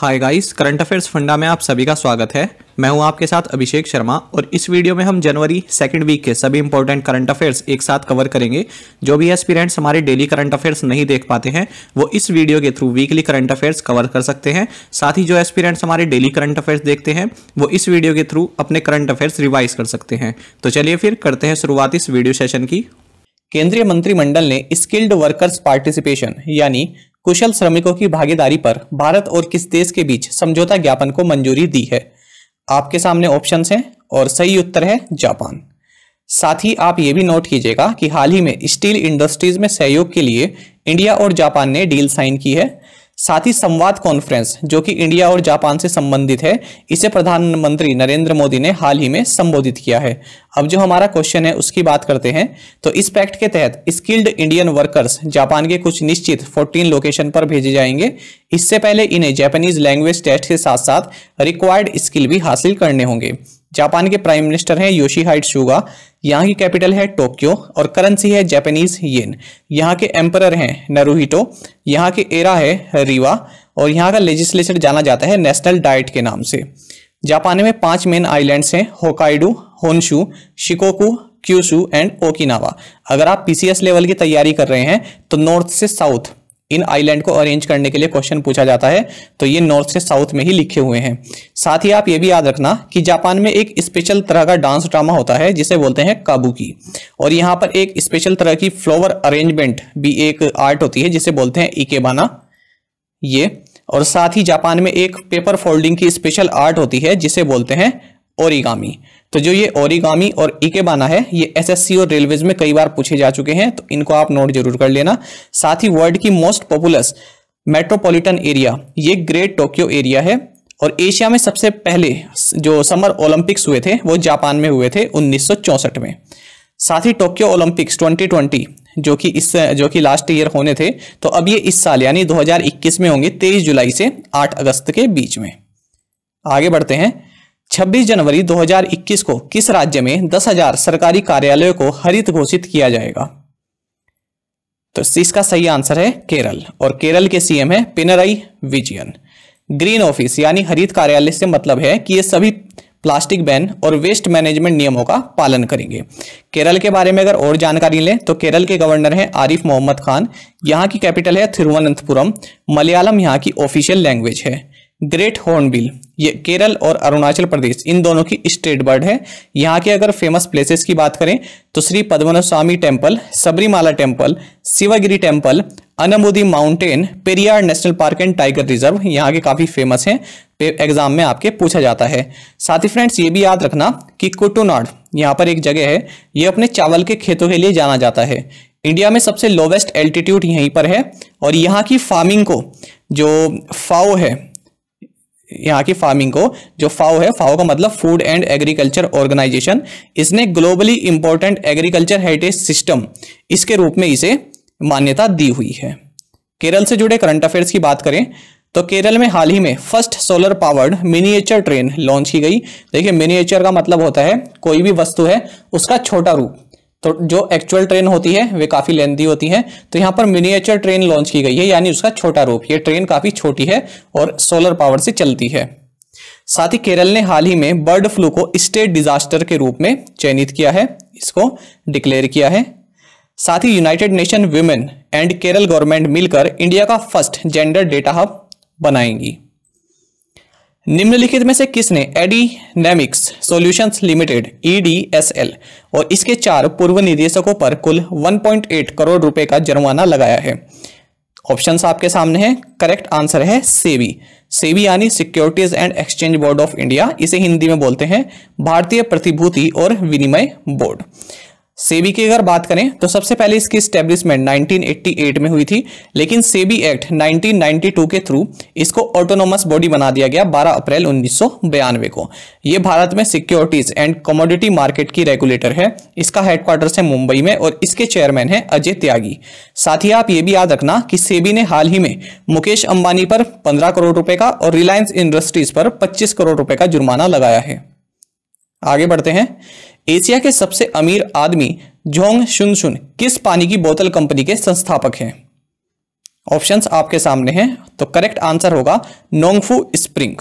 Hi guys current affairs funda में आप सभी का स्वागत है मैं हूं आपके साथ अभिषेक शर्मा और इस वीडियो में हम जनवरी सेकंड वीक के सभी इंपॉर्टेंट करंट अफेयर्स एक साथ कवर करेंगे जो भी एस्पिरेंट्स हमारे डेली करंट अफेयर्स नहीं देख पाते हैं वो इस वीडियो के through weekly current affairs cover कर सकते हैं साथ ही जो एस्पिरेंट्स हमारे डेली करंट अफेयर्स देखते हैं वो इस वीडियो के थ्रू अपने करंट अफेयर्स रिवाइज कर सकते हैं तो चलिए फिर करते हैं शुरुआत इस वीडियो सेशन की केंद्रीय मंत्रिमंडल ने स्किल्ड वर्कर्स पार्टिसिपेशन यानी कुशल श्रमिकों की भागीदारी पर भारत और किस देश के बीच समझौता ज्ञापन को मंजूरी दी है आपके सामने ऑप्शन हैं और सही उत्तर है जापान साथ ही आप ये भी नोट कीजिएगा कि हाल ही में स्टील इंडस्ट्रीज में सहयोग के लिए इंडिया और जापान ने डील साइन की है साथ ही संवाद कॉन्फ्रेंस जो कि इंडिया और जापान से संबंधित है इसे प्रधानमंत्री नरेंद्र मोदी ने हाल ही में संबोधित किया है अब जो हमारा क्वेश्चन है उसकी बात करते हैं तो इस पैक्ट के तहत स्किल्ड इंडियन वर्कर्स जापान के कुछ निश्चित 14 लोकेशन पर भेजे जाएंगे इससे पहले इन्हें जापानीज लैंग्वेज टेस्ट के साथ साथ रिक्वायर्ड स्किल भी हासिल करने होंगे जापान के प्राइम मिनिस्टर हैं योशी हाइट शुगा यहाँ की कैपिटल है टोक्यो और करेंसी है जापानीज येन यहाँ के एम्पर हैं नरूहिटो यहाँ के एरा है रीवा और यहाँ का लेजिस्लेचर जाना जाता है नेशनल डाइट के नाम से जापान में पांच मेन आइलैंड्स हैं Hokkaido Honshu Shikoku Kyushu and Okinawa अगर आप पीसीएस लेवल की तैयारी कर रहे हैं तो नॉर्थ से साउथ इन आइलैंड को अरेंज करने के लिए क्वेश्चन पूछा जाता है तो ये नॉर्थ से साउथ में ही लिखे हुए हैं साथ ही आप ये भी याद रखना कि जापान में एक स्पेशल तरह का डांस ड्रामा होता है जिसे बोलते हैं काबुकी और यहाँ पर एक स्पेशल तरह की फ्लोवर अरेंजमेंट भी एक आर्ट होती है जिसे बोलते हैं इकेबाना ये और साथ ही जापान में एक पेपर फोल्डिंग की स्पेशल आर्ट होती है जिसे बोलते हैं ओरिगामी तो जो ये ओरिगामी और इकेबाना है ये एसएससी और रेलवेज में कई बार पूछे जा चुके हैं तो इनको आप नोट जरूर कर लेना साथ ही वर्ल्ड की मोस्ट पॉपुलस मेट्रोपॉलिटन एरिया ये ग्रेट टोक्यो एरिया है और एशिया में सबसे पहले जो समर ओलंपिक्स हुए थे वो जापान में हुए थे उन्नीस में साथ ही टोक्यो ओलंपिक्स 2020 जो कि इस जो कि लास्ट ईयर होने थे तो अब ये इस साल यानी 2021 में होंगे 23 जुलाई से 8 अगस्त के बीच में आगे बढ़ते हैं 26 जनवरी 2021 को किस राज्य में 10,000 सरकारी कार्यालयों को हरित घोषित किया जाएगा तो इसका सही आंसर है केरल और केरल के सीएम है पिनराई विजयन ग्रीन ऑफिस यानी हरित कार्यालय से मतलब है कि ये सभी प्लास्टिक बैन और वेस्ट मैनेजमेंट नियमों का पालन करेंगे केरल के बारे में अगर और जानकारी लें तो केरल के गवर्नर हैं आरिफ मोहम्मद खान यहाँ की कैपिटल है थिरुवनंतपुरम मलयालम यहाँ की ऑफिशियल लैंग्वेज है ग्रेट हॉर्नबिल ये केरल और अरुणाचल प्रदेश इन दोनों की स्टेट बर्ड है यहाँ के अगर फेमस प्लेसेस की बात करें तो Shri Padmanabha Swamy temple Sabarimala temple Sivagiri temple Anamudi mountain Periyar national park and tiger reserve यहाँ के काफ़ी फेमस हैं एग्जाम में आपके पूछा जाता है साथ ही फ्रेंड्स ये भी याद रखना कि कुटुनाड यहाँ पर एक जगह है ये अपने चावल के खेतों के लिए जाना जाता है इंडिया में सबसे लोवेस्ट एल्टीट्यूड यहीं पर है और यहाँ की फार्मिंग को जो फाओ है यहाँ की फार्मिंग को जो फाओ है फाओ का मतलब फूड एंड एग्रीकल्चर ऑर्गेनाइजेशन इसने globally important agriculture heritage system इसके रूप में इसे मान्यता दी हुई है केरल से जुड़े करंट अफेयर्स की बात करें तो केरल में हाल ही में first solar powered miniature train launch की गई देखिए मिनिएचर का मतलब होता है कोई भी वस्तु है उसका छोटा रूप तो जो एक्चुअल ट्रेन होती है वे काफ़ी लेंदी होती है तो यहाँ पर मिनिएचर ट्रेन लॉन्च की गई है यानी उसका छोटा रूप ये ट्रेन काफ़ी छोटी है और सोलर पावर से चलती है साथ ही केरल ने हाल ही में बर्ड फ्लू को स्टेट डिजास्टर के रूप में चयनित किया है इसको डिक्लेयर किया है साथ ही united nation women and Kerala government मिलकर इंडिया का फर्स्ट जेंडर डेटा हब बनाएंगी निम्नलिखित में से किसने एडीनेमिक्स सॉल्यूशंस लिमिटेड ईडीएसएल और इसके चार पूर्व निदेशकों पर कुल 1.8 करोड़ रुपए का जुर्माना लगाया है ऑप्शंस आपके सामने हैं करेक्ट आंसर है सेबी सेबी यानी securities and exchange board of India इसे हिंदी में बोलते हैं भारतीय प्रतिभूति और विनिमय बोर्ड सेबी की अगर बात करें तो सबसे पहले इसकी स्टेब्लिशमेंट 1988 में हुई थी लेकिन सेबी एक्ट 1992 के थ्रू इसको ऑटोनोमस बॉडी बना दिया गया 12 अप्रैल उन्नीस को ये भारत में सिक्योरिटीज एंड कमोडिटी मार्केट की रेगुलेटर है इसका हेडक्वार्टर है मुंबई में और इसके चेयरमैन है अजय त्यागी साथ ही आप ये भी याद रखना की सेबी ने हाल ही में मुकेश अंबानी पर पंद्रह करोड़ रुपए का और रिलायंस इंडस्ट्रीज पर पच्चीस करोड़ रुपए का जुर्माना लगाया है आगे बढ़ते हैं एशिया के सबसे अमीर आदमी झोंग शुन किस पानी की बोतल कंपनी के संस्थापक हैं ऑप्शंस आपके सामने हैं तो करेक्ट आंसर होगा नोंगफू स्प्रिंग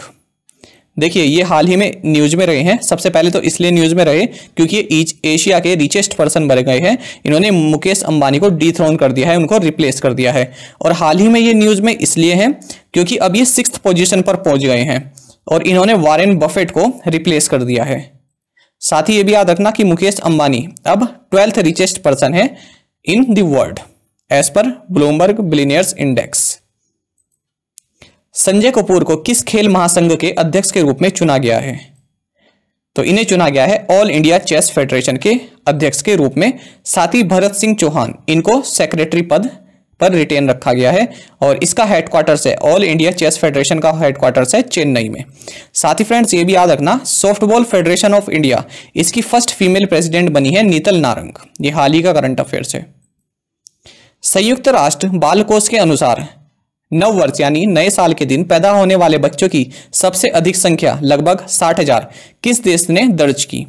देखिए ये हाल ही में न्यूज में रहे हैं सबसे पहले तो इसलिए न्यूज में रहे क्योंकि ये एशिया के रिचेस्ट पर्सन बन गए हैं इन्होंने मुकेश अंबानी को डी कर दिया है उनको रिप्लेस कर दिया है और हाल ही में ये न्यूज में इसलिए है क्योंकि अब ये सिक्स पोजिशन पर पहुंच गए हैं और इन्होंने वारेन बफेट को रिप्लेस कर दिया है साथ ही ये भी याद रखना कि मुकेश अंबानी अब ट्वेल्थ रिचेस्ट पर्सन है in the world as per Bloomberg billionaires index Sanjay Kapur को किस खेल महासंघ के अध्यक्ष के रूप में चुना गया है तो इन्हें चुना गया है ऑल इंडिया चेस फेडरेशन के अध्यक्ष के रूप में साथ ही भरत सिंह चौहान इनको सेक्रेटरी पद पर रिटेन रखा गया है और इसका हेडक्वार्टर्स है ऑल इंडिया चेस फेडरेशन का हेडक्वार्टर्स है चेन्नई में साथ ही फ्रेंड्स ये भी याद रखना सॉफ्टबॉल फेडरेशन ऑफ इंडिया इसकी फर्स्ट फीमेल प्रेसिडेंट बनी है नीतल नारंग ये हाल ही का करंट अफेयर्स है संयुक्त राष्ट्र बाल कोष के अनुसार नव वर्ष यानी नए साल के दिन पैदा होने वाले बच्चों की सबसे अधिक संख्या लगभग साठ हजार किस देश ने दर्ज की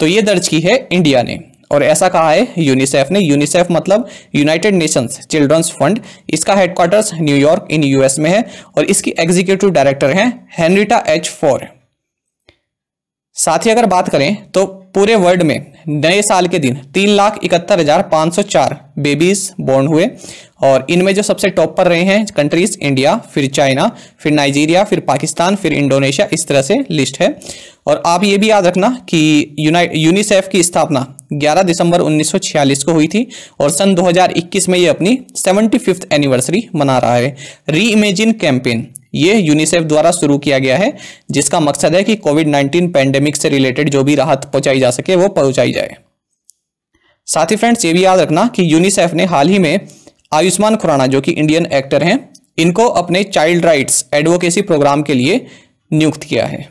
तो ये दर्ज की है इंडिया ने और ऐसा कहा है यूनिसेफ ने यूनिसेफ मतलब यूनाइटेड नेशंस चिल्ड्रंस फंड इसका हेडक्वार्टर्स न्यूयॉर्क इन यूएस में है और इसकी एग्जीक्यूटिव डायरेक्टर हैं हेनरीटा एच फोर साथ ही अगर बात करें तो पूरे वर्ल्ड में नए साल के दिन तीन लाख इकहत्तर हजार पाँच सौ चार बेबीज बोर्न हुए और इनमें जो सबसे टॉप पर रहे हैं कंट्रीज इंडिया फिर चाइना फिर नाइजीरिया फिर पाकिस्तान फिर इंडोनेशिया इस तरह से लिस्ट है और आप ये भी याद रखना कि यूनिसेफ की स्थापना 11 दिसंबर 1946 को हुई थी और सन 2021 में ये अपनी सेवेंटी फिफ्थ एनिवर्सरी मना रहा है री इमेजिन कैंपेन ये यूनिसेफ द्वारा शुरू किया गया है जिसका मकसद है कि कोविड 19 पैंडेमिक से रिलेटेड जो भी राहत पहुंचाई जा सके वो पहुंचाई जाए साथ ही फ्रेंड्स ये भी याद रखना कि यूनिसेफ ने हाल ही में आयुष्मान खुराना जो कि इंडियन एक्टर हैं इनको अपने चाइल्ड राइट्स एडवोकेसी प्रोग्राम के लिए नियुक्त किया है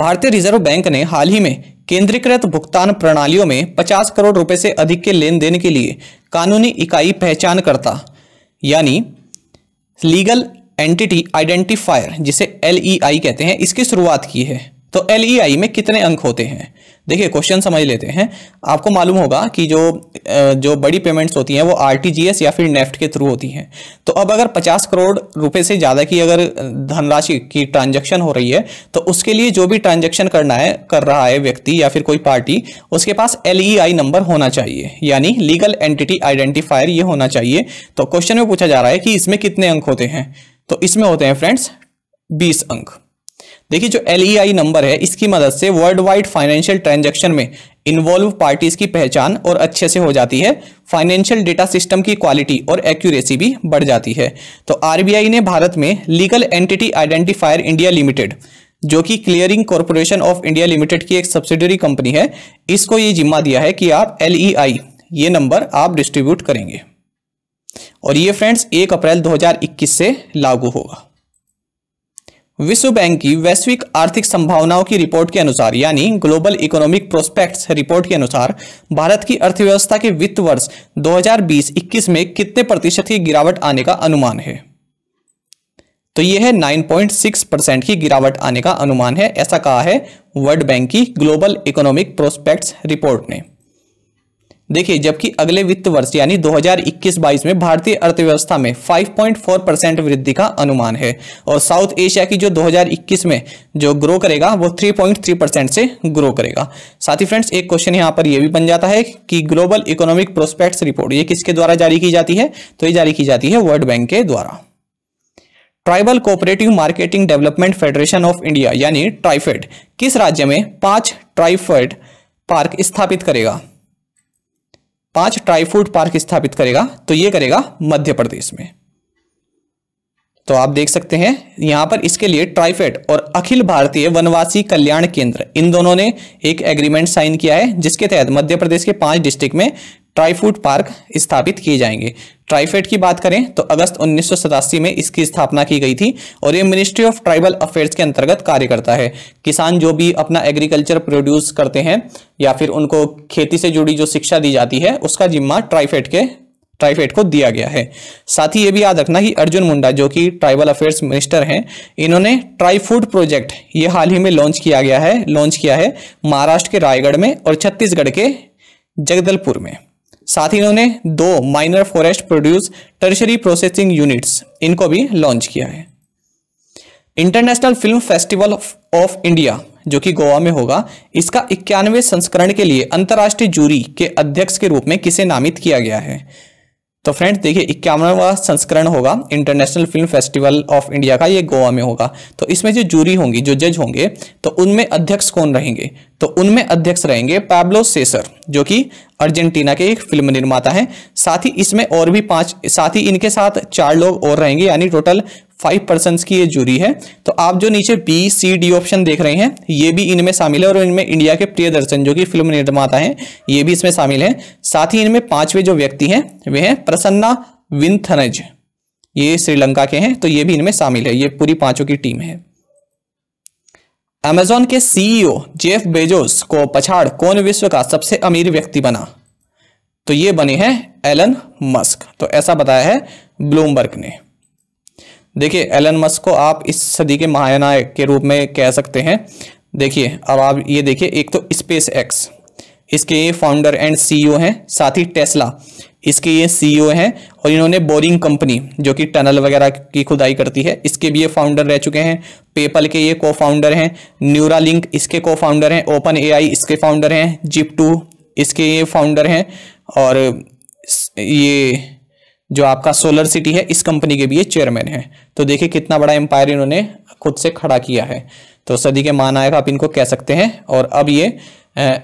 भारतीय रिजर्व बैंक ने हाल ही में केंद्रीकृत भुगतान प्रणालियों में 50 करोड़ रुपए से अधिक के लेन देन के लिए कानूनी इकाई पहचानकर्ता यानी लीगल एंटिटी आइडेंटिफायर जिसे एल e कहते हैं इसकी शुरुआत की है तो एल e में कितने अंक होते हैं देखिए क्वेश्चन समझ लेते हैं आपको मालूम होगा कि जो जो बड़ी पेमेंट्स होती हैं वो आरटीजीएस या फिर नेफ्ट e के थ्रू होती हैं तो अब अगर पचास करोड़ रुपए से ज़्यादा की अगर धनराशि की ट्रांजेक्शन हो रही है तो उसके लिए जो भी ट्रांजेक्शन करना है कर रहा है व्यक्ति या फिर कोई पार्टी उसके पास एल नंबर e होना चाहिए यानी लीगल एंटिटी आइडेंटिफायर ये होना चाहिए तो क्वेश्चन में पूछा जा रहा है कि इसमें कितने अंक होते हैं तो इसमें होते हैं फ्रेंड्स बीस अंक देखिए जो एल नंबर e है इसकी मदद से वर्ल्ड वाइड फाइनेंशियल ट्रांजेक्शन में इन्वॉल्व पार्टीज की पहचान और अच्छे से हो जाती है फाइनेंशियल डेटा सिस्टम की क्वालिटी और एक्यूरेसी भी बढ़ जाती है तो आरबीआई ने भारत में legal entity identifier India limited जो कि clearing corporation of India limited की एक सब्सिडरी कंपनी है इसको ये जिम्मा दिया है कि आप एल e ये नंबर आप डिस्ट्रीब्यूट करेंगे और ये फ्रेंड्स एक अप्रैल 2021 से लागू होगा विश्व बैंक की वैश्विक आर्थिक संभावनाओं की रिपोर्ट के अनुसार यानी ग्लोबल इकोनॉमिक प्रोस्पेक्ट्स रिपोर्ट के अनुसार भारत की अर्थव्यवस्था के वित्त वर्ष 2020-21 में कितने प्रतिशत की गिरावट आने का अनुमान है तो यह है 9.6 परसेंट की गिरावट आने का अनुमान है ऐसा कहा है वर्ल्ड बैंक की ग्लोबल इकोनॉमिक प्रोस्पेक्ट्स रिपोर्ट ने देखिए जबकि अगले वित्त वर्ष यानी 2021-22 में भारतीय अर्थव्यवस्था में 5.4 परसेंट वृद्धि का अनुमान है और साउथ एशिया की जो 2021 में जो ग्रो करेगा वो 3.3 परसेंट से ग्रो करेगा साथ ही फ्रेंड्स एक क्वेश्चन यहाँ पर ये भी बन जाता है कि ग्लोबल इकोनॉमिक प्रोस्पेक्ट्स रिपोर्ट ये किसके द्वारा जारी की जाती है तो ये जारी की जाती है वर्ल्ड बैंक के द्वारा tribal cooperative marketing development federation of India यानी ट्राइफेड किस राज्य में पांच ट्राइफेड पार्क स्थापित करेगा पांच ट्राईफूड पार्क स्थापित करेगा तो ये करेगा मध्य प्रदेश में तो आप देख सकते हैं यहां पर इसके लिए ट्राइफेड और अखिल भारतीय वनवासी कल्याण केंद्र इन दोनों ने एक एग्रीमेंट साइन किया है जिसके तहत मध्य प्रदेश के पांच डिस्ट्रिक्ट में ट्राईफूड पार्क स्थापित किए जाएंगे ट्राईफेड की बात करें तो अगस्त उन्नीस में इसकी स्थापना की गई थी और ये मिनिस्ट्री ऑफ ट्राइबल अफेयर्स के अंतर्गत कार्य करता है किसान जो भी अपना एग्रीकल्चर प्रोड्यूस करते हैं या फिर उनको खेती से जुड़ी जो शिक्षा दी जाती है उसका जिम्मा ट्राईफेड के ट्राइफेड को दिया गया है साथ ही ये भी याद रखना कि अर्जुन मुंडा जो कि ट्राइबल अफेयर्स मिनिस्टर हैं इन्होंने फूड प्रोजेक्ट ये हाल ही में लॉन्च किया गया है लॉन्च किया है महाराष्ट्र के रायगढ़ में और छत्तीसगढ़ के जगदलपुर में साथ ही इन्होंने दो minor forest produce tertiary processing units इनको भी लॉन्च किया है international film festival of India जो कि गोवा में होगा इसका इक्यानवे संस्करण के लिए अंतर्राष्ट्रीय जूरी के अध्यक्ष के रूप में किसे नामित किया गया है तो फ्रेंड्स देखिए इक्यावनवा संस्करण होगा international film festival of India का ये गोवा में होगा तो इसमें जो जूरी होंगी जो जज होंगे तो उनमें अध्यक्ष कौन रहेंगे तो उनमें अध्यक्ष रहेंगे पैब्लो सेसर जो कि अर्जेंटीना के एक फिल्म निर्माता हैं साथ ही इसमें और भी पांच साथ ही इनके साथ चार लोग और रहेंगे यानी टोटल फाइव पर्सन की ये जूरी है तो आप जो नीचे बी सी डी ऑप्शन देख रहे हैं ये भी इनमें शामिल है और इनमें इंडिया के प्रिय दर्शन जो कि फिल्म निर्माता हैं ये भी इसमें शामिल हैं साथ ही इनमें पांचवे जो व्यक्ति हैं वे हैं प्रसन्ना विंथनज ये श्रीलंका के हैं तो ये भी इनमें शामिल है ये पूरी पांचों की टीम है अमेजॉन के सीईओ जेफ बेजोस को पछाड़ कौन विश्व का सबसे अमीर व्यक्ति बना तो ये बने हैं एलन मस्क तो ऐसा बताया है ब्लूमबर्ग ने देखिए एलन मस्क को आप इस सदी के महानायक के रूप में कह सकते हैं देखिए अब आप ये देखिए एक तो स्पेस एक्स इसके ये फाउंडर एंड सीईओ हैं साथ ही टेस्ला इसके ये सीईओ हैं और इन्होंने बोरिंग कंपनी जो कि टनल वगैरह की खुदाई करती है इसके भी ये फाउंडर रह चुके हैं पेपल के ये को फाउंडर हैं न्यूरा लिंक इसके को फाउंडर हैं ओपन ए इसके फाउंडर हैं जिप टू इसके ये फाउंडर हैं और ये जो आपका सोलर सिटी है इस कंपनी के भी ये चेयरमैन है तो देखिए कितना बड़ा एम्पायर इन्होंने खुद से खड़ा किया है तो सदी के महानायक तो आप इनको कह सकते हैं और अब ये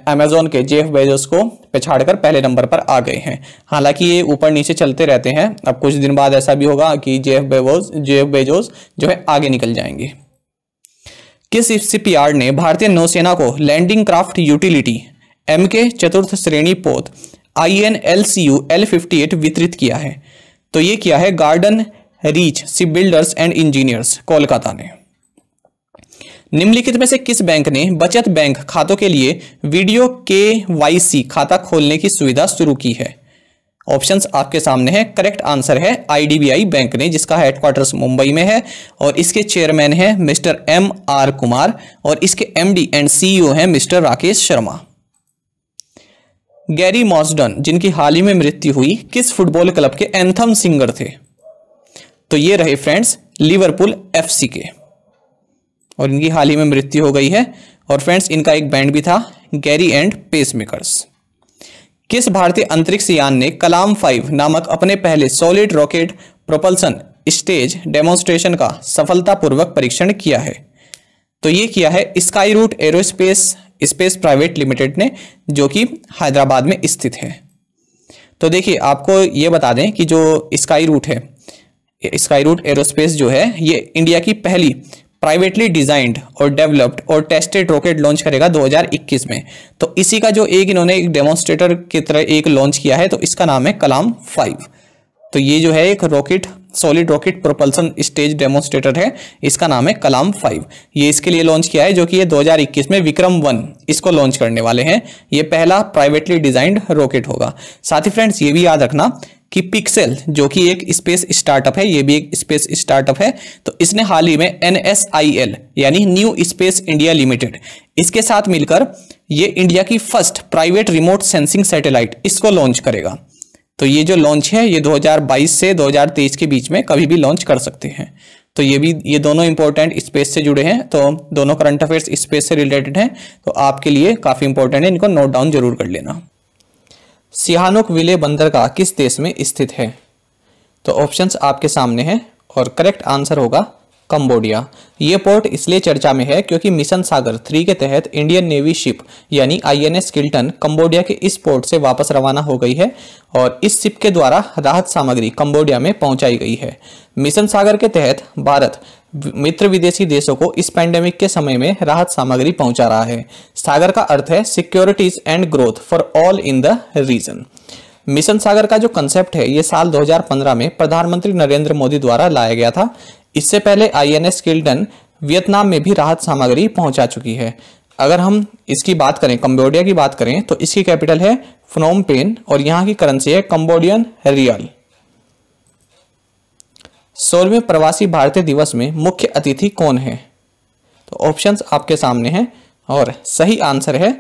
अमेजोन के जेफ बेजोस को पिछाड़कर पहले नंबर पर आ गए हैं हालांकि ये ऊपर नीचे चलते रहते हैं अब कुछ दिन बाद ऐसा भी होगा कि जेफ बेवोज जेफ बेजोस जो है आगे निकल जाएंगे किस शिपयार्ड ने भारतीय नौसेना को लैंडिंग क्राफ्ट यूटिलिटी एम के चतुर्थ श्रेणी पोत I N L C U L fifty eight वितरित किया है तो ये क्या है garden reach sea builders and engineers Kolkata ने निम्नलिखित में से किस बैंक ने बचत बैंक खातों के लिए वीडियो के खाता खोलने की सुविधा शुरू की है ऑप्शंस आपके सामने हैं करेक्ट आंसर है आईडीबीआई बैंक ने जिसका हेडक्वार्टर्स मुंबई में है और इसके चेयरमैन हैं मिस्टर एम आर कुमार और इसके एमडी एंड सीईओ हैं mister Rakesh Sharma Gerry Marsden जिनकी हाल ही में मृत्यु हुई किस फुटबॉल क्लब के एंथम सिंगर थे तो ये रहे फ्रेंड्स लिवरपूल एफसी के और इनकी हाल ही में मृत्यु हो गई है और फ्रेंड्स इनका एक बैंड भी था गैरी एंड पेसमेकर्स किस भारतीय अंतरिक्ष यान ने कलाम फाइव नामक अपने पहले solid rocket propulsion stage demonstration का सफलतापूर्वक परीक्षण किया है तो ये किया है Skyroot aerospace space private limited ने जो कि हैदराबाद में स्थित है तो देखिए आपको ये बता दें कि जो स्काई रूट है स्काई रूट एरोस्पेस जो है ये इंडिया की पहली प्राइवेटली डिजाइंड और डेवलप्ड और टेस्टेड रॉकेट लॉन्च करेगा 2021 में तो इसी का जो एक इन्होंने एक डेमोन्स्ट्रेटर की तरह एक लॉन्च किया है तो इसका नाम है कलाम फाइव तो ये जो है एक rocket solid rocket propulsion stage demonstrator है इसका नाम है कलाम फाइव ये इसके लिए लॉन्च किया है जो कि ये 2021 में विक्रम वन इसको लॉन्च करने वाले हैं ये पहला प्राइवेटली डिजाइंड रॉकेट होगा साथ ही फ्रेंड्स ये भी याद रखना कि पिक्सेल जो कि एक स्पेस स्टार्टअप है ये भी एक स्पेस स्टार्टअप है तो इसने हाल ही में एन यानी न्यू स्पेस इंडिया लिमिटेड इसके साथ मिलकर ये इंडिया की first private remote sensing satellite इसको लॉन्च करेगा तो ये जो लॉन्च है ये 2022 से 2023 के बीच में कभी भी लॉन्च कर सकते हैं तो ये भी ये दोनों इंपॉर्टेंट स्पेस से जुड़े हैं तो दोनों करंट अफेयर्स स्पेस से रिलेटेड हैं तो आपके लिए काफ़ी इंपॉर्टेंट है इनको नोट डाउन जरूर कर लेना सियानुक विले बंदरगाह किस देश में स्थित है तो ऑप्शंस आपके सामने हैं और करेक्ट आंसर होगा कंबोडिया ये पोर्ट इसलिए चर्चा में है क्योंकि मिशन सागर थ्री के तहत इंडियन नेवी शिप यानी आईएनएस किल्टन कंबोडिया के इस पोर्ट से वापस रवाना हो गई है और इस शिप के द्वारा राहत सामग्री कंबोडिया में पहुंचाई गई है मिशन सागर के तहत भारत मित्र विदेशी देशों को इस पैंडेमिक के समय में राहत सामग्री पहुंचा रहा है सागर का अर्थ है securities and growth for all in the region mission SAGAR का जो कंसेप्ट है ये साल 2015 में प्रधानमंत्री नरेंद्र मोदी द्वारा लाया गया था इससे पहले आई एन एस वियतनाम में भी राहत सामग्री पहुंचा चुकी है अगर हम इसकी बात करें कम्बोडिया की बात करें तो इसकी कैपिटल है फ्नोम पेन और यहाँ की करेंसी है कम्बोडियन रियल सोलहवें प्रवासी भारतीय दिवस में मुख्य अतिथि कौन है तो ऑप्शंस आपके सामने हैं और सही आंसर है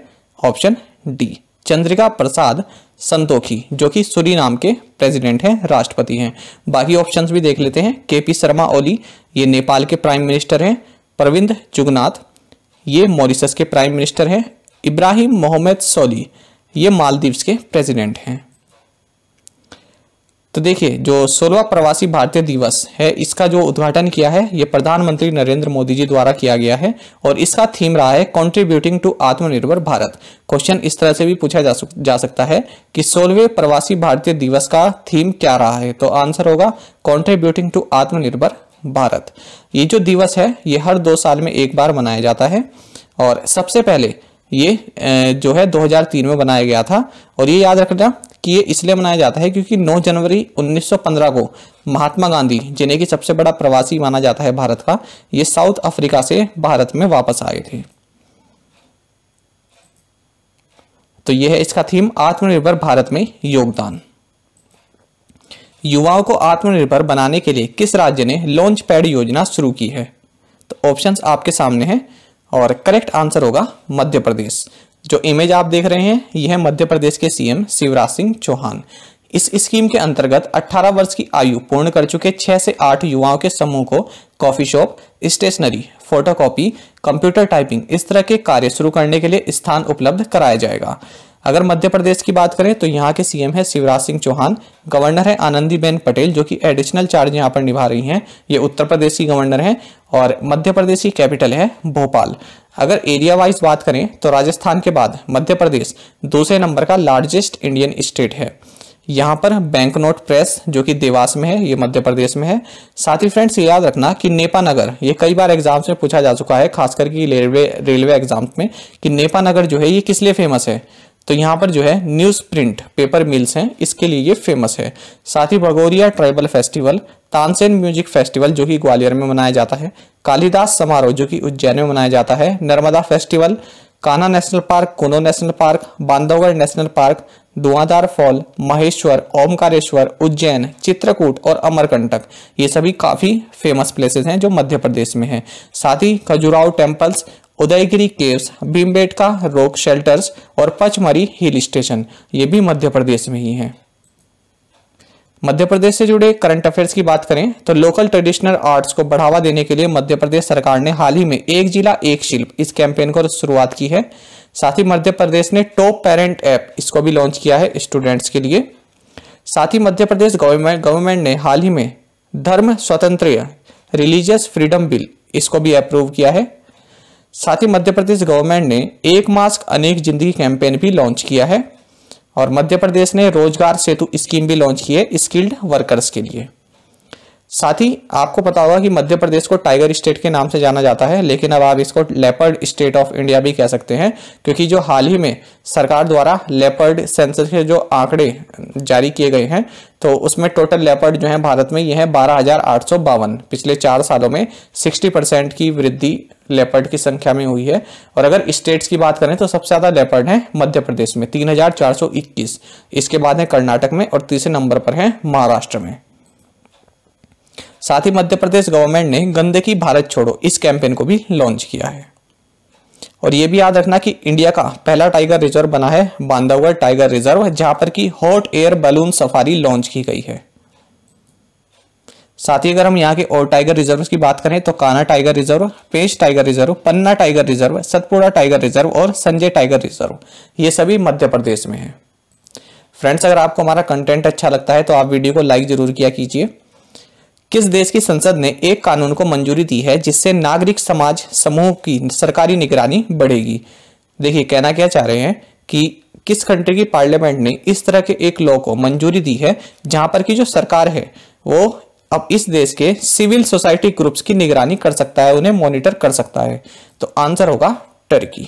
ऑप्शन डी चंद्रिका प्रसाद संतोखी जो कि नाम के प्रेसिडेंट हैं राष्ट्रपति हैं बाकी ऑप्शंस भी देख लेते हैं के पी शर्मा ओली ये नेपाल के प्राइम मिनिस्टर हैं प्रविंद जुगनाथ ये मॉरिशस के प्राइम मिनिस्टर हैं इब्राहिम मोहम्मद सोली ये मालदीव्स के प्रेसिडेंट हैं तो देखिए जो सोलवा प्रवासी भारतीय दिवस है इसका जो उद्घाटन किया है ये प्रधानमंत्री नरेंद्र मोदी जी द्वारा किया गया है और इसका थीम रहा है कंट्रीब्यूटिंग टू आत्मनिर्भर भारत क्वेश्चन इस तरह से भी पूछा जा, जा सकता है कि सोलवे प्रवासी भारतीय दिवस का थीम क्या रहा है तो आंसर होगा कॉन्ट्रीब्यूटिंग टू आत्मनिर्भर भारत ये जो दिवस है ये हर दो साल में एक बार मनाया जाता है और सबसे पहले ये जो है 2003 में बनाया गया था और ये याद रखना कि ये इसलिए मनाया जाता है क्योंकि 9 जनवरी 1915 को महात्मा गांधी जिन्हें कि सबसे बड़ा प्रवासी माना जाता है भारत का ये साउथ अफ्रीका से भारत में वापस आए थे तो ये है इसका थीम आत्मनिर्भर भारत में योगदान युवाओं को आत्मनिर्भर बनाने के लिए किस राज्य ने लॉन्च पैड योजना शुरू की है तो ऑप्शंस आपके सामने हैं और करेक्ट आंसर होगा मध्य प्रदेश जो इमेज आप देख रहे हैं यह है मध्य प्रदेश के सीएम शिवराज सिंह चौहान इस स्कीम के अंतर्गत 18 वर्ष की आयु पूर्ण कर चुके 6 से 8 युवाओं के समूह को coffee shop stationery photocopy computer typing इस तरह के कार्य शुरू करने के लिए स्थान उपलब्ध कराया जाएगा अगर मध्य प्रदेश की बात करें तो यहाँ के सीएम है शिवराज सिंह चौहान गवर्नर है आनंदीबेन पटेल जो कि एडिशनल चार्ज यहाँ पर निभा रही हैं ये उत्तर प्रदेश की गवर्नर हैं और मध्य प्रदेश की कैपिटल है भोपाल अगर एरिया वाइज बात करें तो राजस्थान के बाद मध्य प्रदेश दूसरे नंबर का लार्जेस्ट इंडियन स्टेट है यहाँ पर बैंक नोट प्रेस जो कि देवास में है ये मध्य प्रदेश में है साथ ही फ्रेंड्स याद रखना कि नेपा नगर ये कई बार एग्जाम्स में पूछा जा चुका है खास करके रेलवे रेलवे एग्जाम्स में कि नेपा नगर जो है ये किस लिए फेमस है तो यहाँ पर जो है न्यूज़ प्रिंट पेपर मिल्स हैं इसके लिए ये फेमस है साथ ही Bhagoria tribal festival Tansen music festival जो कि ग्वालियर में मनाया जाता है कालिदास समारोह जो कि उज्जैन में मनाया जाता है Narmada festival Kanha national park Kuno national park Bandhavgarh national park Dhuandhar fall Maheshwar Omkareshwar Ujjain Chitrakoot और अमरकंटक ये सभी काफ़ी फेमस प्लेसेस हैं जो मध्य प्रदेश में हैं साथ ही Khajuraho temples Udaygiri caves Bhimbetka rock shelters और पचमरी हिल स्टेशन ये भी मध्य प्रदेश में ही है मध्य प्रदेश से जुड़े करंट अफेयर्स की बात करें तो लोकल ट्रेडिशनल आर्ट्स को बढ़ावा देने के लिए मध्य प्रदेश सरकार ने हाल ही में एक जिला एक शिल्प इस कैंपेन को शुरुआत की है साथ ही मध्य प्रदेश ने टॉप पेरेंट ऐप इसको भी लॉन्च किया है स्टूडेंट्स के लिए साथ ही मध्य प्रदेश गवर्नमेंट गवर्नमेंट ने हाल ही में धर्म स्वतंत्र रिलीजियस फ्रीडम बिल इसको भी अप्रूव किया है साथ ही मध्य प्रदेश गवर्नमेंट ने एक मास्क अनेक जिंदगी कैंपेन भी लॉन्च किया है और मध्य प्रदेश ने रोजगार सेतु स्कीम भी लॉन्च की है स्किल्ड वर्कर्स के लिए साथ ही आपको पता होगा कि मध्य प्रदेश को टाइगर स्टेट के नाम से जाना जाता है लेकिन अब आप इसको लेपर्ड स्टेट ऑफ इंडिया भी कह सकते हैं क्योंकि जो हाल ही में सरकार द्वारा लेपर्ड सेंसस के जो आंकड़े जारी किए गए हैं तो उसमें टोटल लेपर्ड जो है भारत में ये है बारह पिछले चार सालों में सिक्सटी परसेंट की वृद्धि लेपर्ड की संख्या में हुई है और अगर स्टेट्स की बात करें तो सबसे ज़्यादा लेपर्ड है मध्य प्रदेश में 3421 इसके बाद है कर्नाटक में और तीसरे नंबर पर है महाराष्ट्र में साथ ही मध्य प्रदेश गवर्नमेंट ने गंदगी भारत छोड़ो इस कैंपेन को भी लॉन्च किया है और ये भी याद रखना कि इंडिया का पहला टाइगर रिजर्व बना है बांधवगढ़ टाइगर रिजर्व जहां पर की hot air balloon safari launch की गई है साथ ही अगर हम यहाँ के और टाइगर रिजर्व की बात करें तो Kanha tiger reserve Pench tiger reserve Panna tiger reserve Satpura tiger reserve और संजय टाइगर रिजर्व ये सभी मध्य प्रदेश में हैं फ्रेंड्स अगर आपको हमारा कंटेंट अच्छा लगता है तो आप वीडियो को लाइक जरूर किया कीजिए किस देश की संसद ने एक कानून को मंजूरी दी है जिससे नागरिक समाज समूह की सरकारी निगरानी बढ़ेगी देखिए कहना क्या चाह रहे हैं कि किस कंट्री की पार्लियामेंट ने इस तरह के एक लॉ को मंजूरी दी है जहां पर की जो सरकार है वो अब इस देश के सिविल सोसाइटी ग्रुप्स की निगरानी कर सकता है उन्हें मॉनिटर कर सकता है तो आंसर होगा टर्की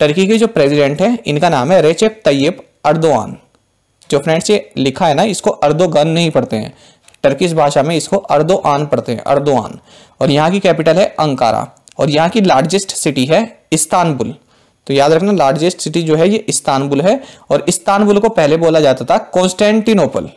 टर्की के जो प्रेसिडेंट है इनका नाम है रेचेप तैयब अर्दोआन जो फ्रेंड्स ये लिखा है ना इसको अर्दोगन नहीं पढ़ते हैं टर्किश भाषा में इसको अर्दोआन पढ़ते हैं अर्दोआन और यहाँ की कैपिटल है अंकारा और यहाँ की लार्जेस्ट सिटी है इस्तानबुल तो याद रखना लार्जेस्ट सिटी जो है ये इस्तानबुल है और इस्तानबुल को पहले बोला जाता था कॉन्स्टेंटिनोपल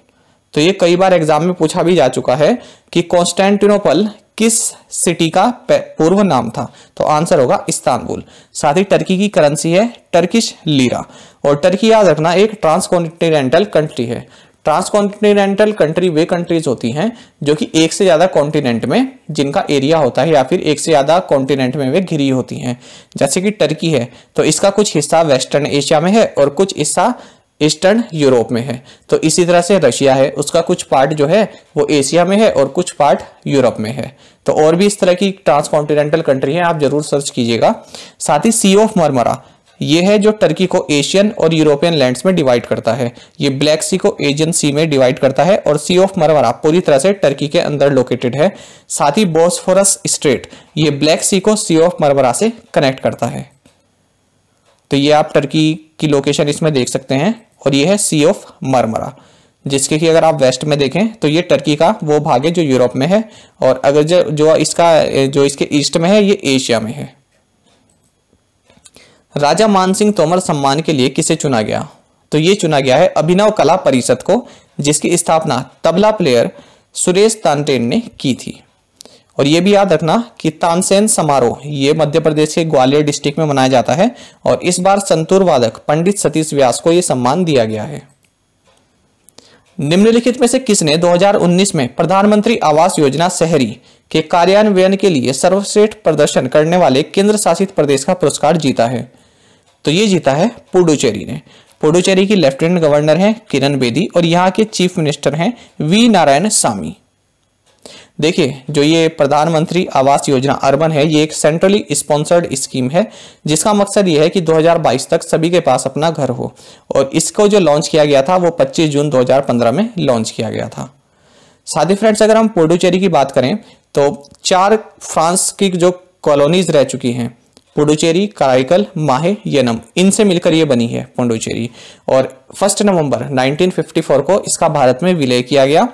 तो ये कई बार एग्जाम में पूछा भी जा चुका है कि कॉन्स्टेंटिनोपल किस सिटी का पूर्व नाम था तो आंसर होगा इस्तानबुल साथ ही टर्की की करेंसी है टर्किश लीरा और टर्की याद रखना एक ट्रांसकॉन्टिनेंटल कंट्री है ट्रांसकॉन्टिनेंटल कंट्री वे कंट्रीज होती हैं जो कि एक से ज़्यादा कॉन्टिनेंट में जिनका एरिया होता है या फिर एक से ज़्यादा कॉन्टिनेंट में वे घिरी होती हैं जैसे कि टर्की है तो इसका कुछ हिस्सा वेस्टर्न एशिया में है और कुछ हिस्सा ईस्टर्न यूरोप में है तो इसी तरह से रशिया है उसका कुछ पार्ट जो है वो एशिया में है और कुछ पार्ट यूरोप में है तो और भी इस तरह की ट्रांसकॉन्टिनेंटल कंट्री है आप जरूर सर्च कीजिएगा साथ ही सी ऑफ मरमरा ये है जो टर्की को एशियन और यूरोपियन लैंड्स में डिवाइड करता है ये ब्लैक सी को एजियन सी में डिवाइड करता है और सी ऑफ मरमरा पूरी तरह से टर्की के अंदर लोकेटेड है साथ ही बोस्फोरस स्ट्रेट ये ब्लैक सी को सी ऑफ मरमरा से कनेक्ट करता है तो ये आप टर्की की लोकेशन इसमें देख सकते हैं और ये है सी ऑफ मरमरा जिसके कि अगर आप वेस्ट में देखें तो ये टर्की का वो भाग है जो यूरोप में है और अगर जो जो इसका जो इसके ईस्ट में है ये एशिया में है राजा मानसिंह तोमर सम्मान के लिए किसे चुना गया तो ये चुना गया है अभिनव कला परिषद को जिसकी स्थापना तबला प्लेयर सुरेश तानटेन ने की थी और ये भी याद रखना कि तानसेन समारोह ये मध्य प्रदेश के ग्वालियर डिस्ट्रिक्ट में मनाया जाता है और इस बार संतूर वादक पंडित सतीश व्यास को यह सम्मान दिया गया है निम्नलिखित में से किसने 2019 में प्रधानमंत्री आवास योजना शहरी के कार्यान्वयन के लिए सर्वश्रेष्ठ प्रदर्शन करने वाले केंद्र शासित प्रदेश का पुरस्कार जीता है तो ये जीता है पुडुचेरी ने पुडुचेरी की लेफ्टिनेंट गवर्नर हैं किरण बेदी और यहाँ के चीफ मिनिस्टर हैं वी नारायण सामी देखिए जो ये प्रधानमंत्री आवास योजना अर्बन है ये एक सेंट्रली स्पॉन्सर्ड स्कीम है जिसका मकसद ये है कि 2022 तक सभी के पास अपना घर हो और इसको जो लॉन्च किया गया था वो 25 जून 2015 में लॉन्च किया गया था साथ ही फ्रेंड्स अगर हम पुडुचेरी की बात करें तो चार फ्रांस की जो कॉलोनीज रह चुकी हैं पुडुचेरी कराइकल माहे यनम इनसे मिलकर ये बनी है पुडुचेरी और फर्स्ट नवंबर 1954 को इसका भारत में विलय किया गया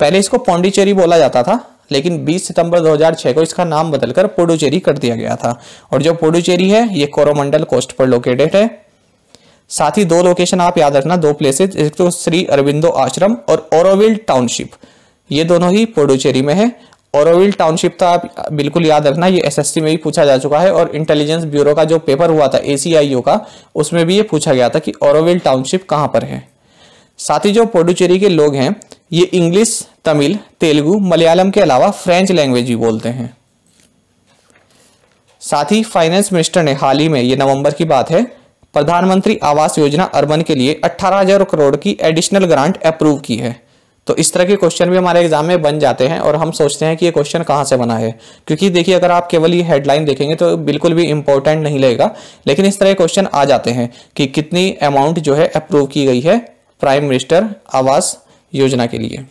पहले इसको पौंडीचेरी बोला जाता था लेकिन 20 सितंबर 2006 को इसका नाम बदलकर पुडुचेरी कर दिया गया था और जो पुडुचेरी है ये कोरोमंडल कोस्ट पर लोकेटेड है साथ ही दो लोकेशन आप याद रखना दो प्लेसेस एक तो श्री अरविंदो आश्रम और ओरोविल टाउनशिप ये दोनों ही पुडुचेरी में है ओरोविल टाउनशिप तो आप बिल्कुल याद रखना ये एस में भी पूछा जा चुका है और इंटेलिजेंस ब्यूरो का जो पेपर हुआ था एसीआईओ का उसमें भी ये पूछा गया था कि ओरोविल टाउनशिप कहाँ पर है साथ ही जो पुडुचेरी के लोग हैं ये इंग्लिश तमिल तेलुगु मलयालम के अलावा फ्रेंच लैंग्वेज भी बोलते हैं साथ ही फाइनेंस मिनिस्टर ने हाल ही में ये नवंबर की बात है प्रधानमंत्री आवास योजना अर्बन के लिए अट्ठारह हजार करोड़ की एडिशनल ग्रांट अप्रूव की है तो इस तरह के क्वेश्चन भी हमारे एग्जाम में बन जाते हैं और हम सोचते हैं कि ये क्वेश्चन कहाँ से बना है क्योंकि देखिए अगर आप केवल ये हेडलाइन देखेंगे तो बिल्कुल भी इंपॉर्टेंट नहीं लगेगा लेकिन इस तरह के क्वेश्चन आ जाते हैं कि कितनी अमाउंट जो है अप्रूव की गई है प्राइम मिनिस्टर आवास योजना के लिए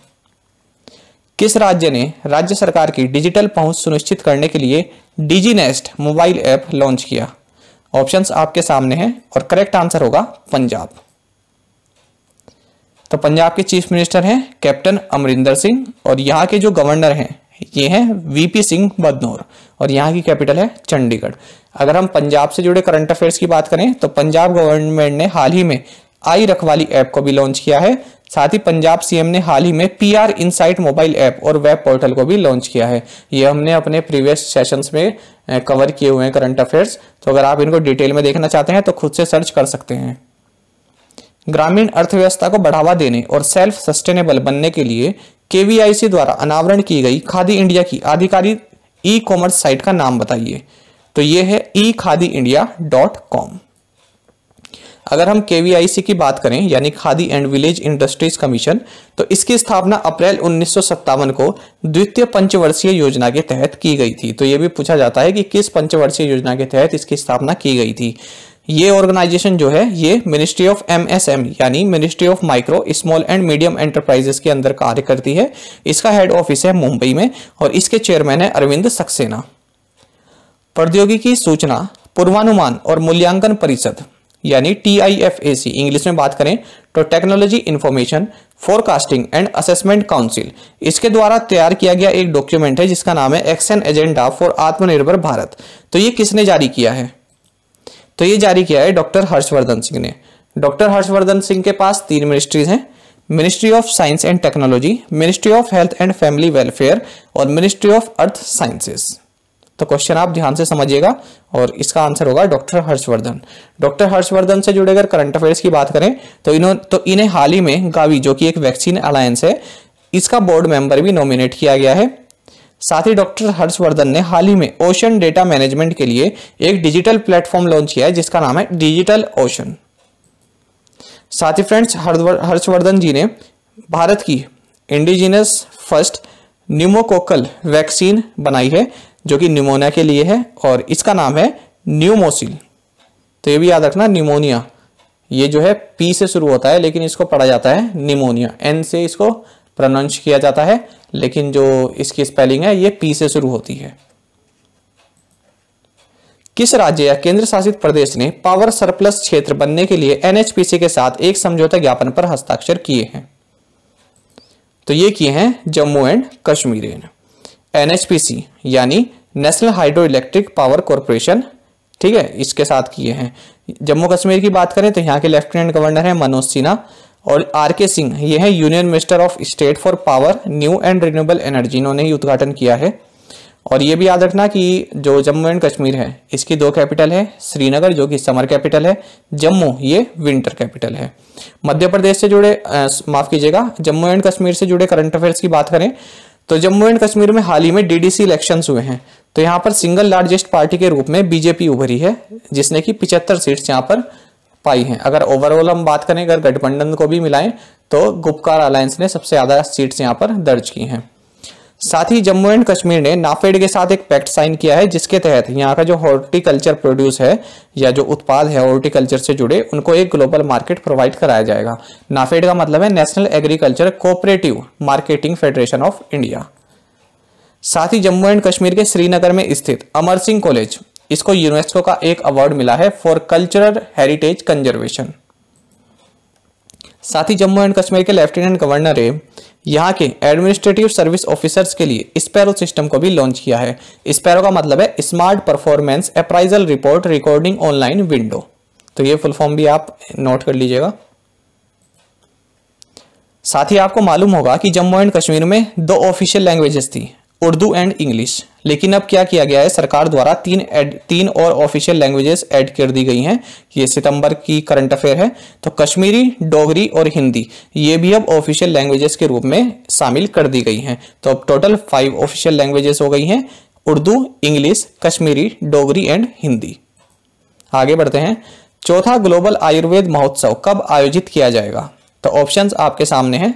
किस राज्य ने राज्य सरकार की डिजिटल पहुंच सुनिश्चित करने के लिए digi nest mobile app launch किया ऑप्शंस आपके सामने हैं और करेक्ट आंसर होगा पंजाब तो पंजाब के चीफ मिनिस्टर हैं कैप्टन अमरिंदर सिंह और यहाँ के जो गवर्नर हैं ये हैं वीपी सिंह बदनौर और यहाँ की कैपिटल है चंडीगढ़ अगर हम पंजाब से जुड़े करंट अफेयर्स की बात करें तो पंजाब गवर्नमेंट ने हाल ही में आई रखवाली ऐप को भी लॉन्च किया है साथ ही पंजाब सीएम ने हाल ही में पीआर इनसाइट मोबाइल ऐप और वेब पोर्टल को भी लॉन्च किया है ये हमने अपने प्रीवियस सेशंस में कवर किए हुए हैं करंट अफेयर्स तो अगर आप इनको डिटेल में देखना चाहते हैं तो खुद से सर्च कर सकते हैं ग्रामीण अर्थव्यवस्था को बढ़ावा देने और सेल्फ सस्टेनेबल बनने के लिए केवीआईसी द्वारा अनावरण की गई खादी इंडिया की आधिकारिक ई कॉमर्स साइट का नाम बताइए तो ये है E Khadi India dot com अगर हम के की बात करें यानी Khadi and village industries commission तो इसकी स्थापना अप्रैल उन्नीस को द्वितीय पंचवर्षीय योजना के तहत की गई थी तो ये भी पूछा जाता है कि किस पंचवर्षीय योजना के तहत इसकी स्थापना की गई थी ये ऑर्गेनाइजेशन जो है ये मिनिस्ट्री ऑफ एमएसएम यानी ministry of micro small and medium enterprises के अंदर कार्य करती है इसका हेड ऑफिस है मुंबई में और इसके चेयरमैन है अरविंद सक्सेना प्रौद्योगिकी सूचना पूर्वानुमान और मूल्यांकन परिषद यानी T I F A C English में बात करें तो technology information forecasting and assessment council इसके द्वारा तैयार किया गया एक डॉक्यूमेंट है जिसका नाम है एक्शन एजेंडा फॉर आत्मनिर्भर भारत तो ये किसने जारी किया है तो ये जारी किया है डॉक्टर हर्षवर्धन सिंह ने डॉक्टर हर्षवर्धन सिंह के पास तीन मिनिस्ट्रीज हैं ministry of science and technology ministry of health and family welfare और मिनिस्ट्री ऑफ अर्थ साइंसेस तो क्वेश्चन आप ध्यान से समझिएगा और इसका आंसर होगा डॉक्टर हर्षवर्धन डॉक्टर हर्षवर्धन से जुड़े अगर करंट अफेयर्स की बात करें तो इन्हों तो इन्हें हाल ही में गावी जो कि एक वैक्सीन अलायंस है इसका बोर्ड मेंबर भी नॉमिनेट किया गया है साथ ही डॉक्टर हर्षवर्धन ने हाल ही में ओशन डेटा मैनेजमेंट के लिए एक डिजिटल प्लेटफॉर्म लॉन्च किया है जिसका नाम है डिजिटल ओशन साथ ही फ्रेंड्स हर्षवर्धन जी ने भारत की इंडिजिनस फर्स्ट न्यूमोकोकल वैक्सीन बनाई है जो कि निमोनिया के लिए है और इसका नाम है न्यूमोसिल तो ये भी याद रखना निमोनिया ये जो है पी से शुरू होता है लेकिन इसको पढ़ा जाता है निमोनिया एन से इसको प्रोनाउंस किया जाता है लेकिन जो इसकी स्पेलिंग है ये पी से शुरू होती है किस राज्य या केंद्र शासित प्रदेश ने पावर सरप्लस क्षेत्र बनने के लिए एनएचपीसी के साथ एक समझौता ज्ञापन पर हस्ताक्षर किए हैं तो ये किए हैं जम्मू एंड कश्मीर एनएचपीसी यानी national hydro electric power corporation ठीक है इसके साथ किए हैं जम्मू कश्मीर की बात करें तो यहाँ के लेफ्टिनेंट गवर्नर हैं मनोज सिन्हा और आर के सिंह ये हैं union minister of state for power new and renewable energy इन्होंने ही उद्घाटन किया है और ये भी याद रखना कि जो जम्मू एंड कश्मीर है इसकी दो कैपिटल है श्रीनगर जो कि समर कैपिटल है जम्मू ये विंटर कैपिटल है मध्य प्रदेश से जुड़े माफ कीजिएगा जम्मू एंड कश्मीर से जुड़े करंट अफेयर्स की बात करें तो जम्मू एंड कश्मीर में हाल ही में डीडीसी इलेक्शन हुए हैं तो यहाँ पर सिंगल लार्जेस्ट पार्टी के रूप में बीजेपी उभरी है जिसने की पिचहत्तर सीट्स यहाँ पर पाई हैं अगर ओवरऑल हम बात करें अगर गठबंधन को भी मिलाएं तो गुपकार अलायंस ने सबसे ज़्यादा सीट्स यहाँ पर दर्ज की हैं साथ ही जम्मू एंड कश्मीर ने नाफेड के साथ एक पैक्ट साइन किया है जिसके तहत यहाँ का जो हॉर्टिकल्चर प्रोड्यूस है या जो उत्पाद है हॉर्टिकल्चर से जुड़े उनको एक ग्लोबल मार्केट प्रोवाइड कराया जाएगा नाफेड का मतलब है national agriculture cooperative marketing federation of India साथ ही जम्मू एंड कश्मीर के श्रीनगर में स्थित अमर सिंह कॉलेज इसको यूनेस्को का एक अवार्ड मिला है फॉर कल्चरल हेरिटेज कंजर्वेशन साथ ही जम्मू एंड कश्मीर के लेफ्टिनेंट गवर्नर ने यहाँ के एडमिनिस्ट्रेटिव सर्विस ऑफिसर्स के लिए स्पैरो सिस्टम को भी लॉन्च किया है स्पैरो का मतलब है smart performance appraisal report recording online window तो ये फुल फॉर्म भी आप नोट कर लीजिएगा साथ ही आपको मालूम होगा कि जम्मू एंड कश्मीर में दो ऑफिशियल लैंग्वेजेस थी उर्दू एंड इंग्लिश लेकिन अब क्या किया गया है सरकार द्वारा तीन एड तीन और ऑफिशियल लैंग्वेजेस ऐड कर दी गई हैं ये सितंबर की करंट अफेयर है तो कश्मीरी डोगरी और हिंदी ये भी अब ऑफिशियल लैंग्वेजेस के रूप में शामिल कर दी गई हैं तो अब टोटल फाइव ऑफिशियल लैंग्वेजेस हो गई हैं उर्दू इंग्लिश कश्मीरी डोगरी एंड हिंदी आगे बढ़ते हैं चौथा ग्लोबल आयुर्वेद महोत्सव कब आयोजित किया जाएगा तो ऑप्शन आपके सामने हैं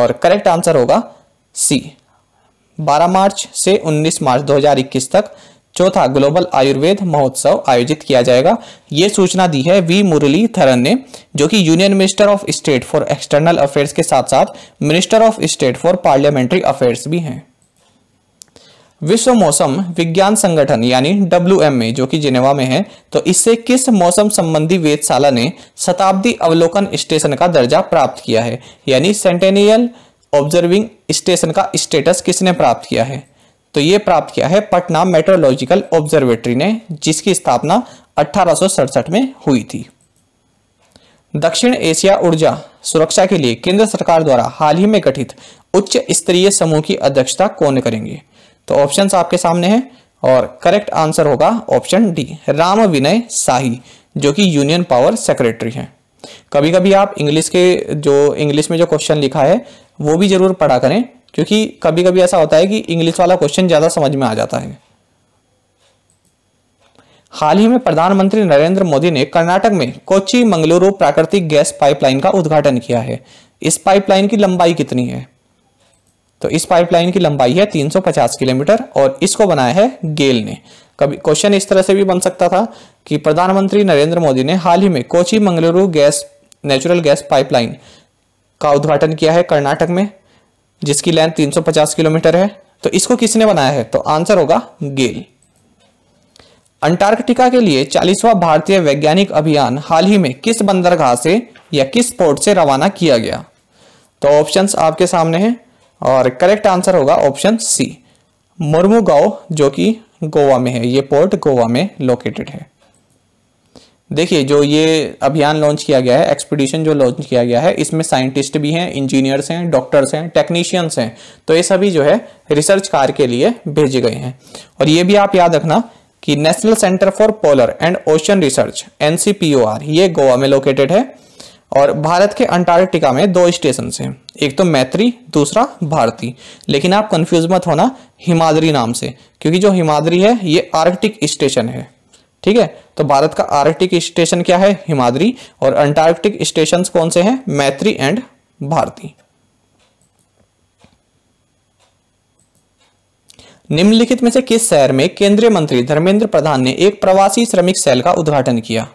और करेक्ट आंसर होगा सी 12 मार्च से 19 मार्च 2021 तक चौथा ग्लोबल आयुर्वेद महोत्सव आयोजित किया जाएगा ये सूचना दी है वी मुरली थरन ने जो कि union minister of state for external affairs के साथ साथ minister of state for parliamentary affairs भी हैं विश्व मौसम विज्ञान संगठन यानी डब्ल्यू जो कि जिनेवा में है तो इससे किस मौसम संबंधी वेदशाला ने शताब्दी अवलोकन स्टेशन का दर्जा प्राप्त किया है यानी सेंटेनियल ऑब्जर्विंग स्टेशन का स्टेटस किसने प्राप्त किया है तो ये प्राप्त किया है पटना मेट्रोलॉजिकल ऑब्जर्वेटरी ने जिसकी स्थापना अठारह में हुई थी दक्षिण एशिया ऊर्जा सुरक्षा के लिए केंद्र सरकार द्वारा हाल ही में गठित उच्च स्तरीय समूह की अध्यक्षता कौन करेंगे तो ऑप्शंस आपके सामने हैं और करेक्ट आंसर होगा ऑप्शन डी राम विनय शाही जो कि यूनियन पावर सेक्रेटरी हैं कभी कभी आप इंग्लिश के जो इंग्लिश में जो क्वेश्चन लिखा है वो भी ज़रूर पढ़ा करें क्योंकि कभी कभी ऐसा होता है कि इंग्लिश वाला क्वेश्चन ज़्यादा समझ में आ जाता है हाल ही में प्रधानमंत्री नरेंद्र मोदी ने कर्नाटक में कोची मंगलुरु प्राकृतिक गैस पाइपलाइन का उद्घाटन किया है इस पाइपलाइन की लंबाई कितनी है तो इस पाइपलाइन की लंबाई है 350 किलोमीटर और इसको बनाया है गेल ने कभी क्वेश्चन इस तरह से भी बन सकता था कि प्रधानमंत्री नरेंद्र मोदी ने हाल ही में Kochi Mangaluru gas natural gas pipeline का उद्घाटन किया है कर्नाटक में जिसकी लेंथ 350 किलोमीटर है तो इसको किसने बनाया है तो आंसर होगा गेल अंटार्कटिका के लिए चालीसवा भारतीय वैज्ञानिक अभियान हाल ही में किस बंदरगाह से या किस पोर्ट से रवाना किया गया तो ऑप्शन आपके सामने हैं और करेक्ट आंसर होगा ऑप्शन सी मुर्मू गांव जो कि गोवा में है ये पोर्ट गोवा में लोकेटेड है देखिए जो ये अभियान लॉन्च किया गया है एक्सपीडिशन जो लॉन्च किया गया है इसमें साइंटिस्ट भी हैं इंजीनियर्स हैं डॉक्टर्स हैं टेक्नीशियंस हैं तो ये सभी जो है रिसर्च कार्य के लिए भेजे गए हैं और ये भी आप याद रखना कि national centre for polar and ocean research NCPO ये गोवा में लोकेटेड है और भारत के अंटार्कटिका में दो स्टेशन हैं एक तो मैत्री दूसरा भारती लेकिन आप कंफ्यूज मत होना हिमाद्री नाम से क्योंकि जो हिमाद्री है ये आर्कटिक स्टेशन है ठीक है तो भारत का आर्कटिक स्टेशन क्या है हिमाद्री और अंटार्कटिक स्टेशन कौन से हैं मैत्री एंड भारती निम्नलिखित में से किस शहर में केंद्रीय मंत्री धर्मेंद्र प्रधान ने एक प्रवासी श्रमिक सेल का उद्घाटन किया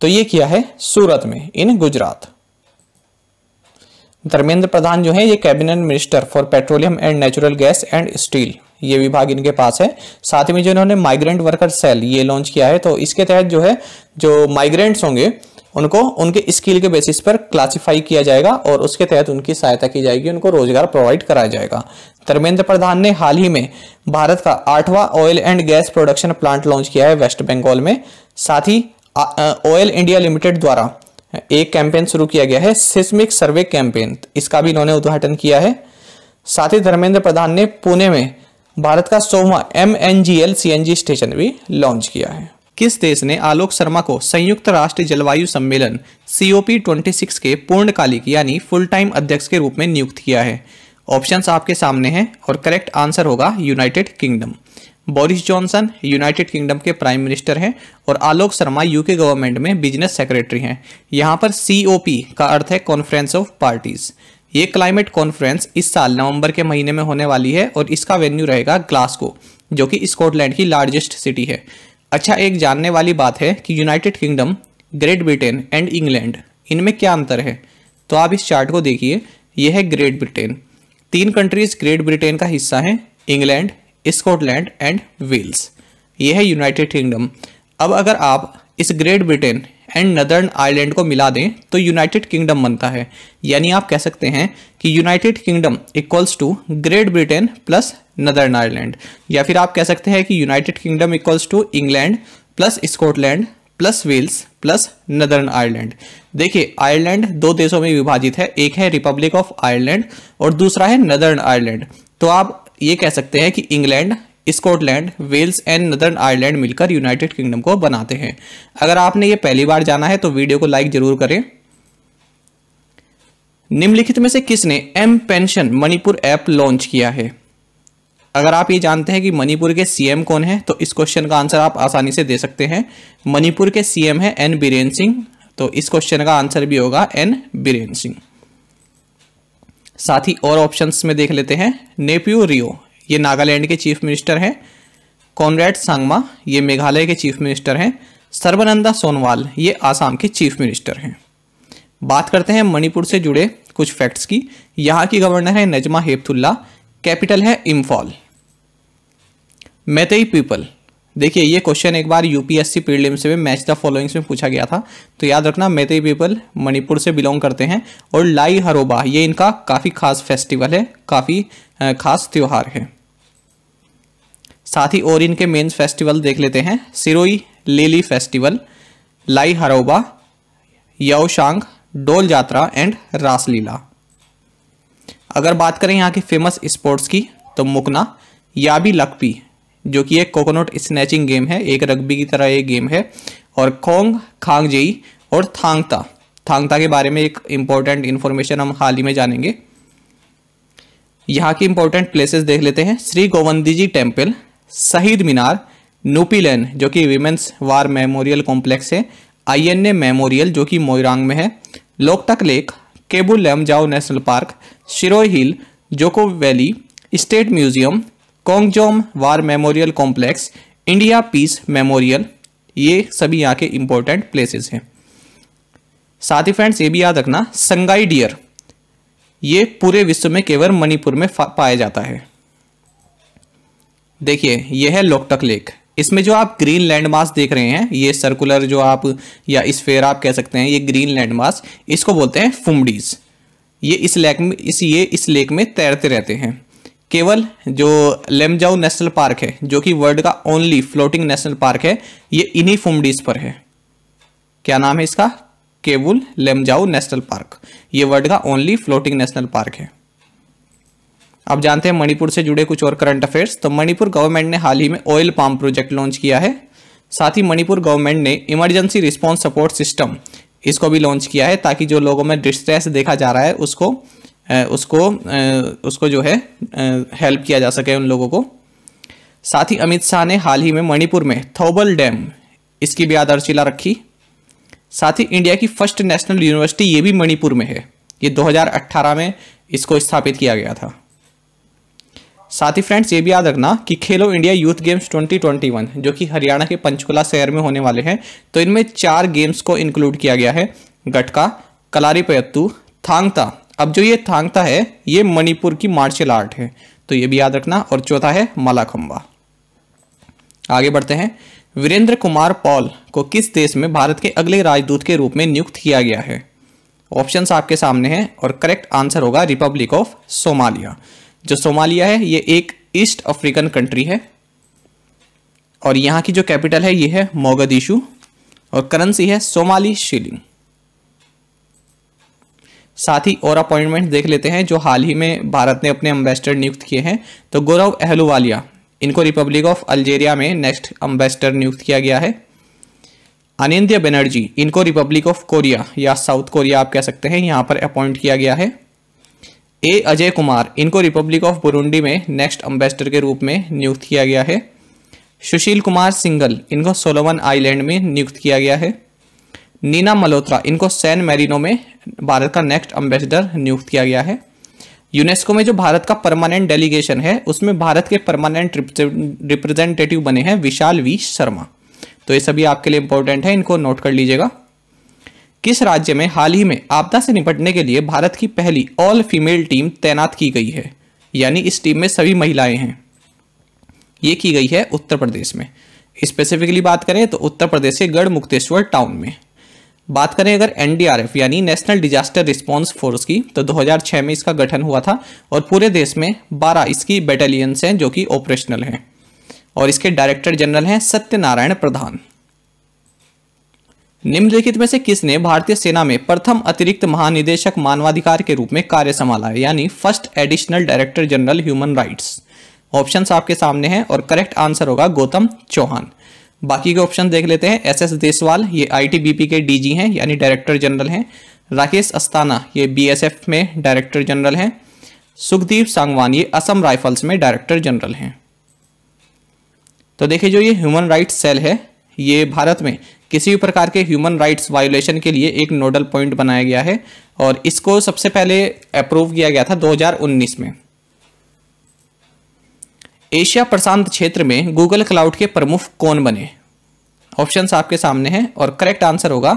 तो ये किया है सूरत में इन गुजरात धर्मेंद्र प्रधान जो है ये cabinet minister for petroleum and natural gas and steel ये विभाग इनके पास है साथ में जो इन्होंने माइग्रेंट वर्कर सेल ये लॉन्च किया है तो इसके तहत जो है जो माइग्रेंट्स होंगे उनको उनके स्किल के बेसिस पर क्लासिफाई किया जाएगा और उसके तहत उनकी सहायता की जाएगी उनको रोजगार प्रोवाइड कराया जाएगा धर्मेंद्र प्रधान ने हाल ही में भारत का आठवां oil and gas production plant launch किया है वेस्ट बंगाल में साथ ही ऑयल इंडिया लिमिटेड द्वारा एक कैंपेन शुरू किया गया है सिस्मिक सर्वे कैंपेन इसका भी इन्होंने उद्घाटन किया है साथ ही धर्मेंद्र प्रधान ने पुणे में भारत का सोवा M N G L C N G station भी लॉन्च किया है किस देश ने आलोक शर्मा को संयुक्त राष्ट्र जलवायु सम्मेलन सीओपी सिक्स के पूर्णकालिक यानी फुल टाइम अध्यक्ष के रूप में नियुक्त किया है ऑप्शंस आपके सामने हैं और करेक्ट आंसर होगा United Kingdom Boris Johnson United Kingdom के प्राइम मिनिस्टर हैं और आलोक शर्मा यूके गवर्नमेंट में बिजनेस सेक्रेटरी हैं यहाँ पर सी का अर्थ है कॉन्फ्रेंस ऑफ पार्टीज़ ये क्लाइमेट कॉन्फ्रेंस इस साल नवंबर के महीने में होने वाली है और इसका वेन्यू रहेगा ग्लासगो जो कि स्कॉटलैंड की लार्जेस्ट सिटी है अच्छा एक जानने वाली बात है कि United Kingdom great Britain and England इनमें क्या अंतर है तो आप इस चार्ट को देखिए यह है ग्रेट ब्रिटेन तीन कंट्रीज ग्रेट ब्रिटेन का हिस्सा हैं इंग्लैंड स्कॉटलैंड एंड वेल्स ये है यूनाइटेड किंगडम अब अगर आप इस great Britain and northern Ireland को मिला दें तो यूनाइटेड किंगडम बनता है यानी आप कह सकते हैं कि United Kingdom equals to great Britain plus northern Ireland या फिर आप कह सकते हैं कि United Kingdom equals to England plus Scotland plus Wales plus northern Ireland देखिए आयरलैंड दो देशों में विभाजित है एक है रिपब्लिक ऑफ आयरलैंड और दूसरा है नदर्न आयरलैंड तो आप ये कह सकते हैं कि England Scotland Wales and northern Ireland मिलकर यूनाइटेड किंगडम को बनाते हैं अगर आपने ये पहली बार जाना है तो वीडियो को लाइक जरूर करें निम्नलिखित में से किसने M pension Manipur app launch किया है अगर आप ये जानते हैं कि मणिपुर के सीएम कौन है तो इस क्वेश्चन का आंसर आप आसानी से दे सकते हैं मणिपुर के सीएम है एन बीरेन सिंह तो इस क्वेश्चन का आंसर भी होगा एन बीरेन सिंह साथ ही और ऑप्शंस में देख लेते हैं नेप्यू रियो ये नागालैंड के चीफ मिनिस्टर हैं कॉनरेड सांगमा ये मेघालय के चीफ मिनिस्टर हैं सर्बानंदा सोनवाल ये आसाम के चीफ मिनिस्टर हैं बात करते हैं मणिपुर से जुड़े कुछ फैक्ट्स की यहाँ की गवर्नर है नजमा हेपतुल्ला कैपिटल है इम्फॉल मैतई पीपल देखिए ये क्वेश्चन एक बार यूपीएससी से भी मैच द फॉलोइंग्स में पूछा गया था तो याद रखना मेथी पीपल मणिपुर से बिलोंग करते हैं और लाई हरोबा ये इनका काफ़ी खास फेस्टिवल है काफ़ी खास त्यौहार है साथ ही और इनके मेन फेस्टिवल देख लेते हैं सिरोई लेली फेस्टिवल लाई हरोबा यौशांग डोल यात्रा एंड रासलीला अगर बात करें यहाँ की फेमस स्पोर्ट्स की तो मुकना या भी लकपी जो कि एक कोकोनट स्नैचिंग गेम है एक रग्बी की तरह एक गेम है और खोंग जेई और थांगता थांगता के बारे में एक इम्पॉर्टेंट इन्फॉर्मेशन हम हाल ही में जानेंगे यहाँ की इंपॉर्टेंट प्लेसेस देख लेते हैं श्री गोवंदी जी टेम्पल शहीद मीनार नूपीलैन जो कि वीमेंस वार मेमोरियल कॉम्प्लेक्स है आईएनए मेमोरियल जो कि मोइरांग में है लोकटक लेक केबुल जाओ national park Shirui hill Dzuko valley state museum Kongjom war memorial complex India peace memorial ये सभी यहाँ के इंपॉर्टेंट प्लेसेस हैं साथ ही फ्रेंड्स ये भी याद रखना संगाई डियर ये पूरे विश्व में केवल मणिपुर में पाया जाता है देखिए यह है लोकटक लेक इसमें जो आप ग्रीन लैंड देख रहे हैं ये सर्कुलर जो आप या स्फेयर आप कह सकते हैं ये ग्रीन लैंड मास इसको बोलते हैं फुमडीज ये इस लेक में इस ये इस लेक में तैरते रहते हैं केवल जो लेमजाऊ नेशनल पार्क है जो कि वर्ल्ड का ओनली फ्लोटिंग नेशनल पार्क है ये इन्हीं फुमडीज पर है क्या नाम है इसका केवल लेमजाऊ नेशनल पार्क ये वर्ल्ड का ओनली फ्लोटिंग नेशनल पार्क है अब जानते हैं मणिपुर से जुड़े कुछ और करंट अफेयर्स तो मणिपुर गवर्नमेंट ने हाल ही में ऑयल पाम प्रोजेक्ट लॉन्च किया है साथ ही मणिपुर गवर्नमेंट ने इमरजेंसी रिस्पॉन्स सपोर्ट सिस्टम इसको भी लॉन्च किया है ताकि जो लोगों में डिस्ट्रेस देखा जा रहा है उसको उसको उसको जो है हेल्प किया जा सके उन लोगों को साथ ही अमित शाह ने हाल ही में मणिपुर में थौबल डैम इसकी भी आधारशिला रखी साथ ही इंडिया की फर्स्ट नेशनल यूनिवर्सिटी ये भी मणिपुर में है ये 2018 में इसको स्थापित किया गया था साथ ही फ्रेंड्स ये भी याद रखना कि खेलो इंडिया यूथ गेम्स 2021 जो कि हरियाणा के पंचकुला शहर में होने वाले हैं तो इनमें चार गेम्स को इंक्लूड किया गया है गटका कलारी पयत्तू थांगता अब जो ये थांगता है ये मणिपुर की मार्शल आर्ट है तो ये भी याद रखना और चौथा है मलाखंबा आगे बढ़ते हैं वीरेंद्र कुमार पॉल को किस देश में भारत के अगले राजदूत के रूप में नियुक्त किया गया है ऑप्शन आपके सामने हैं और करेक्ट आंसर होगा रिपब्लिक ऑफ सोमालिया जो सोमालिया है ये एक ईस्ट अफ्रीकन कंट्री है और यहाँ की जो कैपिटल है ये है मोगदीशु और करेंसी है सोमाली शिलिंग साथ ही और अपॉइंटमेंट देख लेते हैं जो हाल ही में भारत ने अपने अम्बेसडर नियुक्त किए हैं तो गौरव अहलूवालिया इनको रिपब्लिक ऑफ अल्जेरिया में नेक्स्ट अम्बेसडर नियुक्त किया गया है अनिंद्य बनर्जी इनको रिपब्लिक ऑफ कोरिया या साउथ कोरिया आप कह सकते हैं यहाँ पर अपॉइंट किया गया है ए अजय कुमार इनको रिपब्लिक ऑफ बुरुंडी में नेक्स्ट अम्बेसडर के रूप में नियुक्त किया गया है सुशील कुमार सिंगल इनको सोलोवन आइलैंड में नियुक्त किया गया है नीना मल्होत्रा इनको सैन मेरिनो में भारत का नेक्स्ट एम्बेसडर नियुक्त किया गया है यूनेस्को में जो भारत का परमानेंट डेलीगेशन है उसमें भारत के परमानेंट रिप्रेजेंटेटिव बने हैं विशाल वी शर्मा तो ये सभी आपके लिए इंपॉर्टेंट है इनको नोट कर लीजिएगा किस राज्य में हाल ही में आपदा से निपटने के लिए भारत की पहली ऑल फीमेल टीम तैनात की गई है यानी इस टीम में सभी महिलाएं हैं ये की गई है उत्तर प्रदेश में स्पेसिफिकली बात करें तो उत्तर प्रदेश के गढ़ मुक्तेश्वर टाउन में बात करें अगर एनडीआरएफ यानी नेशनल डिजास्टर रिस्पांस फोर्स की तो 2006 में इसका गठन हुआ था और पूरे देश में 12 इसकी बैटालियंस हैं जो कि ऑपरेशनल हैं और इसके डायरेक्टर जनरल हैं सत्यनारायण प्रधान निम्नलिखित में से किसने भारतीय सेना में प्रथम अतिरिक्त महानिदेशक मानवाधिकार के रूप में कार्य संभाला है यानी first additional director general human rights options आपके सामने हैं और करेक्ट आंसर होगा गौतम चौहान बाकी के ऑप्शन देख लेते हैं एस एस देसवाल ये आईटीबीपी के डीजी हैं यानी डायरेक्टर जनरल हैं राकेश अस्ताना ये बीएसएफ में डायरेक्टर जनरल हैं सुखदीप सांगवान ये असम राइफल्स में डायरेक्टर जनरल हैं तो देखिए जो ये ह्यूमन राइट्स सेल है ये भारत में किसी भी प्रकार के ह्यूमन राइट्स वायोलेशन के लिए एक नोडल पॉइंट बनाया गया है और इसको सबसे पहले अप्रूव किया गया था 2019 में एशिया प्रशांत क्षेत्र में गूगल क्लाउड के प्रमुख कौन बने ऑप्शंस आपके सामने हैं और करेक्ट आंसर होगा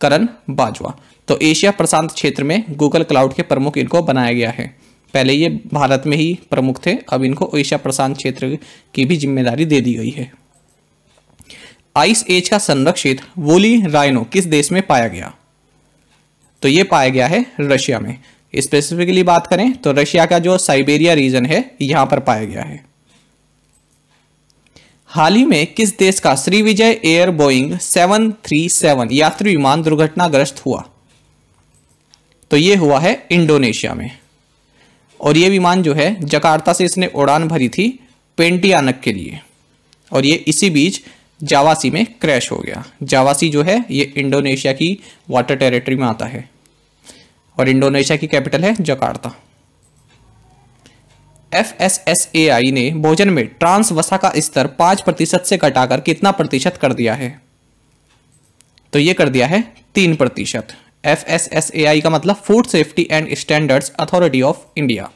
करण बाजवा तो एशिया प्रशांत क्षेत्र में गूगल क्लाउड के प्रमुख इनको बनाया गया है पहले ये भारत में ही प्रमुख थे अब इनको एशिया प्रशांत क्षेत्र की भी जिम्मेदारी दे दी गई है आइस एज का संरक्षित वोली राइनो किस देश में पाया गया तो ये पाया गया है रशिया में स्पेसिफिकली बात करें तो रशिया का जो साइबेरिया रीजन है यहां पर पाया गया है हाल ही में किस देश का श्रीविजय एयर बोइंग 737 यात्री विमान दुर्घटनाग्रस्त हुआ तो यह हुआ है इंडोनेशिया में और यह विमान जो है जकार्ता से इसने उड़ान भरी थी पेंटियानक के लिए और यह इसी बीच जावासी में क्रैश हो गया जावासी जो है ये इंडोनेशिया की वाटर टेरिटरी में आता है और इंडोनेशिया की कैपिटल है जकार्ता एफएसएसएआई ने भोजन में ट्रांस वसा का स्तर पांच प्रतिशत से घटाकर कितना प्रतिशत कर दिया है तो ये कर दिया है तीन प्रतिशत एफ का मतलब food safety and standards authority of India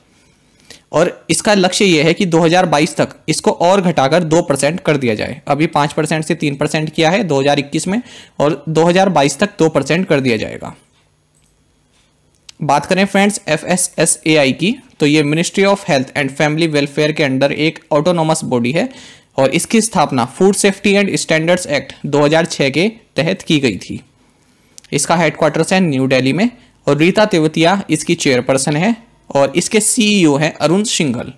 और इसका लक्ष्य यह है कि 2022 तक इसको और घटाकर दो परसेंट कर दिया जाए अभी पांच परसेंट से तीन परसेंट किया है 2021 में और 2022 तक दो परसेंट कर दिया जाएगा बात करें फ्रेंड्स एफ की तो ये ministry of health and family welfare के अंडर एक ऑटोनोमस बॉडी है और इसकी स्थापना food safety and standards act 2006 के तहत की गई थी इसका हेडक्वार्टर्स है न्यू दिल्ली में और रीता तेवतिया इसकी चेयरपर्सन है और इसके सीईओ e हैं अरुण सिंघल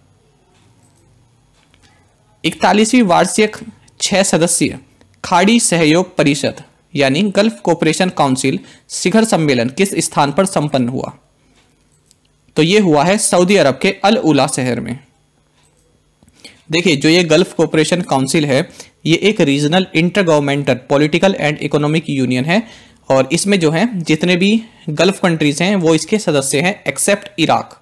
इकतालीसवीं वार्षिक छह सदस्यीय खाड़ी सहयोग परिषद यानी गल्फ कोऑपरेशन काउंसिल शिखर सम्मेलन किस स्थान पर संपन्न हुआ तो ये हुआ है सऊदी अरब के अल उला शहर में देखिए जो ये गल्फ कोऑपरेशन काउंसिल है ये एक regional intergovernmental political and economic union है और इसमें जो है जितने भी गल्फ कंट्रीज हैं वो इसके सदस्य हैं एक्सेप्ट इराक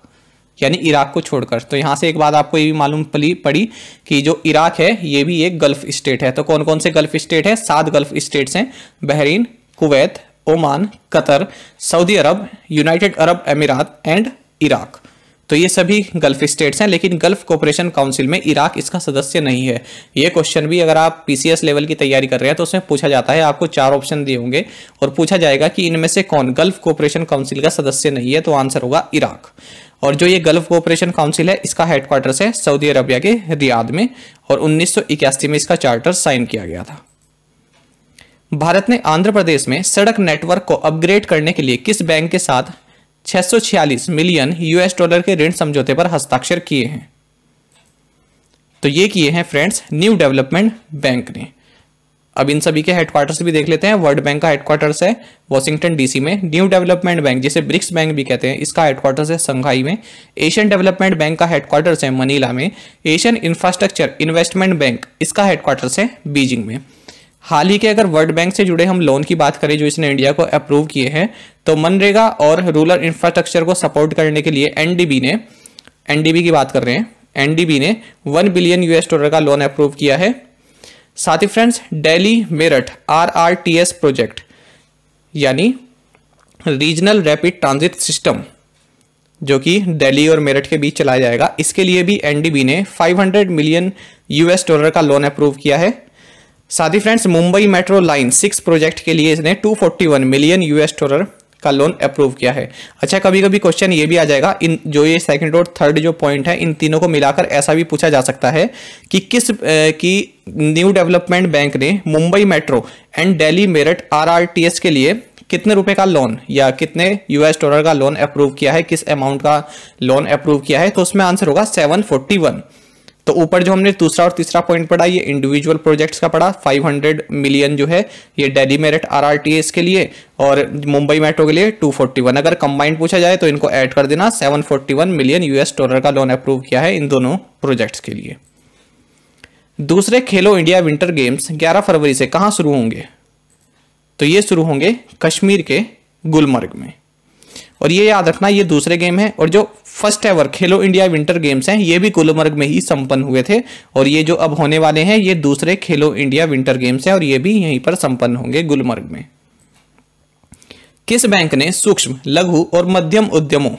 यानी इराक को छोड़कर तो यहाँ से एक बात आपको ये भी मालूम पड़ी कि जो इराक है ये भी एक गल्फ स्टेट है तो कौन कौन से गल्फ स्टेट है सात गल्फ स्टेट्स हैं Bahrain Kuwait Oman Qatar Saudi Arabia United Arab Emirates and Iraq तो ये सभी गल्फ स्टेट्स हैं लेकिन गल्फ कोऑपरेशन काउंसिल में इराक इसका सदस्य नहीं है ये क्वेश्चन भी अगर आप पीसीएस लेवल की तैयारी कर रहे हैं तो उसमें पूछा जाता है आपको चार ऑप्शन दिए होंगे और पूछा जाएगा कि इनमें से कौन गल्फ कोऑपरेशन काउंसिल का सदस्य नहीं है तो आंसर होगा इराक और जो ये गल्फ कोऑपरेशन काउंसिल है इसका हेडक्वार्टर्स है सऊदी अरबिया के रियाद में और उन्नीस में इसका चार्टर साइन किया गया था भारत ने आंध्र प्रदेश में सड़क नेटवर्क को अपग्रेड करने के लिए किस बैंक के साथ 646 मिलियन यूएस डॉलर के ऋण समझौते पर हस्ताक्षर किए हैं तो ये किए हैं फ्रेंड्स न्यू डेवलपमेंट बैंक ने अब इन सभी के हेडक्वार्टर्स भी देख लेते हैं वर्ल्ड बैंक का हेडक्वार्टर्स है वॉशिंगटन डीसी में न्यू डेवलपमेंट बैंक जिसे ब्रिक्स बैंक भी कहते हैं इसका हेडक्वार्टर्स है संघाई में एशियन डेवलपमेंट बैंक का हेडक्वार्टर्स है मनीला में एशियन इंफ्रास्ट्रक्चर इन्वेस्टमेंट बैंक इसका हेडक्वार्टर्स है बीजिंग में हाल ही के अगर वर्ल्ड बैंक से जुड़े हम लोन की बात करें जो इसने इंडिया को अप्रूव किए हैं तो मनरेगा और रूरल इंफ्रास्ट्रक्चर को सपोर्ट करने के लिए एनडीबी ने एनडीबी की बात कर रहे हैं एनडीबी ने वन बिलियन यूएस डॉलर का लोन अप्रूव किया है साथ ही friends Delhi Meerut S project यानी रीजनल रैपिड ट्रांजिट सिस्टम जो कि दिल्ली और मेरठ के बीच चलाया जाएगा इसके लिए भी एनडीबी ने 500 मिलियन यूएस डॉलर का लोन अप्रूव किया है साथ ही friends Mumbai metro line six project के लिए इसने 241 मिलियन यूएस डॉलर का लोन अप्रूव किया है अच्छा कभी कभी क्वेश्चन ये भी आ जाएगा इन जो ये सेकंड और थर्ड जो पॉइंट है इन तीनों को मिलाकर ऐसा भी पूछा जा सकता है कि किस की न्यू डेवलपमेंट बैंक ने Mumbai metro and Delhi Meerut R के लिए कितने रुपए का लोन या कितने यूएस डॉलर का लोन अप्रूव किया है किस अमाउंट का लोन अप्रूव किया है तो उसमें आंसर होगा सेवन फोर्टी वन तो ऊपर जो हमने दूसरा और तीसरा पॉइंट पढ़ा ये इंडिविजुअल प्रोजेक्ट्स का पढ़ा 500 मिलियन जो है ये डेली मेरिट आर के लिए और मुंबई मेट्रो के लिए 241 अगर कंबाइंड पूछा जाए तो इनको ऐड कर देना 741 मिलियन यूएस डॉलर का लोन अप्रूव किया है इन दोनों प्रोजेक्ट्स के लिए दूसरे खेलो इंडिया विंटर गेम्स ग्यारह फरवरी से कहाँ शुरू होंगे तो ये शुरू होंगे कश्मीर के गुलमर्ग में और ये याद रखना ये दूसरे गेम है और जो first ever Khelo India winter games हैं ये भी गुलमर्ग में ही संपन्न हुए थे और ये जो अब होने वाले हैं ये दूसरे खेलो इंडिया विंटर गेम्स हैं और ये भी यहीं पर संपन्न होंगे गुलमर्ग में किस बैंक ने सूक्ष्म लघु और मध्यम उद्यमों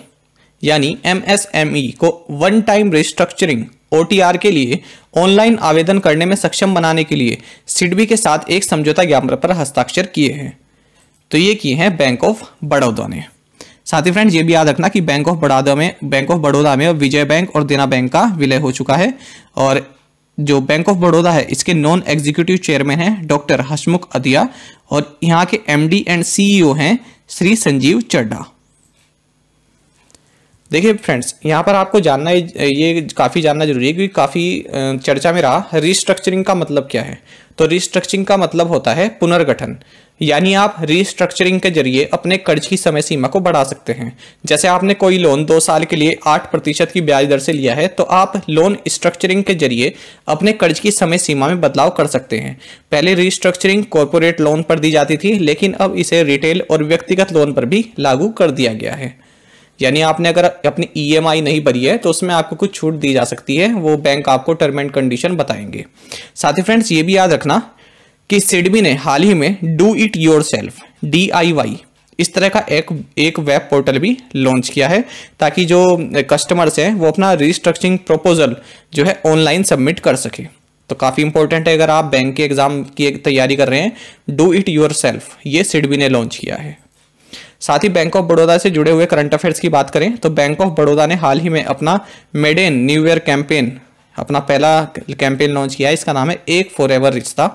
यानी एमएसएमई e को वन टाइम रिस्ट्रक्चरिंग ओटीआर के लिए ऑनलाइन आवेदन करने में सक्षम बनाने के लिए सिडबी के साथ एक समझौता ज्ञापन पर हस्ताक्षर किए हैं तो ये किए हैं बैंक ऑफ बड़ौदा ने साथ ही फ्रेंड ये भी याद रखना कि बैंक ऑफ बड़ौदा में बैंक ऑफ बड़ौदा में विजय बैंक और देना बैंक का विलय हो चुका है और जो बैंक ऑफ बड़ौदा है इसके नॉन एग्जीक्यूटिव चेयरमैन हैं डॉक्टर हसमुख अधिया और यहाँ के एम एंड सीईओ हैं श्री संजीव चड्डा देखिए फ्रेंड्स यहाँ पर आपको जानना ये काफ़ी जानना जरूरी है क्योंकि काफ़ी चर्चा में रहा रिस्ट्रक्चरिंग का मतलब क्या है तो रिस्ट्रक्चरिंग का मतलब होता है पुनर्गठन यानी आप रीस्ट्रक्चरिंग के जरिए अपने कर्ज की समय सीमा को बढ़ा सकते हैं जैसे आपने कोई लोन दो साल के लिए आठ प्रतिशत की ब्याज दर से लिया है तो आप लोन स्ट्रक्चरिंग के जरिए अपने कर्ज की समय सीमा में बदलाव कर सकते हैं पहले रीस्ट्रक्चरिंग कॉरपोरेट लोन पर दी जाती थी लेकिन अब इसे रिटेल और व्यक्तिगत लोन पर भी लागू कर दिया गया है यानी आपने अगर अपनी ईएमआई e नहीं भरी है तो उसमें आपको कुछ छूट दी जा सकती है वो बैंक आपको टर्म एंड कंडीशन बताएंगे साथ ही फ्रेंड्स ये भी याद रखना कि सिडबी ने हाल ही में do it yourself D I Y इस तरह का एक एक वेब पोर्टल भी लॉन्च किया है ताकि जो कस्टमर्स हैं वो अपना रिस्ट्रक्चरिंग प्रपोजल जो है ऑनलाइन सबमिट कर सके तो काफ़ी इंपॉर्टेंट है अगर आप बैंक के एग्ज़ाम की तैयारी कर रहे हैं डू इट योर सेल्फ ये सिडबी ने लॉन्च किया है साथ ही बैंक ऑफ बड़ौदा से जुड़े हुए करंट अफेयर्स की बात करें तो बैंक ऑफ बड़ौदा ने हाल ही में अपना मेडेन न्यू ईयर कैंपेन अपना पहला कैंपेन लॉन्च किया है इसका नाम है एक फॉर एवर रिश्ता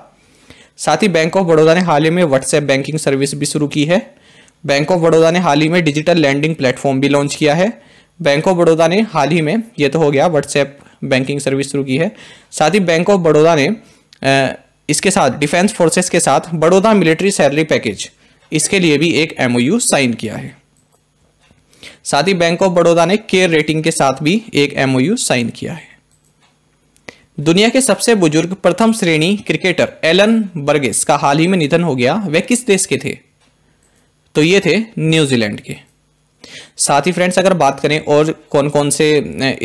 साथ ही बैंक ऑफ बड़ौदा ने हाल ही में व्हाट्सएप बैंकिंग सर्विस भी शुरू की है बैंक ऑफ बड़ौदा ने हाल ही में डिजिटल लैंडिंग प्लेटफॉर्म भी लॉन्च किया है बैंक ऑफ बड़ौदा ने हाल ही में ये तो हो गया व्हाट्सएप बैंकिंग सर्विस शुरू की है साथ ही बैंक ऑफ बड़ौदा ने इसके साथ डिफेंस फोर्सेस के साथ बड़ौदा मिलिट्री सैलरी पैकेज इसके लिए भी एक एमओयू साइन किया है साथ ही बैंक ऑफ बड़ौदा ने केयर रेटिंग के साथ भी एक एमओयू साइन किया है दुनिया के सबसे बुजुर्ग प्रथम श्रेणी क्रिकेटर एलन बर्गेस का हाल ही में निधन हो गया वह किस देश के थे तो ये थे न्यूजीलैंड के साथ ही फ्रेंड्स अगर बात करें और कौन कौन से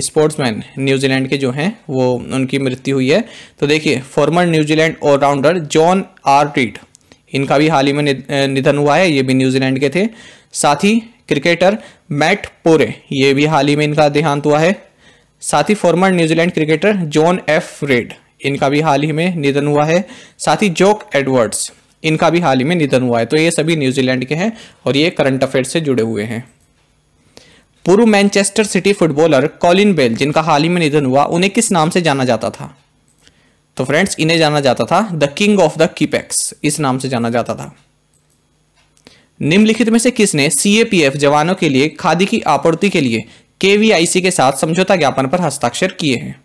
स्पोर्ट्समैन न्यूजीलैंड के जो हैं वो उनकी मृत्यु हुई है तो देखिए former New Zealand all rounder John R Reid इनका भी हाल ही में निधन हुआ है ये भी न्यूजीलैंड के थे साथ ही क्रिकेटर मैट पोरे ये भी हाल ही में इनका देहांत हुआ है साथ ही former New Zealand cricketer John F Reid इनका भी हाल ही में निधन हुआ है साथ ही जोक एडवर्ड्स इनका भी हाल ही में निधन हुआ है तो ये सभी न्यूजीलैंड के हैं और ये करंट अफेयर से जुड़े हुए हैं पूर्व Manchester City footballer Colin Bell जिनका हाल ही में निधन हुआ उन्हें किस नाम से जाना जाता था तो फ्रेंड्स इन्हें जाना जाता था the king of the Kippax इस नाम से जाना जाता था निम्नलिखित में से किसने सीएपीएफ जवानों के लिए खादी की आपूर्ति के लिए केवीआईसी के साथ समझौता ज्ञापन पर हस्ताक्षर किए हैं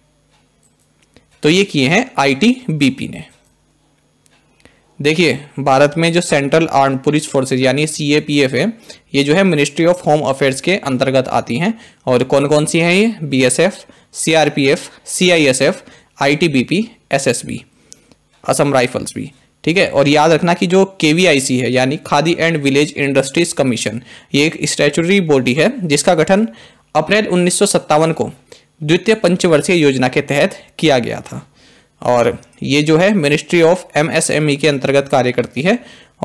तो ये किए हैं आईटीबीपी ने देखिए भारत में जो सेंट्रल आर्म पुलिस फोर्सेज यानी सी ए पी एफ है ये जो है मिनिस्ट्री ऑफ होम अफेयर्स के अंतर्गत आती हैं और कौन कौन सी हैं ये B S F C R P F C I S F I T B P S S B Assam rifles भी ठीक है और याद रखना कि जो के वी आई सी है यानी Khadi and village industries commission ये एक स्टैचुटरी बॉडी है जिसका गठन अप्रैल उन्नीस को द्वितीय पंचवर्षीय योजना के तहत किया गया था और ये जो है मिनिस्ट्री ऑफ एमएसएमई के अंतर्गत कार्य करती है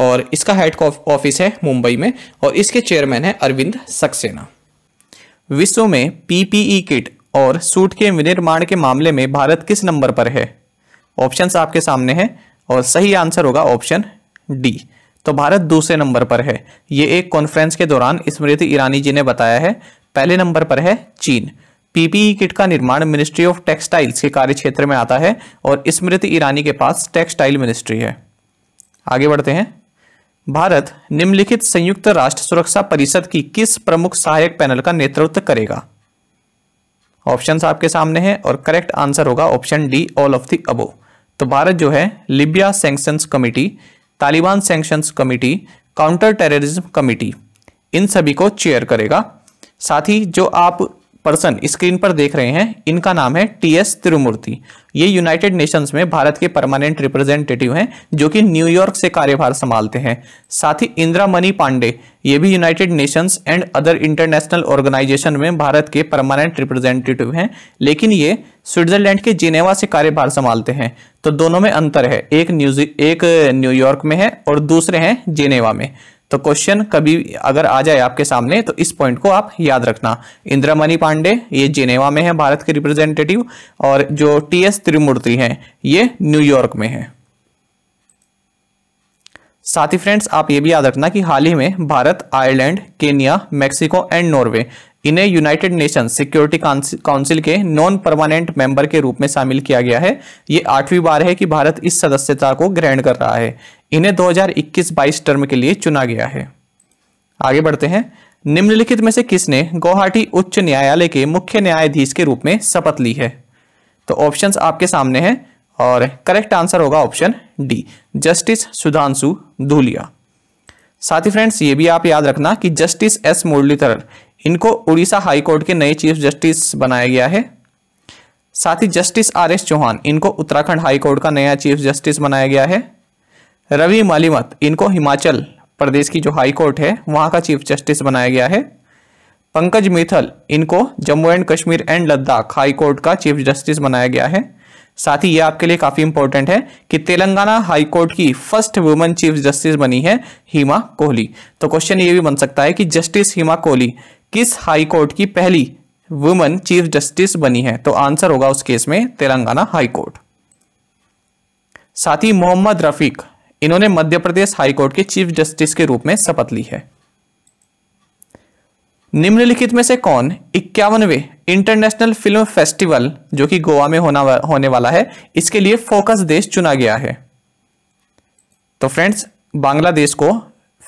और इसका हेड ऑफिस है मुंबई में और इसके चेयरमैन है अरविंद सक्सेना विश्व में पीपीई e किट और सूट के विनिर्माण के मामले में भारत किस नंबर पर है ऑप्शन आपके सामने हैं और सही आंसर होगा ऑप्शन डी तो भारत दूसरे नंबर पर है ये एक कॉन्फ्रेंस के दौरान स्मृति ईरानी जी ने बताया है पहले नंबर पर है चीन पीपीई किट का निर्माण मिनिस्ट्री ऑफ टेक्सटाइल्स के कार्य क्षेत्र में आता है और स्मृति ईरानी के पास टेक्सटाइल मिनिस्ट्री है आगे बढ़ते हैं भारत निम्नलिखित संयुक्त राष्ट्र सुरक्षा परिषद की किस प्रमुख सहायक पैनल का नेतृत्व करेगा ऑप्शन आपके सामने हैं और करेक्ट आंसर होगा option D all of the above तो भारत जो है Libya sanctions committee Taliban sanctions committee counter terrorism committee इन सभी को चेयर करेगा साथ ही जो आप पर्सन स्क्रीन पर देख रहे हैं इनका नाम है टी एस तिरुमूर्ति ये यूनाइटेड नेशंस में भारत के परमानेंट रिप्रेजेंटेटिव हैं जो कि न्यूयॉर्क से कार्यभार संभालते हैं साथ ही इंदिरा मणि पांडे ये भी United Nations and other international organization में भारत के परमानेंट रिप्रेजेंटेटिव हैं लेकिन ये स्विट्जरलैंड के जिनेवा से कार्यभार संभालते हैं तो दोनों में अंतर है एक न्यूजी एक न्यूयॉर्क में है और दूसरे हैं जिनेवा में तो क्वेश्चन कभी अगर आ जाए आपके सामने तो इस पॉइंट को आप याद रखना इंद्रमणि पांडे ये जिनेवा में है भारत के रिप्रेजेंटेटिव और जो टी एस त्रिमूर्ति है ये न्यूयॉर्क में है साथ ही फ्रेंड्स आप ये भी याद रखना कि हाल ही में Bharat Ireland Kenya Mexico and Norway इन्हें यूनाइटेड नेशन सिक्योरिटी काउंसिल के नॉन परमानेंट मेंबर के रूप में शामिल किया गया है ये आठवीं बार है कि भारत इस सदस्यता को ग्रहण कर रहा है इन्हें 2021-22 टर्म के लिए चुना गया है आगे बढ़ते हैं निम्नलिखित में से किसने गुवाहाटी उच्च न्यायालय के मुख्य न्यायाधीश के रूप में शपथ ली है तो ऑप्शंस आपके सामने हैं और करेक्ट आंसर होगा option D justice Sudhanshu Dhulia साथ ही फ्रेंड्स ये भी आप याद रखना कि जस्टिस एस मुरलीधरन इनको उड़ीसा हाईकोर्ट के नए चीफ जस्टिस बनाया गया है साथ ही जस्टिस आर एस चौहान इनको उत्तराखंड हाईकोर्ट का नया चीफ जस्टिस बनाया गया है रवि मालीमत इनको हिमाचल प्रदेश की जो हाईकोर्ट है वहां का चीफ जस्टिस बनाया गया है पंकज मिथल इनको Jammu and Kashmir and Ladakh high court का चीफ जस्टिस बनाया गया है साथ ही यह आपके लिए काफ़ी इंपॉर्टेंट है कि तेलंगाना हाईकोर्ट की फर्स्ट वुमेन चीफ जस्टिस बनी है हीमा कोहली तो क्वेश्चन ये भी बन सकता है कि जस्टिस हीमा कोहली किस हाई कोर्ट की पहली वुमन चीफ जस्टिस बनी है तो आंसर होगा उस केस में तेलंगाना हाई कोर्ट साथ ही मोहम्मद रफीक इन्होंने मध्य प्रदेश हाई कोर्ट के चीफ जस्टिस के रूप में शपथ ली है निम्नलिखित में से कौन इक्यावनवे इंटरनेशनल फिल्म फेस्टिवल जो कि गोवा में होना वा, होने वाला है इसके लिए फोकस देश चुना गया है तो फ्रेंड्स बांग्लादेश को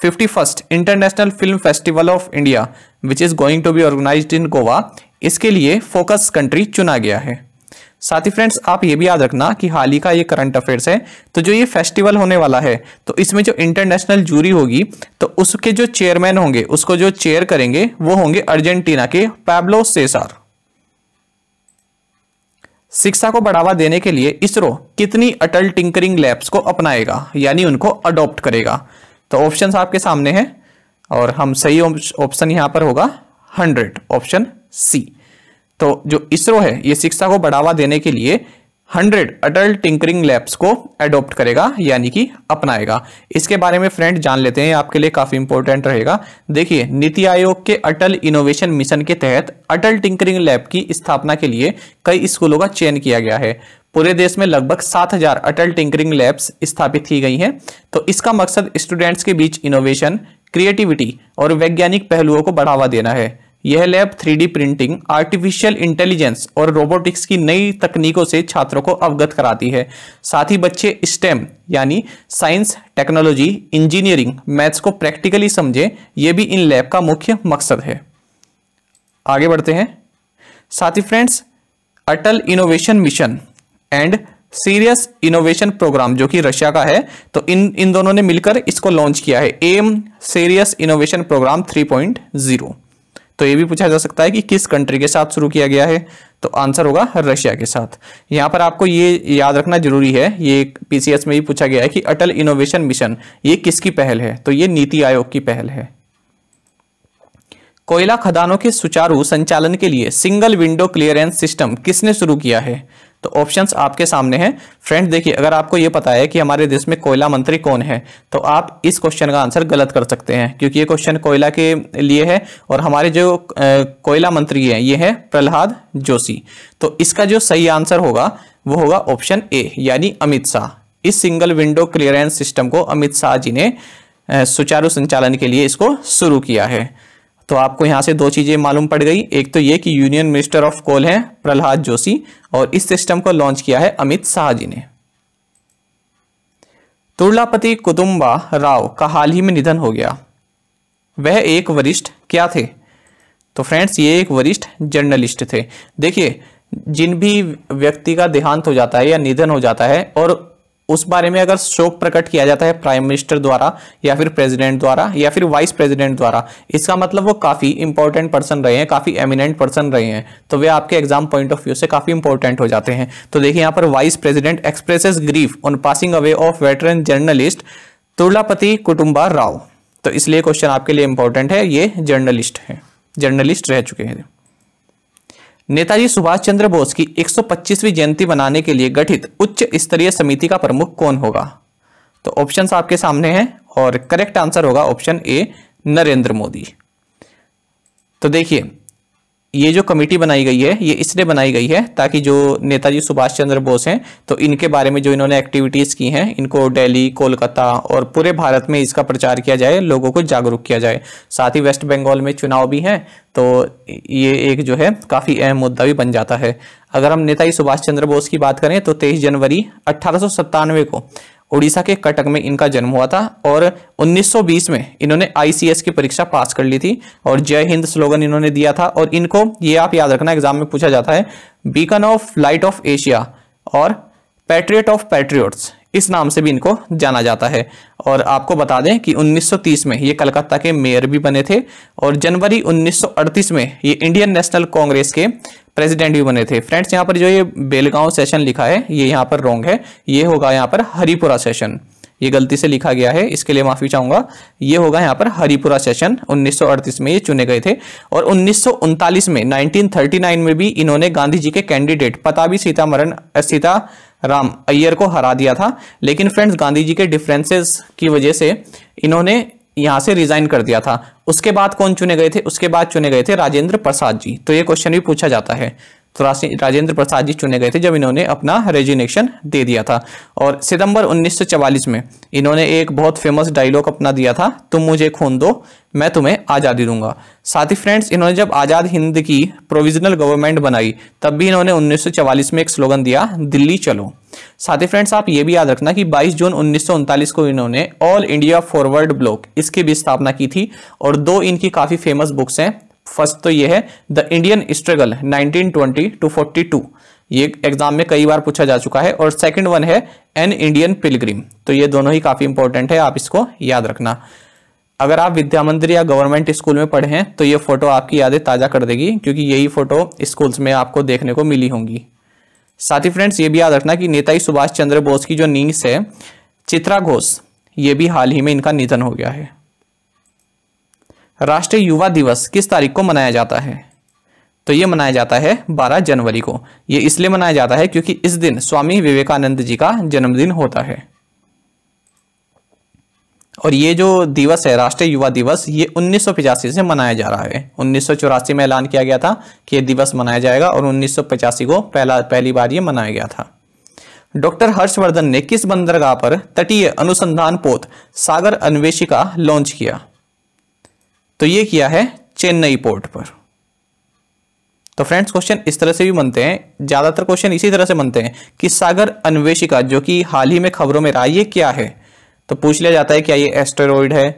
fifty first international film festival of India which is going to be organize in Goa इसके लिए फोकस कंट्री चुना गया है साथ ही फ्रेंड्स आप ये भी याद रखना कि हाल ही का ये करंट अफेयर्स है तो जो ये फेस्टिवल होने वाला है तो इसमें जो इंटरनेशनल जूरी होगी तो उसके जो चेयरमैन होंगे उसको जो चेयर करेंगे वो होंगे अर्जेंटीना के पैब्लो सेसार शिक्षा को बढ़ावा देने के लिए इसरो कितनी अटल टिंकरिंग लैब्स को अपनाएगा यानी उनको अडॉप्ट करेगा तो ऑप्शन आपके सामने हैं और हम सही ऑप्शन यहां पर होगा हंड्रेड ऑप्शन सी तो जो इसरो है ये शिक्षा को बढ़ावा देने के लिए हंड्रेड अटल टिंकरिंग लैब्स को एडोप्ट करेगा यानी कि अपनाएगा इसके बारे में फ्रेंड जान लेते हैं आपके लिए काफी इंपॉर्टेंट रहेगा देखिए नीति आयोग के अटल इनोवेशन मिशन के तहत अटल टिंकरिंग लैब की स्थापना के लिए कई स्कूलों का चयन किया गया है पूरे देश में लगभग 7000 अटल टिंकरिंग लैब्स स्थापित की गई हैं तो इसका मकसद स्टूडेंट्स के बीच इनोवेशन क्रिएटिविटी और वैज्ञानिक पहलुओं को बढ़ावा देना है यह lab three printing artificial intelligence और रोबोटिक्स की नई तकनीकों से छात्रों को अवगत कराती है साथ ही बच्चे स्टेम यानी साइंस टेक्नोलॉजी इंजीनियरिंग मैथ्स को प्रैक्टिकली समझें यह भी इन लैब का मुख्य मकसद है आगे बढ़ते हैं साथ ही friends Atal innovation mission and Sirius innovation programme जो कि रशिया का है तो इन इन दोनों ने मिलकर इसको लॉन्च किया है M Sirius innovation programme zero तो ये भी पूछा जा सकता है कि किस कंट्री के साथ शुरू किया गया है तो आंसर होगा रशिया के साथ यहाँ पर आपको ये याद रखना जरूरी है ये पीसीएस में भी पूछा गया है कि अटल इनोवेशन मिशन ये किसकी पहल है तो ये नीति आयोग की पहल है कोयला खदानों के सुचारू संचालन के लिए सिंगल विंडो क्लियरेंस सिस्टम किसने शुरू किया है तो ऑप्शंस आपके सामने हैं फ्रेंड देखिए अगर आपको ये पता है कि हमारे देश में कोयला मंत्री कौन है तो आप इस क्वेश्चन का आंसर गलत कर सकते हैं क्योंकि ये क्वेश्चन कोयला के लिए है और हमारे जो कोयला मंत्री हैं ये है प्रहलाद जोशी तो इसका जो सही आंसर होगा वो होगा ऑप्शन ए यानी अमित शाह इस सिंगल विंडो क्लियरेंस सिस्टम को अमित शाह जी ने सुचारू संचालन के लिए इसको शुरू किया है तो आपको यहाँ से दो चीज़ें मालूम पड़ गई एक तो ये कि यूनियन मिनिस्टर ऑफ कोल हैं प्रहलाद जोशी और इस सिस्टम को लॉन्च किया है अमित शाह जी ने तुर्लापति कुतुम्बा राव का हाल ही में निधन हो गया वह एक वरिष्ठ क्या थे तो फ्रेंड्स ये एक वरिष्ठ जर्नलिस्ट थे देखिए जिन भी व्यक्ति का देहांत हो जाता है या निधन हो जाता है और उस बारे में अगर शोक प्रकट किया जाता है प्राइम मिनिस्टर द्वारा या फिर प्रेसिडेंट द्वारा या फिर वाइस प्रेसिडेंट द्वारा इसका मतलब वो काफ़ी इंपॉर्टेंट पर्सन रहे हैं काफ़ी एमिनेंट पर्सन रहे हैं तो वे आपके एग्जाम पॉइंट ऑफ व्यू से काफ़ी इंपॉर्टेंट हो जाते हैं तो देखिए यहाँ पर vice president expresses grief on passing away of veteran journalist Turlapati Kutumba Rao तो इसलिए क्वेश्चन आपके लिए इंपॉर्टेंट है ये जर्नलिस्ट है जर्नलिस्ट रह चुके हैं नेताजी सुभाष चंद्र बोस की 125वीं जयंती मनाने के लिए गठित उच्च स्तरीय समिति का प्रमुख कौन होगा तो ऑप्शंस आपके सामने हैं और करेक्ट आंसर होगा ऑप्शन ए नरेंद्र मोदी तो देखिए ये जो कमेटी बनाई गई है ये इसलिए बनाई गई है ताकि जो नेताजी सुभाष चंद्र बोस हैं तो इनके बारे में जो इन्होंने एक्टिविटीज़ की हैं इनको दिल्ली कोलकाता और पूरे भारत में इसका प्रचार किया जाए लोगों को जागरूक किया जाए साथ ही वेस्ट बंगाल में चुनाव भी हैं तो ये एक जो है काफ़ी अहम मुद्दा भी बन जाता है अगर हम नेताजी सुभाष चंद्र बोस की बात करें तो तेईस जनवरी अट्ठारह को उड़ीसा के कटक में इनका जन्म हुआ था और 1920 में इन्होंने आईसीएस की परीक्षा पास कर ली थी और जय हिंद स्लोगन इन्होंने दिया था और इनको ये आप याद रखना एग्जाम में पूछा जाता है beacon of light of Asia और पैट्रियट ऑफ पैट्रियट्स इस नाम से भी इनको जाना जाता है और आपको बता दें कि 1930 में ये कलकत्ता के मेयर भी बने थे और जनवरी 1938 में ये इंडियन नेशनल कांग्रेस के प्रेसिडेंट भी बने थे फ्रेंड्स यहाँ पर जो ये बेलगांव सेशन लिखा है ये यहाँ पर रोंग है ये होगा यहाँ पर हरिपुरा सेशन ये गलती से लिखा गया है इसके लिए माफी चाहूंगा ये होगा यहाँ पर हरिपुरा सेशन 1938 में ये चुने गए थे और उन्नीस में 1939 में भी इन्होंने गांधी जी के कैंडिडेट पताबी सीतामरण सीता राम अय्यर को हरा दिया था लेकिन फ्रेंड्स गांधी जी के डिफरेंसेस की वजह से इन्होंने यहां से रिजाइन कर दिया था उसके बाद कौन चुने गए थे उसके बाद चुने गए थे राजेंद्र प्रसाद जी तो ये क्वेश्चन भी पूछा जाता है तो राजेंद्र प्रसाद जी चुने गए थे जब इन्होंने अपना रेजिग्नेशन दे दिया था और सितंबर 1944 में इन्होंने एक बहुत फेमस डायलॉग अपना दिया था तुम मुझे खून दो मैं तुम्हें आज़ादी दूंगा साथ ही फ्रेंड्स इन्होंने जब आज़ाद हिंद की प्रोविजनल गवर्नमेंट बनाई तब भी इन्होंने 1944 में एक स्लोगन दिया दिल्ली चलो साथ ही फ्रेंड्स आप ये भी याद रखना कि 22 जून उन्नीस को इन्होंने ऑल इंडिया फॉरवर्ड ब्लॉक इसकी भी स्थापना की थी और दो इनकी काफ़ी फेमस बुक्स हैं फर्स्ट तो ये है द इंडियन स्ट्रगल 1920 टू 42 ये एग्जाम में कई बार पूछा जा चुका है और सेकंड वन है एन इंडियन पिलग्रिम तो ये दोनों ही काफ़ी इंपॉर्टेंट है आप इसको याद रखना अगर आप विद्या मंदिर या गवर्नमेंट स्कूल में पढ़े हैं तो ये फोटो आपकी यादें ताज़ा कर देगी क्योंकि यही फोटो स्कूल्स में आपको देखने को मिली होंगी साथ ही फ्रेंड्स ये भी याद रखना कि नेताजी सुभाष चंद्र बोस की जो नींस है चित्रा घोष ये भी हाल ही में इनका निधन हो गया है राष्ट्रीय युवा दिवस किस तारीख को मनाया जाता है तो ये मनाया जाता है 12 जनवरी को ये इसलिए मनाया जाता है क्योंकि इस दिन स्वामी विवेकानंद जी का जन्मदिन होता है और ये जो दिवस है राष्ट्रीय युवा दिवस ये उन्नीस से मनाया जा रहा है उन्नीस में ऐलान किया गया था कि ये दिवस मनाया जाएगा और उन्नीस को पहला पहली बार ये मनाया गया था डॉक्टर हर्षवर्धन ने किस बंदरगाह पर तटीय अनुसंधान पोत सागर अन्वेषिका लॉन्च किया तो ये किया है चेन्नई पोर्ट पर तो फ्रेंड्स क्वेश्चन इस तरह से भी बनते हैं ज़्यादातर क्वेश्चन इसी तरह से बनते हैं कि सागर अन्वेषिका जो कि हाल ही में खबरों में रहा ये क्या है तो पूछ लिया जाता है क्या ये एस्टेरॉयड है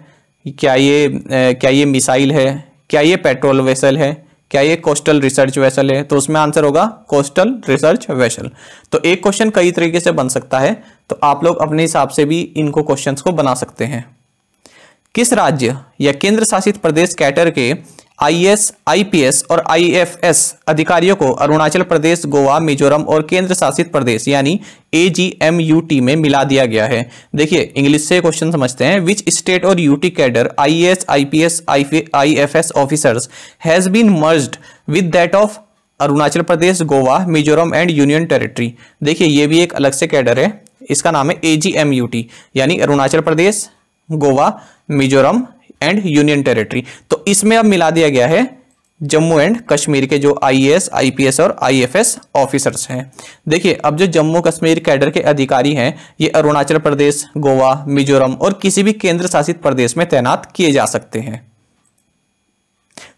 क्या ये क्या ये मिसाइल है क्या ये पेट्रोल वेसल है क्या ये कोस्टल रिसर्च वेसल है तो उसमें आंसर होगा कोस्टल रिसर्च वेसल तो एक क्वेश्चन कई तरीके से बन सकता है तो आप लोग अपने हिसाब से भी इनको क्वेश्चंस को बना सकते हैं किस राज्य या केंद्र शासित प्रदेश कैटर के आईएएस, आईपीएस और आईएफएस अधिकारियों को अरुणाचल प्रदेश गोवा मिजोरम और केंद्र शासित प्रदेश यानी एजीएमयूटी में मिला दिया गया है देखिए इंग्लिश से क्वेश्चन समझते हैं विच स्टेट और UT cadre IAS, IPS, IFS officers has been merged with that of Arunachal Pradesh Goa Mizoram and union territory देखिए ये भी एक अलग से कैडर है इसका नाम है टी यानी Arunachal Pradesh Goa Mizoram and union territory तो इसमें अब मिला दिया गया है जम्मू एंड कश्मीर के जो आईएएस, आईपीएस और आईएफएस ऑफिसर्स हैं देखिए अब जो जम्मू कश्मीर कैडर के अधिकारी हैं ये अरुणाचल प्रदेश गोवा मिजोरम और किसी भी केंद्र शासित प्रदेश में तैनात किए जा सकते हैं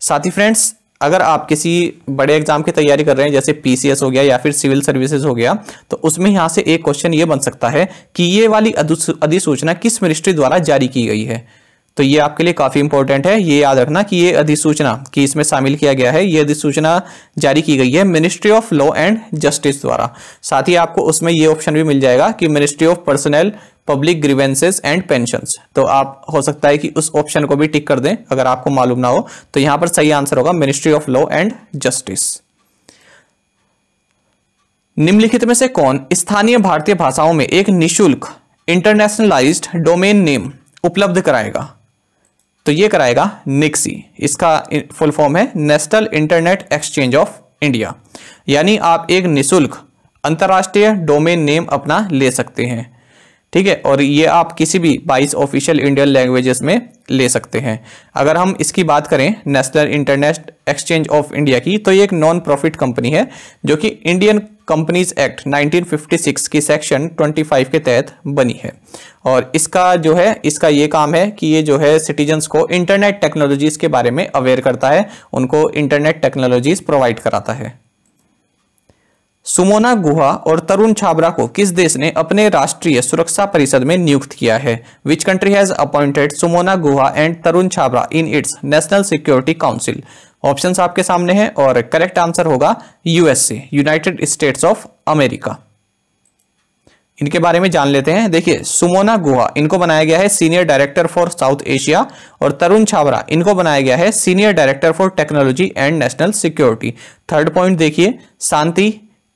साथ ही फ्रेंड्स अगर आप किसी बड़े एग्जाम की तैयारी कर रहे हैं जैसे पीसीएस हो गया या फिर सिविल सर्विसेज हो गया तो उसमें यहाँ से एक क्वेश्चन ये बन सकता है कि ये वाली अधिसूचना किस मिनिस्ट्री द्वारा जारी की गई है तो ये आपके लिए काफ़ी इंपॉर्टेंट है ये याद रखना कि ये अधिसूचना कि इसमें शामिल किया गया है ये अधिसूचना जारी की गई है ministry of law and justice द्वारा साथ ही आपको उसमें ये ऑप्शन भी मिल जाएगा कि ministry of personnel public grievances and pension तो आप हो सकता है कि उस ऑप्शन को भी टिक कर दें अगर आपको मालूम ना हो तो यहां पर सही आंसर होगा ministry of law and justice निम्नलिखित में से कौन स्थानीय भारतीय भाषाओं में एक निशुल्क इंटरनेशनलाइज्ड डोमेन नेम उपलब्ध कराएगा तो ये कराएगा निक्सी इसका फुल फॉर्म है national internet exchange of India यानी आप एक निशुल्क अंतर्राष्ट्रीय डोमेन नेम अपना ले सकते हैं ठीक है और ये आप किसी भी 22 ऑफिशियल इंडियन लैंग्वेजेस में ले सकते हैं अगर हम इसकी बात करें national internet exchange of India की तो ये एक नॉन प्रॉफिट कंपनी है जो कि इंडियन कंपनीज एक्ट 1956 की सेक्शन 25 के तहत बनी है और इसका जो है इसका ये काम है कि ये जो है सिटीजन्स को इंटरनेट टेक्नोलॉजीज़ के बारे में अवेयर करता है उनको इंटरनेट टेक्नोलॉजीज़ प्रोवाइड कराता है सुमोना गुहा और तरुण छाबरा को किस देश ने अपने राष्ट्रीय सुरक्षा परिषद में नियुक्त किया है which country has appointed Sumona Guha and Tarun Chhabra in its national security council option आपके सामने हैं और करेक्ट आंसर होगा USA United States of America इनके बारे में जान लेते हैं देखिए सुमोना गुहा इनको बनाया गया है senior director for south Asia और तरुण छावरा इनको बनाया गया है senior director for technology and national security third point देखिए शांति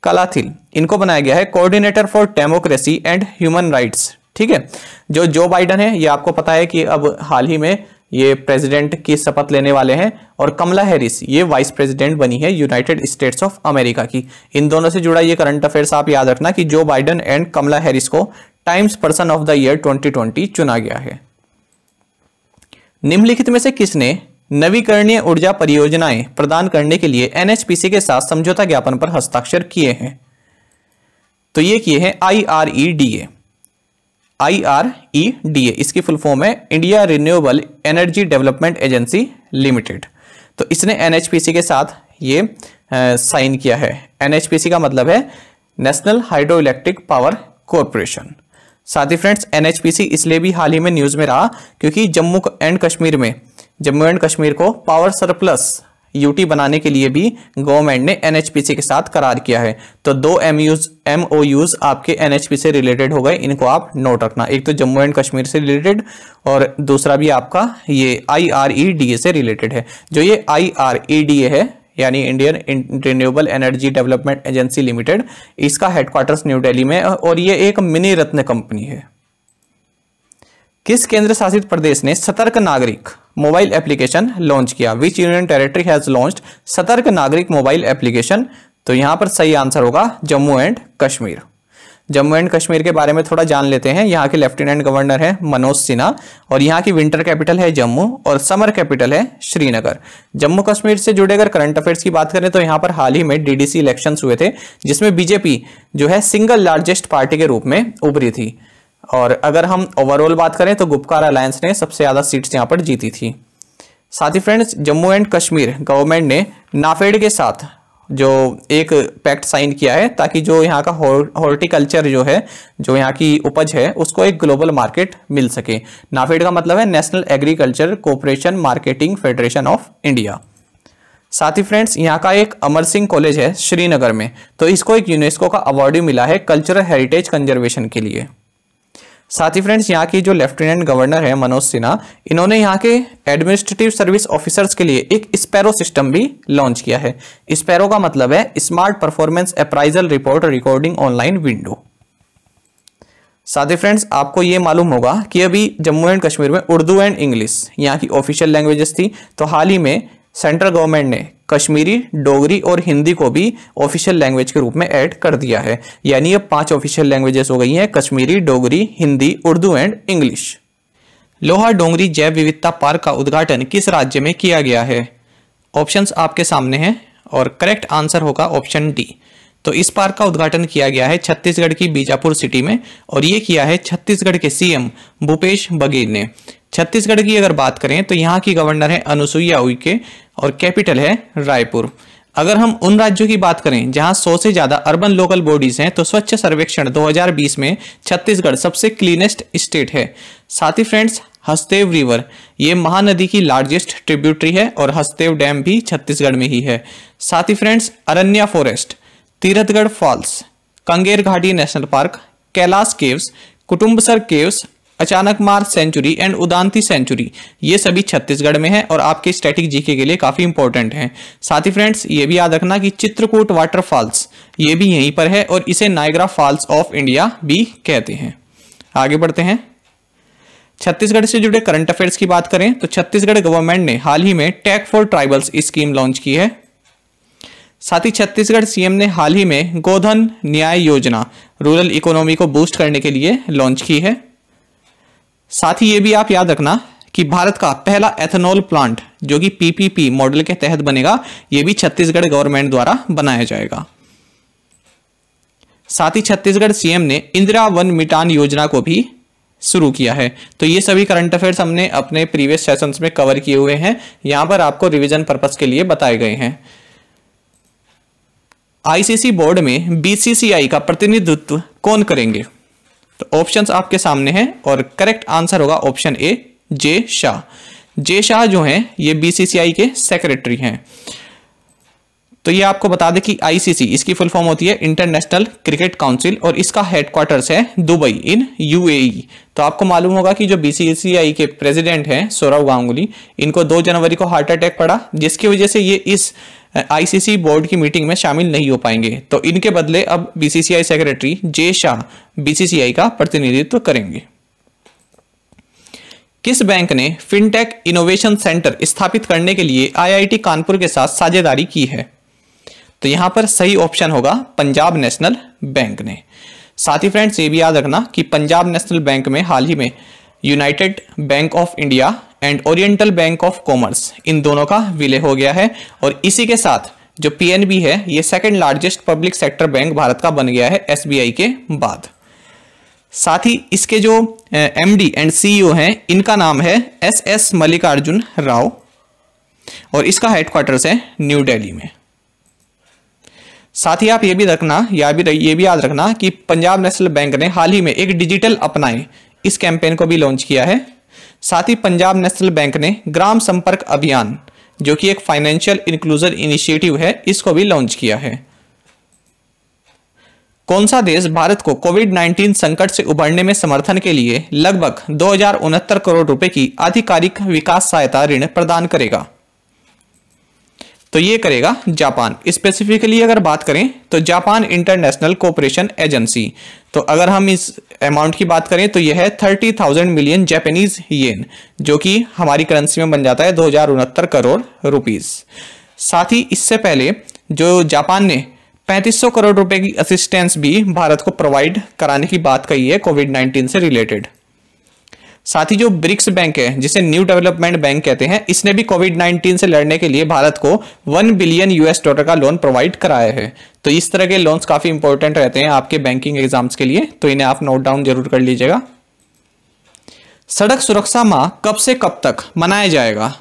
कलाथिल इनको बनाया गया है coordinator for democracy and human rights ठीक है जो जो बाइडन है ये आपको पता है कि अब हाल ही में ये प्रेसिडेंट की शपथ लेने वाले हैं और कमला हैरिस ये वाइस प्रेसिडेंट बनी है यूनाइटेड स्टेट्स ऑफ अमेरिका की इन दोनों से जुड़ा ये करंट अफेयर्स आप याद रखना कि Joe Biden and Kamala Harris को Times person of the year 2020 चुना गया है निम्नलिखित में से किसने नवीकरणीय ऊर्जा परियोजनाएं प्रदान करने के लिए एनएचपीसी के साथ समझौता ज्ञापन पर हस्ताक्षर किए हैं तो ये किए हैं I R E D A I R E D A इसकी फुल फॉर्म है India renewable energy development agency limited तो इसने सी के साथ ये साइन किया है एनएचपीसी का मतलब है national hydro electric power corporation साथ ही फ्रेंड्स सी इसलिए भी हाल ही में न्यूज़ में रहा क्योंकि जम्मू एंड कश्मीर में जम्मू एंड कश्मीर को पावर सरप्लस यूटी बनाने के लिए भी गवर्नमेंट ने एनएचपीसी के साथ करार किया है तो दो M Us M O Us आपके एनएचपी से रिलेटेड हो गए इनको आप नोट रखना एक तो जम्मू एंड कश्मीर से रिलेटेड और दूसरा भी आपका ये आई आर ई डी ए से रिलेटेड है जो ये आई आर ई डी ए है यानी Indian renewable energy development agency limited इसका हेडक्वार्टर्स न्यू डेली में और ये एक मिनी रत्न कंपनी है किस केंद्र शासित प्रदेश ने सतर्क नागरिक मोबाइल एप्लीकेशन लॉन्च किया which union territory has launch Satark Nagrik mobile application तो यहां पर सही आंसर होगा जम्मू एंड कश्मीर जम्मू एंड कश्मीर के बारे में थोड़ा जान लेते हैं यहाँ के लेफ्टिनेंट गवर्नर है मनोज सिन्हा और यहाँ की विंटर कैपिटल है जम्मू और समर कैपिटल है श्रीनगर जम्मू कश्मीर से जुड़े अगर करंट अफेयर्स की बात करें तो यहाँ पर हाल ही में डीडीसी इलेक्शंस हुए थे जिसमें बीजेपी जो है सिंगल लार्जेस्ट पार्टी के रूप में उभरी थी और अगर हम ओवरऑल बात करें तो गुप्कार अलायंस ने सबसे ज़्यादा सीट्स यहाँ पर जीती थी साथ ही friends Jammu and Kashmir government ने नाफेड के साथ जो एक पैक्ट साइन किया है ताकि जो यहाँ का हॉर्टिकल्चर जो है जो यहाँ की उपज है उसको एक ग्लोबल मार्केट मिल सके नाफेड का मतलब है national agriculture cooperation marketing federation of India साथ ही फ्रेंड्स यहाँ का एक अमर सिंह कॉलेज है श्रीनगर में तो इसको एक यूनेस्को का अवार्ड भी मिला है कल्चरल हेरिटेज कंजर्वेशन के लिए साथ ही फ्रेंड्स यहाँ की जो लेफ्टिनेंट गवर्नर है मनोज सिन्हा इन्होंने यहाँ के एडमिनिस्ट्रेटिव सर्विस ऑफिसर्स के लिए एक स्पैरो सिस्टम भी लॉन्च किया है स्पैरो का मतलब है smart performance appraisal report recording online window साथ ही फ्रेंड्स आपको ये मालूम होगा कि अभी जम्मू एंड कश्मीर में उर्दू एंड इंग्लिश यहाँ की ऑफिशियल लैंग्वेजेस थी तो हाल ही में सेंट्रल गवर्नमेंट ने कश्मीरी डोगरी और हिंदी को भी ऑफिशियल लैंग्वेज के रूप में ऐड कर दिया है यानी अब पांच ऑफिशियल लैंग्वेजेस हो गई हैं कश्मीरी डोगरी हिंदी उर्दू एंड इंग्लिश लोहा डोंगरी जैव विविधता पार्क का उद्घाटन किस राज्य में किया गया है ऑप्शन आपके सामने हैं और करेक्ट आंसर होगा ऑप्शन डी तो इस पार्क का उद्घाटन किया गया है छत्तीसगढ़ की बीजापुर सिटी में और ये किया है छत्तीसगढ़ के सीएम भूपेश बघेल ने छत्तीसगढ़ की अगर बात करें तो यहाँ की गवर्नर है अनुसुईया उइके और कैपिटल है रायपुर अगर हम उन राज्यों की बात करें जहां 100 से ज्यादा अर्बन लोकल बॉडीज हैं तो स्वच्छ सर्वेक्षण 2020 में छत्तीसगढ़ सबसे क्लीनेस्ट स्टेट है साथ ही फ्रेंड्स हस्तेव रिवर ये महानदी की लार्जेस्ट ट्रिब्यूटरी है और हस्तेव डैम भी छत्तीसगढ़ में ही है साथ ही friends Aranya forest Tirathgarh falls Kanger Ghati national park Kailash caves Kutumbsar caves Achanakmar century and उदांती century ये सभी छत्तीसगढ़ में है और आपके स्टैटिक जीके के लिए काफ़ी इंपॉर्टेंट है साथ ही फ्रेंड्स ये भी याद रखना कि चित्रकूट वाटरफॉल्स ये भी यहीं पर है और इसे नायग्रा फॉल्स ऑफ इंडिया भी कहते हैं आगे बढ़ते हैं छत्तीसगढ़ से जुड़े करंट अफेयर्स की बात करें तो छत्तीसगढ़ गवर्नमेंट ने हाल ही में tech for tribals scheme launch की है साथ ही छत्तीसगढ़ सीएम ने हाल ही में गोधन न्याय योजना रूरल इकोनॉमी को बूस्ट करने के लिए लॉन्च की है साथ ही ये भी आप याद रखना कि भारत का पहला एथेनॉल प्लांट जो कि पीपीपी मॉडल के तहत बनेगा ये भी छत्तीसगढ़ गवर्नमेंट द्वारा बनाया जाएगा साथ ही छत्तीसगढ़ सीएम ने इंदिरा वन मिटान योजना को भी शुरू किया है तो ये सभी करंट अफेयर्स हमने अपने प्रीवियस सेशंस में कवर किए हुए हैं यहां पर आपको रिवीजन पर्पस के लिए बताए गए हैं आईसीसी बोर्ड में बीसीसीआई का प्रतिनिधित्व कौन करेंगे तो ऑप्शंस आपके सामने हैं और करेक्ट आंसर होगा ऑप्शन ए जे शाह जे शाह जो हैं ये बीसीसीआई के सेक्रेटरी हैं तो ये आपको बता दें कि आईसीसी इसकी फुल फॉर्म होती है इंटरनेशनल क्रिकेट काउंसिल और इसका हेडक्वार्टर्स है दुबई इन यूएई e. तो आपको मालूम होगा कि जो बीसीसीआई के प्रेसिडेंट हैं सौरव गांगुली इनको 2 जनवरी को हार्ट अटैक पड़ा जिसकी वजह से ये इस आईसीसी बोर्ड की मीटिंग में शामिल नहीं हो पाएंगे तो इनके बदले अब BCCI secretary Jay Shah BCCI का प्रतिनिधित्व करेंगे किस बैंक ने फिनटेक इनोवेशन सेंटर स्थापित करने के लिए आईआईटी कानपुर के साथ साझेदारी की है तो यहां पर सही ऑप्शन होगा पंजाब नेशनल बैंक ने साथ ही फ्रेंड्स ये भी याद रखना कि पंजाब नेशनल बैंक में हाल ही में United Bank of India and Oriental Bank of Commerce इन दोनों का विलय हो गया है और इसी के साथ जो पीएनबी है ये second largest public sector bank Bharat का बन गया है एसबीआई के बाद साथ ही इसके जो एमडी एंड सीईओ हैं इनका नाम है एस एस मल्लिकार्जुन राव और इसका हेडक्वार्टर्स है न्यू दिल्ली में साथ ही आप ये भी रखना या भी ये भी याद रखना कि पंजाब नेशनल बैंक ने हाल ही में एक डिजिटल अपनाए इस कैंपेन को भी लॉन्च किया है साथ ही पंजाब नेशनल बैंक ने ग्राम संपर्क अभियान जो कि एक फाइनेंशियल इंक्लूजन इनिशिएटिव है इसको भी लॉन्च किया है कौन सा देश भारत को कोविड 19 संकट से उभरने में समर्थन के लिए लगभग दो करोड़ रुपए की आधिकारिक विकास सहायता ऋण प्रदान करेगा तो ये करेगा जापान स्पेसिफिकली अगर बात करें तो जापान इंटरनेशनल कोऑपरेशन एजेंसी तो अगर हम इस अमाउंट की बात करें तो यह है thirty thousand million Japanese yen जो कि हमारी करेंसी में बन जाता है दो करोड़ रुपीज़ साथ ही इससे पहले जो जापान ने 3500 करोड़ रुपए की असिस्टेंस भी भारत को प्रोवाइड कराने की बात कही है कोविड 19 से रिलेटेड साथ ही जो ब्रिक्स बैंक है जिसे न्यू डेवलपमेंट बैंक कहते हैं इसने भी कोविड 19 से लड़ने के लिए भारत को 1 बिलियन यूएस डॉलर का लोन प्रोवाइड कराया है तो इस तरह के लोन्स काफ़ी इंपॉर्टेंट रहते हैं आपके बैंकिंग एग्जाम्स के लिए तो इन्हें आप नोट डाउन जरूर कर लीजिएगा सड़क सुरक्षा माह कब से कब तक मनाया जाएगा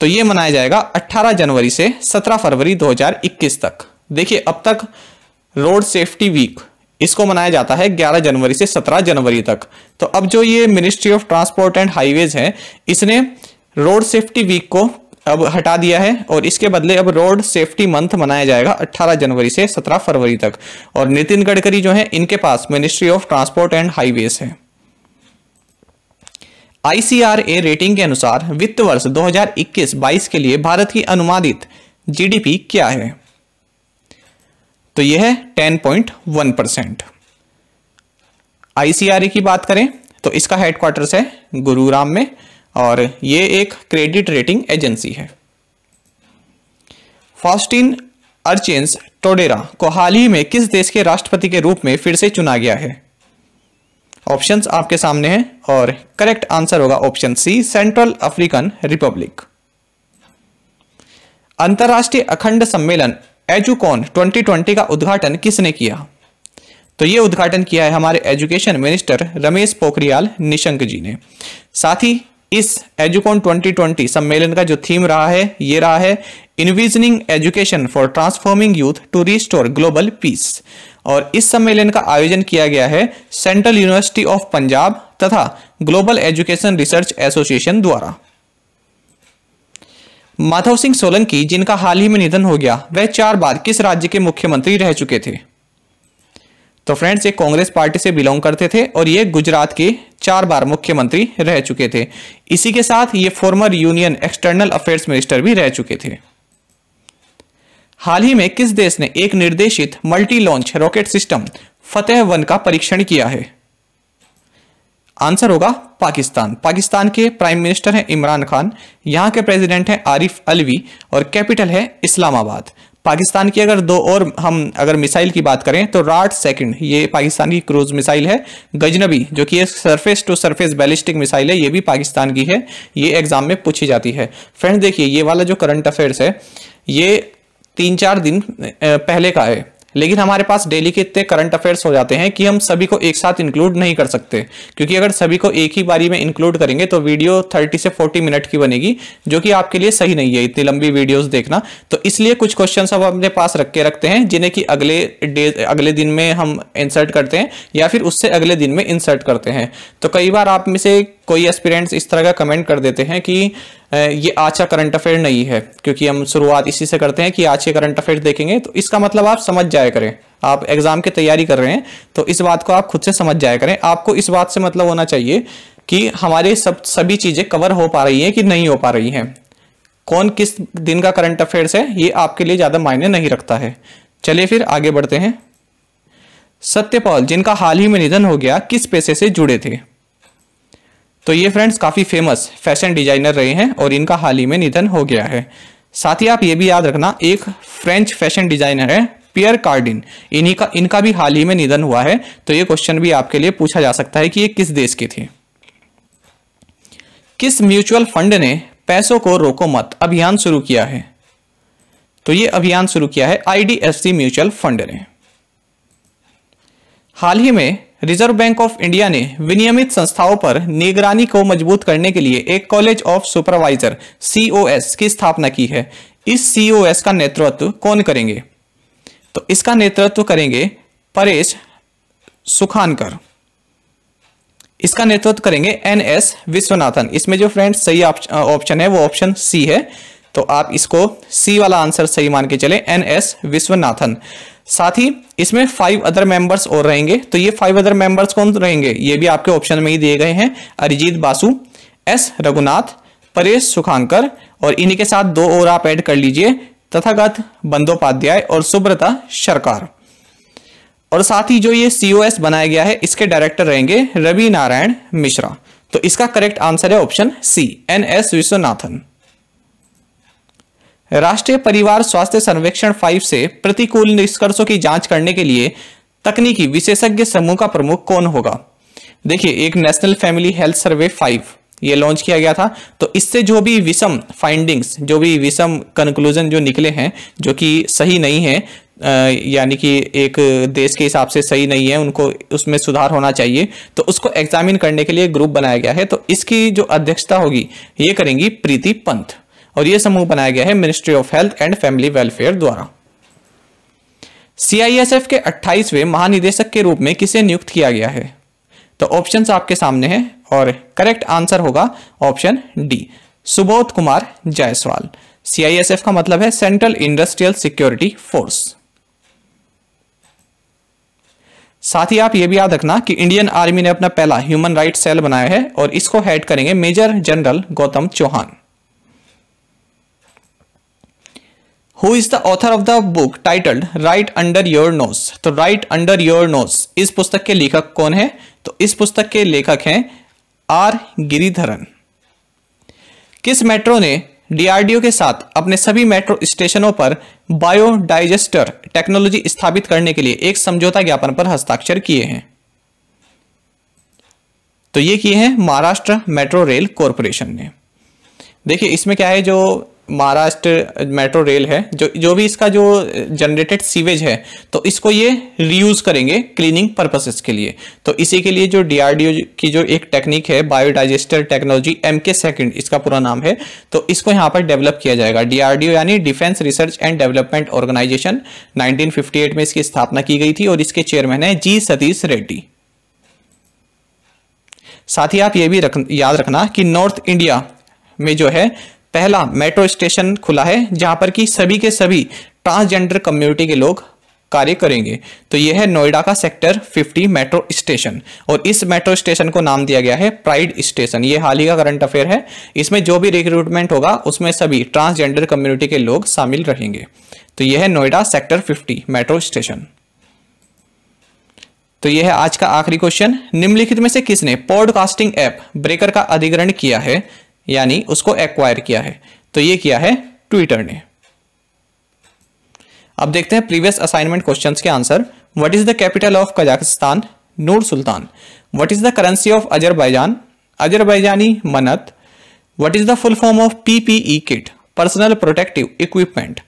तो ये मनाया जाएगा 18 जनवरी से 17 फरवरी 2021 तक देखिए अब तक रोड सेफ्टी वीक इसको मनाया जाता है 11 जनवरी से 17 जनवरी तक तो अब जो ये ministry of transport and highways है इसने रोड सेफ्टी वीक को अब हटा दिया है और इसके बदले अब रोड सेफ्टी मंथ मनाया जाएगा 18 जनवरी से 17 फरवरी तक और नितिन गडकरी जो है इनके पास ministry of transport and highways है आईसीआरए रेटिंग के अनुसार वित्त वर्ष 2021-22 के लिए भारत की अनुमानित जीडीपी क्या है तो यह है ten point one percent ICRA की बात करें तो इसका हेडक्वार्टर्स है गुरुग्राम में और यह एक क्रेडिट रेटिंग एजेंसी है फॉस्टिन अर्चेंस टोडेरा को हाल ही में किस देश के राष्ट्रपति के रूप में फिर से चुना गया है ऑप्शंस आपके सामने हैं और करेक्ट आंसर होगा option C central African republic अंतर्राष्ट्रीय अखंड सम्मेलन एजुकॉन 2020 का उद्घाटन किसने किया तो ये उद्घाटन किया है हमारे एजुकेशन मिनिस्टर रमेश पोखरियाल निशंक जी ने साथ ही इस एजुकॉन 2020 सम्मेलन का जो थीम रहा है ये रहा है envisioning education for transforming youth to restore global peace और इस सम्मेलन का आयोजन किया गया है सेंट्रल यूनिवर्सिटी ऑफ पंजाब तथा ग्लोबल एजुकेशन रिसर्च एसोसिएशन द्वारा माधव सिंह सोलंकी जिनका हाल ही में निधन हो गया वह चार बार किस राज्य के मुख्यमंत्री रह चुके थे तो फ्रेंड्स ये कांग्रेस पार्टी से बिलोंग करते थे और ये गुजरात के चार बार मुख्यमंत्री रह चुके थे इसी के साथ ये former union external affairs minister भी रह चुके थे हाल ही में किस देश ने एक निर्देशित multi launch rocket system Fateh one का परीक्षण किया है आंसर होगा पाकिस्तान पाकिस्तान के प्राइम मिनिस्टर हैं इमरान खान यहाँ के प्रेसिडेंट हैं आरिफ अलवी और कैपिटल है इस्लामाबाद पाकिस्तान की अगर दो और हम अगर मिसाइल की बात करें तो राट सेकंड ये पाकिस्तान की क्रूज मिसाइल है गजनबी जो कि एक surface to surface ballistic missile है ये भी पाकिस्तान की है ये एग्जाम में पूछी जाती है फ्रेंड देखिए ये वाला जो करंट अफेयर्स है ये तीन चार दिन पहले का है लेकिन हमारे पास डेली के इतने करंट अफेयर्स हो जाते हैं कि हम सभी को एक साथ इंक्लूड नहीं कर सकते क्योंकि अगर सभी को एक ही बारी में इंक्लूड करेंगे तो वीडियो थर्टी से फोर्टी मिनट की बनेगी जो कि आपके लिए सही नहीं है इतनी लंबी वीडियोज़ देखना तो इसलिए कुछ क्वेश्चन हम अपने पास रख के रखते हैं जिन्हें कि अगले डे अगले दिन में हम इंसर्ट करते हैं या फिर उससे अगले दिन में इंसर्ट करते हैं तो कई बार आप में से कोई एस्पिरेंट्स इस तरह का कमेंट कर देते हैं कि ये आज का करंट अफेयर नहीं है क्योंकि हम शुरुआत इसी से करते हैं कि आज के करंट अफेयर देखेंगे तो इसका मतलब आप समझ जाया करें आप एग्जाम की तैयारी कर रहे हैं तो इस बात को आप खुद से समझ जाया करें आपको इस बात से मतलब होना चाहिए कि हमारे सब सभी चीज़ें कवर हो पा रही है कि नहीं हो पा रही है कौन किस दिन का करंट अफेयर्स है ये आपके लिए ज़्यादा मायने नहीं रखता है चलिए फिर आगे बढ़ते हैं सत्यपाल जिनका हाल ही में निधन हो गया किस पेशे से जुड़े थे तो ये फ्रेंड्स काफ़ी फेमस फैशन डिजाइनर रहे हैं और इनका हाल ही में निधन हो गया है साथ ही आप ये भी याद रखना एक फ्रेंच फैशन डिजाइनर है पियर कार्डिन इन्हीं का इनका भी हाल ही में निधन हुआ है तो ये क्वेश्चन भी आपके लिए पूछा जा सकता है कि ये किस देश के थे किस म्यूचुअल फंड ने पैसों को रोको मत अभियान शुरू किया है तो ये अभियान शुरू किया है आईडीएफसी म्यूचुअल फंड ने हाल ही में रिजर्व बैंक ऑफ इंडिया ने विनियमित संस्थाओं पर निगरानी को मजबूत करने के लिए एक कॉलेज ऑफ सुपरवाइजर सीओएस की स्थापना की है इस सीओएस का नेतृत्व कौन करेंगे तो इसका नेतृत्व करेंगे परेश सुखानकर इसका नेतृत्व करेंगे एन एस विश्वनाथन इसमें जो फ्रेंड्स सही ऑप्शन है वो ऑप्शन सी है तो आप इसको सी वाला आंसर सही मान के चले एन एस विश्वनाथन साथ ही इसमें फाइव अदर मेंबर्स और रहेंगे तो ये फाइव अदर मेंबर्स कौन रहेंगे ये भी आपके ऑप्शन में ही दिए गए हैं अरिजीत बासु एस रघुनाथ परेश सुखांकर और इन्हीं के साथ दो और आप ऐड कर लीजिए तथागत बंदोपाध्याय और सुब्रता सरकार और साथ ही जो ये सीओएस बनाया गया है इसके डायरेक्टर रहेंगे रवि नारायण मिश्रा तो इसका करेक्ट आंसर है option C N S Vishwanathan राष्ट्रीय परिवार स्वास्थ्य सर्वेक्षण फाइव से प्रतिकूल निष्कर्षों की जांच करने के लिए तकनीकी विशेषज्ञ समूह का प्रमुख कौन होगा देखिए एक national family health survey five ये लॉन्च किया गया था तो इससे जो भी विषम फाइंडिंग्स जो भी विषम कंक्लूजन जो निकले हैं जो कि सही नहीं है यानी कि एक देश के हिसाब से सही नहीं है उनको उसमें सुधार होना चाहिए तो उसको एग्जामिन करने के लिए ग्रुप बनाया गया है तो इसकी जो अध्यक्षता होगी ये करेंगी प्रीति पंथ और यह समूह बनाया गया है ministry of health and family welfare द्वारा सीआईएसएफ के 28वें महानिदेशक के रूप में किसे नियुक्त किया गया है तो ऑप्शंस आपके सामने हैं और करेक्ट आंसर होगा option D Subodh Kumar Jaiswal CISF का मतलब है सेंट्रल इंडस्ट्रियल सिक्योरिटी फोर्स साथ ही आप यह भी याद रखना कि इंडियन आर्मी ने अपना पहला ह्यूमन राइट सेल बनाया है और इसको हेड करेंगे major general Gautam Chauhan who is the author of the book titled right under your nose तो राइट अंडर योर नोस इस पुस्तक के लेखक कौन है तो इस पुस्तक के लेखक हैं आर गिरिधरन किस मेट्रो ने डीआरडीओ के साथ अपने सभी मेट्रो स्टेशनों पर बायोडाइजेस्टर टेक्नोलॉजी स्थापित करने के लिए एक समझौता ज्ञापन पर हस्ताक्षर किए हैं तो ये किए हैं महाराष्ट्र मेट्रो रेल कॉरपोरेशन ने देखिए इसमें क्या है जो महाराष्ट्र मेट्रो रेल है जो जो भी इसका जो जनरेटेड सीवेज है तो इसको ये रीयूज़ करेंगे क्लीनिंग पर्पसेस के लिए तो इसी के लिए जो डीआरडीओ की जो एक टेक्निक है biodigester technology M K second इसका पूरा नाम है तो इसको यहाँ पर डेवलप किया जाएगा डीआरडीओ यानी defence research and development organisation nineteen में इसकी स्थापना की गई थी और इसके चेयरमैन है जी सतीश रेड्डी साथ ही आप ये भी रख, याद रखना कि नॉर्थ इंडिया में जो है पहला मेट्रो स्टेशन खुला है जहां पर कि सभी के सभी ट्रांसजेंडर कम्युनिटी के लोग कार्य करेंगे तो यह है नोएडा का सेक्टर 50 मेट्रो स्टेशन और इस मेट्रो स्टेशन को नाम दिया गया है प्राइड स्टेशन ये हाल ही का करंट अफेयर है इसमें जो भी रिक्रूटमेंट होगा उसमें सभी ट्रांसजेंडर कम्युनिटी के लोग शामिल रहेंगे तो यह है नोएडा सेक्टर 50 मेट्रो स्टेशन तो यह है आज का आखिरी क्वेश्चन निम्नलिखित में से किसने पॉडकास्टिंग ऐप ब्रेकर का अधिग्रहण किया है यानी उसको एक्वायर किया है तो ये किया है ट्विटर ने अब देखते हैं प्रीवियस असाइनमेंट क्वेश्चन के answer what is the capital of Kazakhstan Nur Sultan what is the currency of Azerbaijan Azerbaijani manat what is the full form of PPE kit personal protective equipment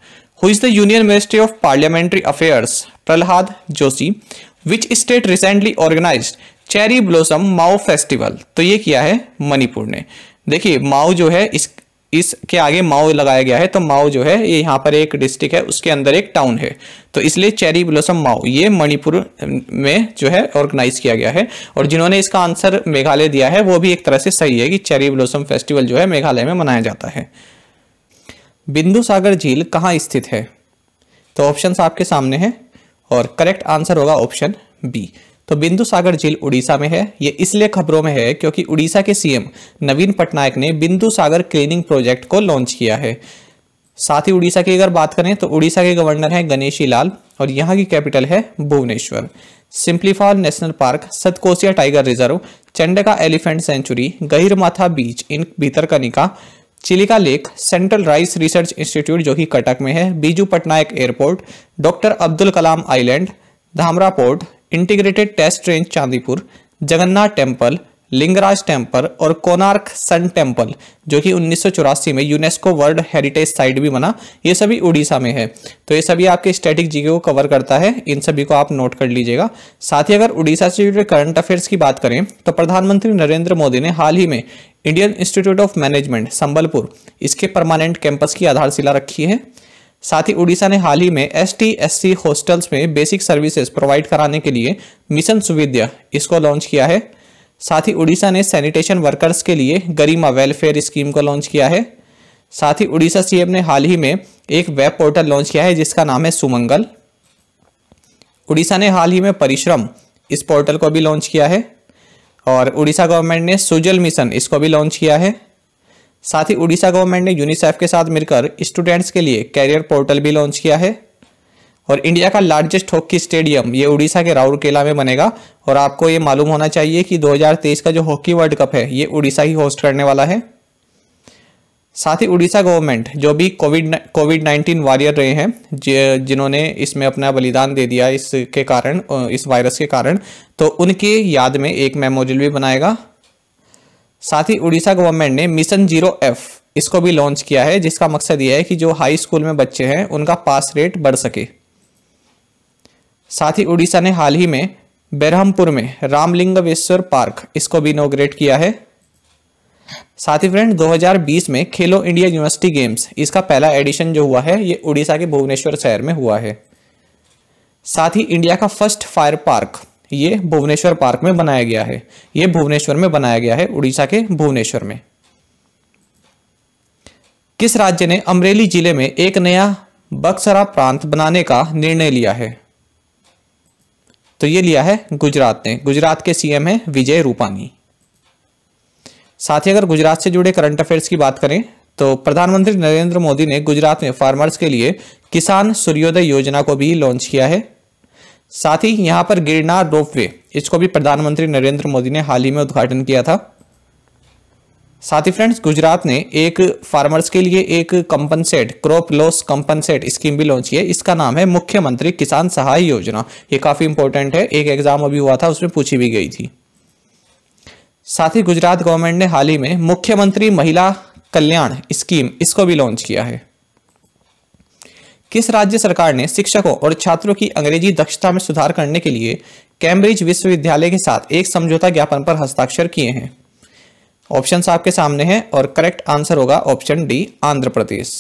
who is the union ministry of parliamentary affairs Pralhad Joshi which state recently organise cherry blossom Mao festival तो ये किया है मणिपुर ने देखिए माओ जो है इस इसके आगे माओ लगाया गया है तो माओ जो है ये यहाँ पर एक डिस्ट्रिक्ट है उसके अंदर एक टाउन है तो इसलिए चेरी ब्लॉसम माओ ये मणिपुर में जो है ऑर्गेनाइज किया गया है और जिन्होंने इसका आंसर मेघालय दिया है वो भी एक तरह से सही है कि चेरी ब्लॉसम फेस्टिवल जो है मेघालय में मनाया जाता है बिंदु सागर झील कहाँ स्थित है तो ऑप्शन आपके सामने है और करेक्ट आंसर होगा ऑप्शन बी तो बिंदु सागर झील उड़ीसा में है ये इसलिए खबरों में है क्योंकि उड़ीसा के सीएम नवीन पटनायक ने बिंदु सागर क्लीनिंग प्रोजेक्ट को लॉन्च किया है साथ ही उड़ीसा की अगर बात करें तो उड़ीसा के गवर्नर हैं गणेशी लाल और यहाँ की कैपिटल है Bhubaneswar Simlipal national park Satkosia tiger reserve Chandaka elephant sanctuary Gahirmatha beach in Bhitarkanika Chilika lake central rice research institute जो कि कटक में है Biju Patnaik airport doctor Abdul Kalam island Dhamra port integrated test ट्रेन चांदीपुर जगन्नाथ टेम्पल लिंगराज टेम्पल और कोनार्क सन टेम्पल जो कि उन्नीस में यूनेस्को वर्ल्ड हेरिटेज साइट भी बना ये सभी उड़ीसा में है तो ये सभी आपके स्टैटिक जीके को कवर करता है इन सभी को आप नोट कर लीजिएगा साथ ही अगर उड़ीसा से जुड़े करंट अफेयर्स की बात करें तो प्रधानमंत्री नरेंद्र मोदी ने हाल ही में Indian institute of management Sambalpur इसके परमानेंट कैंपस की आधारशिला रखी है साथ ही उड़ीसा ने हाल ही में एस टी हॉस्टल्स में बेसिक सर्विसेज प्रोवाइड कराने के लिए मिशन सुविद्या इसको लॉन्च किया है साथ ही उड़ीसा ने सैनिटेशन वर्कर्स के लिए गरिमा वेलफेयर स्कीम को लॉन्च किया है साथ ही उड़ीसा सीएम ने हाल ही में एक वेब पोर्टल लॉन्च किया है जिसका नाम है सुमंगल उड़ीसा ने हाल ही में परिश्रम इस पोर्टल को भी लॉन्च किया है और उड़ीसा गवर्नमेंट ने सुजल मिशन इसको भी लॉन्च किया है साथ ही उड़ीसा गवर्नमेंट ने यूनिसेफ के साथ मिलकर स्टूडेंट्स के लिए कैरियर पोर्टल भी लॉन्च किया है और इंडिया का लार्जेस्ट हॉकी स्टेडियम ये उड़ीसा के राउरकेला में बनेगा और आपको ये मालूम होना चाहिए कि 2023 का जो हॉकी वर्ल्ड कप है ये उड़ीसा ही होस्ट करने वाला है साथ ही उड़ीसा गवर्नमेंट जो भी कोविड कोविड नाइन्टीन वॉरियर रहे हैं जिन्होंने इसमें अपना बलिदान दे दिया इसके कारण इस वायरस के कारण तो उनके याद में एक मेमोरियल भी बनाएगा साथ ही उड़ीसा गवर्नमेंट ने मिशन जीरो एफ इसको भी लॉन्च किया है जिसका मकसद यह है कि जो हाई स्कूल में बच्चे हैं उनका पास रेट बढ़ सके साथ ही उड़ीसा ने हाल ही में बेरहमपुर में रामलिंगवेश्वर पार्क इसको भी इनोग्रेट किया है साथ ही फ्रेंड 2020 में खेलो इंडिया यूनिवर्सिटी गेम्स इसका पहला एडिशन जो हुआ है ये उड़ीसा के भुवनेश्वर शहर में हुआ है साथ ही इंडिया का फर्स्ट फायर पार्क ये भुवनेश्वर पार्क में बनाया गया है ये भुवनेश्वर में बनाया गया है उड़ीसा के भुवनेश्वर में किस राज्य ने अमरेली जिले में एक नया बक्सरा प्रांत बनाने का निर्णय लिया है तो ये लिया है गुजरात ने गुजरात के सीएम है विजय रूपानी साथ ही अगर गुजरात से जुड़े करंट अफेयर्स की बात करें तो प्रधानमंत्री नरेंद्र मोदी ने गुजरात में फार्मर्स के लिए किसान सूर्योदय योजना को भी लॉन्च किया है साथ ही यहाँ पर गिरनार रोपवे इसको भी प्रधानमंत्री नरेंद्र मोदी ने हाल ही में उद्घाटन किया था साथ ही फ्रेंड्स गुजरात ने एक फार्मर्स के लिए एक compensate crop loss compensate scheme भी लॉन्च की है इसका नाम है मुख्यमंत्री किसान सहाय योजना ये काफ़ी इंपॉर्टेंट है एक एग्जाम अभी हुआ था उसमें पूछी भी गई थी साथ ही गुजरात गवर्नमेंट ने हाल ही में मुख्यमंत्री महिला कल्याण स्कीम इसको भी लॉन्च किया है किस राज्य सरकार ने शिक्षकों और छात्रों की अंग्रेजी दक्षता में सुधार करने के लिए कैम्ब्रिज विश्वविद्यालय के साथ एक समझौता ज्ञापन पर हस्ताक्षर किए हैं ऑप्शन आपके सामने हैं और करेक्ट आंसर होगा ऑप्शन डी आंध्र प्रदेश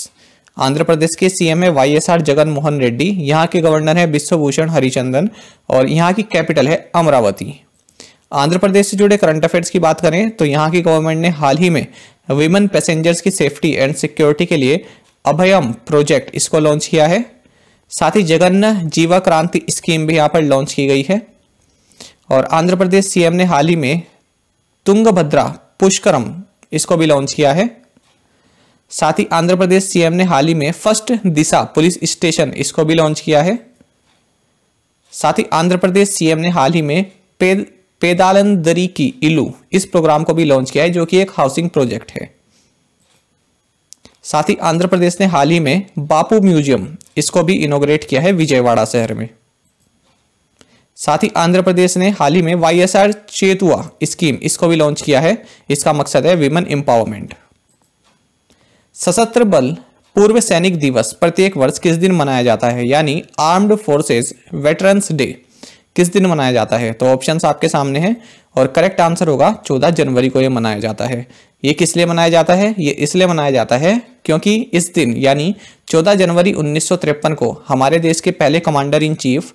आंध्र प्रदेश के सीएम है Y S R Jagan Mohan Reddy यहाँ के गवर्नर है विश्वभूषण हरिचंदन और यहाँ की कैपिटल है अमरावती आंध्र प्रदेश से जुड़े करंट अफेयर्स की बात करें तो यहाँ की गवर्नमेंट ने हाल ही में वीमेन पैसेंजर्स की सेफ्टी एंड सिक्योरिटी के लिए अभयम प्रोजेक्ट इसको लॉन्च किया है साथ ही जगन जीवा क्रांति स्कीम भी यहाँ पर लॉन्च की गई है और आंध्र प्रदेश सीएम ने हाल ही में तुंगभद्रा पुष्करम इसको भी लॉन्च किया है साथ ही आंध्र प्रदेश सीएम ने हाल ही में फर्स्ट दिशा पुलिस स्टेशन इसको भी लॉन्च किया है साथ ही आंध्र प्रदेश सीएम ने हाल ही में पेद पेदालंदरी की इलू इस प्रोग्राम को भी लॉन्च किया है जो कि एक हाउसिंग प्रोजेक्ट है साथ ही आंध्र प्रदेश ने हाल ही में बापू म्यूजियम इसको भी इनोग्रेट किया है विजयवाड़ा शहर में साथ ही आंध्र प्रदेश ने हाल ही में Y S R Cheyutha scheme इसको भी लॉन्च किया है इसका मकसद है विमेन एम्पावरमेंट सशस्त्र बल पूर्व सैनिक दिवस प्रत्येक वर्ष किस दिन मनाया जाता है यानी आर्म्ड फोर्सेज वेटरन्स डे किस दिन मनाया जाता है तो ऑप्शंस आपके सामने हैं और करेक्ट आंसर होगा चौदह जनवरी को ये मनाया जाता है ये किस लिए मनाया जाता है ये इसलिए मनाया जाता है क्योंकि इस दिन यानी 14 जनवरी उन्नीस को हमारे देश के पहले commander in chief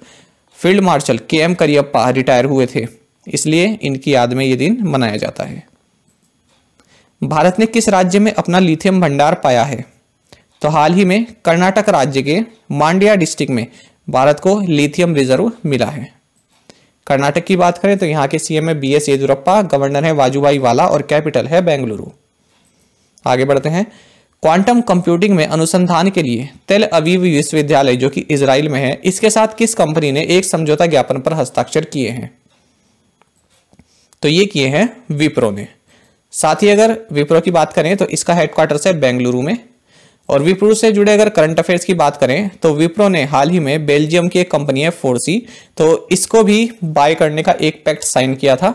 field marshal K M Cariappa retire हुए थे इसलिए इनकी याद में ये दिन मनाया जाता है भारत ने किस राज्य में अपना लिथियम भंडार पाया है तो हाल ही में कर्नाटक राज्य के मांड्या डिस्ट्रिक्ट में भारत को लिथियम रिजर्व मिला है कर्नाटक की बात करें तो यहाँ के सीएम है बी एस येदुरप्पा गवर्नर है वाजुबाई वाला और कैपिटल है बेंगलुरु आगे बढ़ते हैं क्वांटम कंप्यूटिंग में अनुसंधान के लिए तेल अवीव विश्वविद्यालय जो कि इसराइल में है इसके साथ किस कंपनी ने एक समझौता ज्ञापन पर हस्ताक्षर किए हैं तो ये किए हैं विप्रो ने साथ ही अगर विप्रो की बात करें तो इसका हेडक्वार्टर है बेंगलुरु में और विप्रो से जुड़े अगर करंट अफेयर्स की बात करें तो विप्रो ने हाल ही में बेल्जियम की एक कंपनी है फोरसी तो इसको भी बाय करने का एक पैक्ट साइन किया था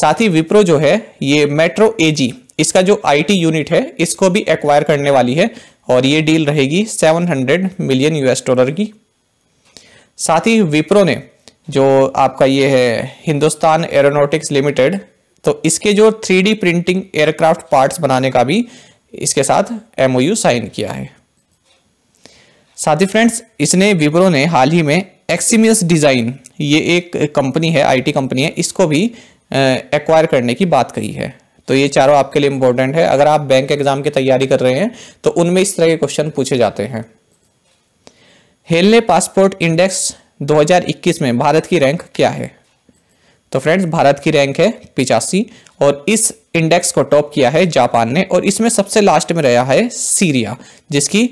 साथ ही विप्रो जो है ये मेट्रो एजी इसका जो आईटी यूनिट है इसको भी एक्वायर करने वाली है और ये डील रहेगी 700 मिलियन यूएस डॉलर की साथ ही विप्रो ने जो आपका ये है हिंदुस्तान एरोनॉटिक्स लिमिटेड तो इसके जो थ्री प्रिंटिंग एयरक्राफ्ट पार्ट्स बनाने का भी इसके साथ एमओयू साइन किया है साथ ही फ्रेंड्स इसने विप्रो ने हाल ही में एक्सीमियस डिज़ाइन ये एक कंपनी है आईटी कंपनी है इसको भी एक्वायर करने की बात कही है तो ये चारों आपके लिए इंपॉर्टेंट है अगर आप बैंक एग्जाम की तैयारी कर रहे हैं तो उनमें इस तरह के क्वेश्चन पूछे जाते हैं हेल ने पासपोर्ट इंडेक्स 2021 में भारत की रैंक क्या है तो फ्रेंड्स भारत की रैंक है पिचासी और इस इंडेक्स को टॉप किया है जापान ने और इसमें सबसे लास्ट में रहा है सीरिया जिसकी